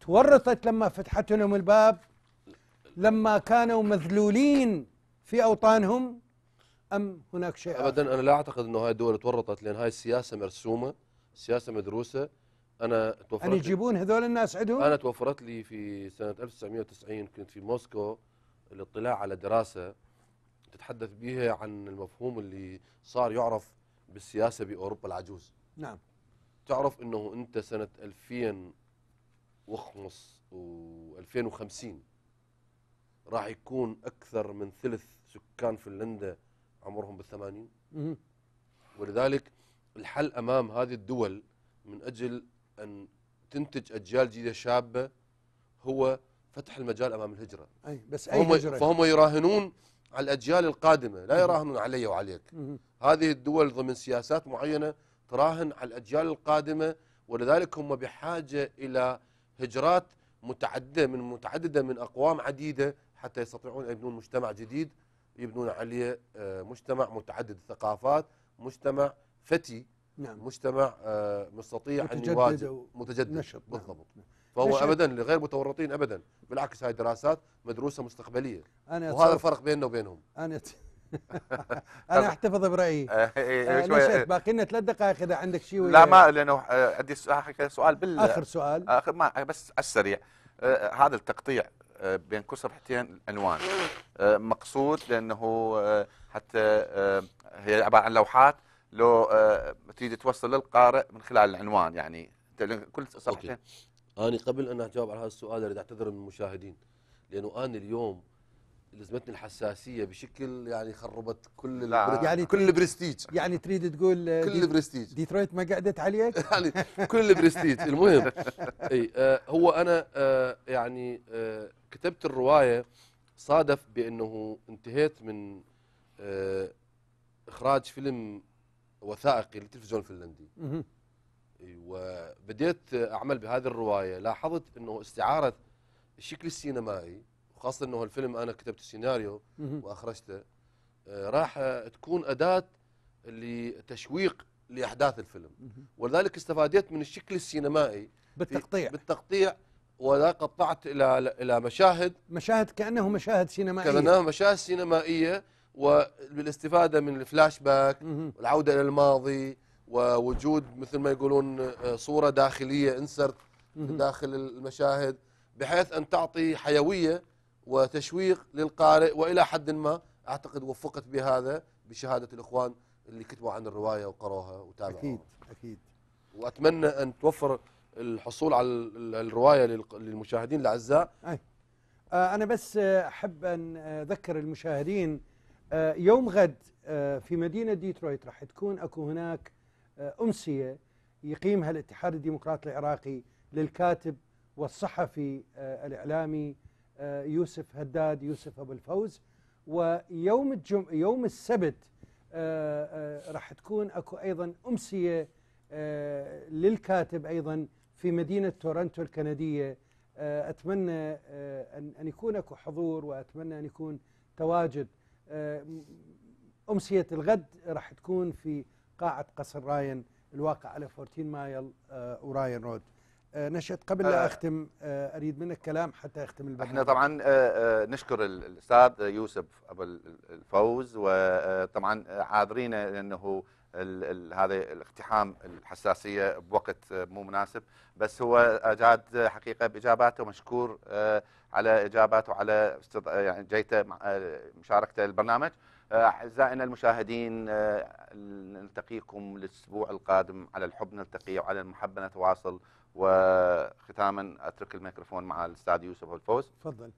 A: تورطت لما فتحت لهم الباب لما كانوا مذلولين في أوطانهم أم هناك شيء
C: أبدا آخر؟ أنا لا أعتقد أنه هاي الدول تورطت لأن هاي السياسة مرسومة سياسة مدروسة أنا توفرت أن يجيبون هذول الناس عندهم أنا توفرت لي في سنة 1990 كنت في موسكو الاطلاع على دراسة تتحدث بها عن المفهوم اللي صار يعرف بالسياسة بأوروبا العجوز نعم تعرف أنه أنت سنة 2000 واخمص و2050 راح يكون اكثر من ثلث سكان فنلندا عمرهم بالثمانين ولذلك الحل امام هذه الدول من اجل ان تنتج اجيال جديده شابه هو فتح المجال امام الهجره اي بس اي فهم هجره فهم يراهنون على الاجيال القادمه لا يراهنون علي وعليك هذه الدول ضمن سياسات معينه تراهن على الاجيال القادمه ولذلك هم بحاجه الى هجرات متعدده من متعدده من اقوام عديده حتى يستطيعون ان يبنون مجتمع جديد يبنون عليه آه، مجتمع متعدد الثقافات مجتمع فتي نعم. مجتمع آه، مستطيع ان يواجه متجدد نشط نعم. بالضبط نعم. فهو نشط. ابدا لغير متورطين ابدا بالعكس هاي دراسات مدروسه مستقبليه أنا وهذا الفرق بيننا وبينهم
A: انا انا احتفظ برايي نشات إيه، إيه، آه، إيه. باقي لنا ثلاث دقائق اذا عندك شيء لا ما
B: لانه آه، عندي سؤال بال اخر سؤال اخر ما بس على السريع آه، هذا التقطيع بين كل صفحتين عنوان مقصود لانه حتى هي عباره عن لوحات لو تريد توصل للقارئ من خلال العنوان
C: يعني كل صفحتين أوكي. انا قبل ان اجاوب على هذا السؤال اريد اعتذر من المشاهدين لانه انا اليوم لزمتني الحساسيه بشكل يعني خربت كل يعني كل البرستيج
A: يعني تريد تقول آه، كل البرستيج ديترويت ما قعدت عليك يعني كل البرستيج
C: المهم اي آه هو انا آه يعني آه كتبت الروايه صادف بانه انتهيت من آه اخراج فيلم وثائقي للتلفزيون الفنلندي وبديت اعمل بهذه الروايه لاحظت انه استعاره الشكل السينمائي وخاصه انه الفيلم انا كتبت السيناريو واخرجته آه، راح تكون اداه لتشويق لاحداث الفيلم ولذلك استفاديت من الشكل السينمائي بالتقطيع بالتقطيع ولا قطعت الى الى مشاهد
A: مشاهد كانه مشاهد سينمائيه كانه
C: مشاهد سينمائيه وبالاستفاده من الفلاش باك والعوده الى الماضي ووجود مثل ما يقولون آه، صوره داخليه انسرت داخل المشاهد بحيث ان تعطي حيويه وتشويق للقارئ وإلى حد ما أعتقد وفقت بهذا بشهادة الإخوان اللي كتبوا عن الرواية وقروها وتابعوها أكيد أكيد وأتمنى أن توفر الحصول على الرواية للمشاهدين الأعزاء
A: آه، أنا بس آه، أحب أن أذكر المشاهدين آه، يوم غد في مدينة ديترويت راح تكون أكو هناك أمسية يقيمها الاتحاد الديمقراطي العراقي للكاتب والصحفي الإعلامي آه، يوسف هداد يوسف ابو الفوز ويوم الجم... يوم السبت آه، آه، راح تكون اكو ايضا امسيه للكاتب ايضا في مدينه تورنتو الكنديه اتمنى ان يكون اكو حضور واتمنى ان يكون تواجد امسيه الغد راح تكون في قاعه قصر راين الواقع على 14 مايل وراين رود آه، نشأت قبل لا آه، أختم آه، أريد منك كلام حتى أختم البحث احنا طبعا
B: نشكر الأستاذ يوسف أبو الفوز وطبعا عاذرين لأنه هذا الاقتحام الحساسية بوقت مو مناسب بس هو أجاد حقيقة بإجاباته مشكور على إجاباته على يعني جيته مشاركته البرنامج أعزائنا المشاهدين نلتقيكم الأسبوع القادم على الحب نلتقي وعلى المحبة نتواصل وختاما اترك الميكروفون مع الاستاذ يوسف الفوز تفضل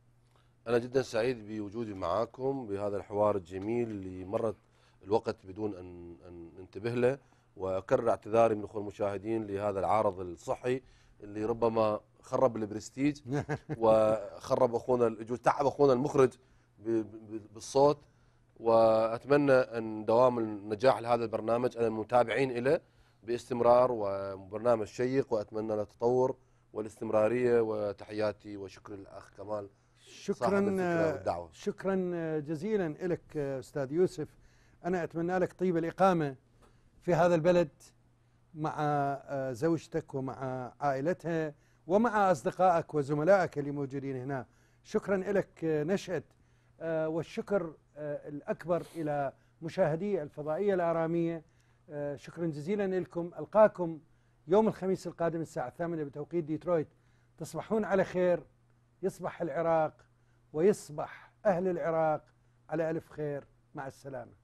C: انا جدا سعيد بوجودي معاكم بهذا الحوار الجميل اللي مرت الوقت بدون ان ان ننتبه له واكرر اعتذاري من الاخوه المشاهدين لهذا العارض الصحي اللي ربما خرب البرستيج وخرب اخونا تعب اخونا المخرج بالصوت واتمنى ان دوام النجاح لهذا البرنامج انا المتابعين له باستمرار وبرنامج شيق واتمنى له التطور والاستمراريه وتحياتي وشكر الاخ كمال
A: شكرا شكرا جزيلا لك استاذ يوسف انا اتمنى لك طيب الاقامه في هذا البلد مع زوجتك ومع عائلتها ومع اصدقائك وزملائك اللي موجودين هنا شكرا لك نشأت آه، والشكر آه، الاكبر الى مشاهدي الفضائيه الاراميه آه، شكرا جزيلا لكم ألقاكم يوم الخميس القادم الساعة الثامنة بتوقيت ديترويت تصبحون على خير يصبح العراق ويصبح أهل العراق على ألف خير مع السلامة